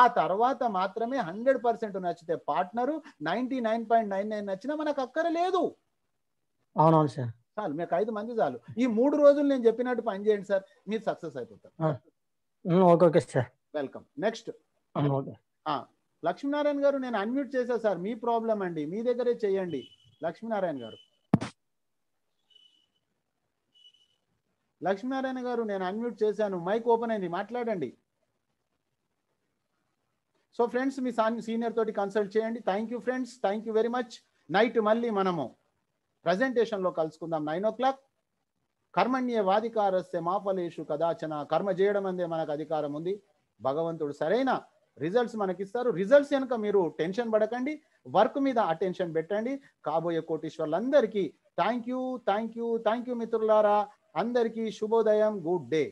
ఆ తర్వాత మాత్రమే హండ్రెడ్ పర్సెంట్ నచ్చితే partner ninety nine point nine nine నచ్చినా మనకు అక్కరలేదు అవునవును సార్ చాలు మీకు ఐదు మంది చాలు ఈ మూడు రోజులు నేను చెప్పినట్టు పని చేయండి సార్ మీరు సక్సెస్ అయిపోతారు okay okay sir welcome next okay Lakshminarayana garu నేను అన్మ్యూట్ చేశా సార్ మీ ప్రాబ్లం అండి మీ దగ్గరే చేయండి లక్ష్మీనారాయణ గారు లక్ష్మీనారాయణ గారు నేను అన్మ్యూట్ చేశాను మైక్ ఓపెన్ అయింది మాట్లాడండి సో ఫ్రెండ్స్ మీ సీనియర్ తోటి కన్సల్ట్ చేయండి thank you friends thank you very much night మళ్ళీ మనము ప్రజెంటేషన్లో కలుసుకుందాం నైన్ ఓ క్లాక్ కర్మణ్య వాధికారస్య మాఫలేషు కదాచన కర్మ చేయడం అందే మనకు అధికారం ఉంది భగవంతుడు సరైన రిజల్ట్స్ మనకిస్తారు రిజల్ట్స్ కనుక మీరు టెన్షన్ పడకండి వర్క్ మీద అటెన్షన్ పెట్టండి కాబోయే కోటీశ్వర్లందరికీ thank you thank you thank you మిత్రులారా అందరికీ శుభోదయం గుడ్ డే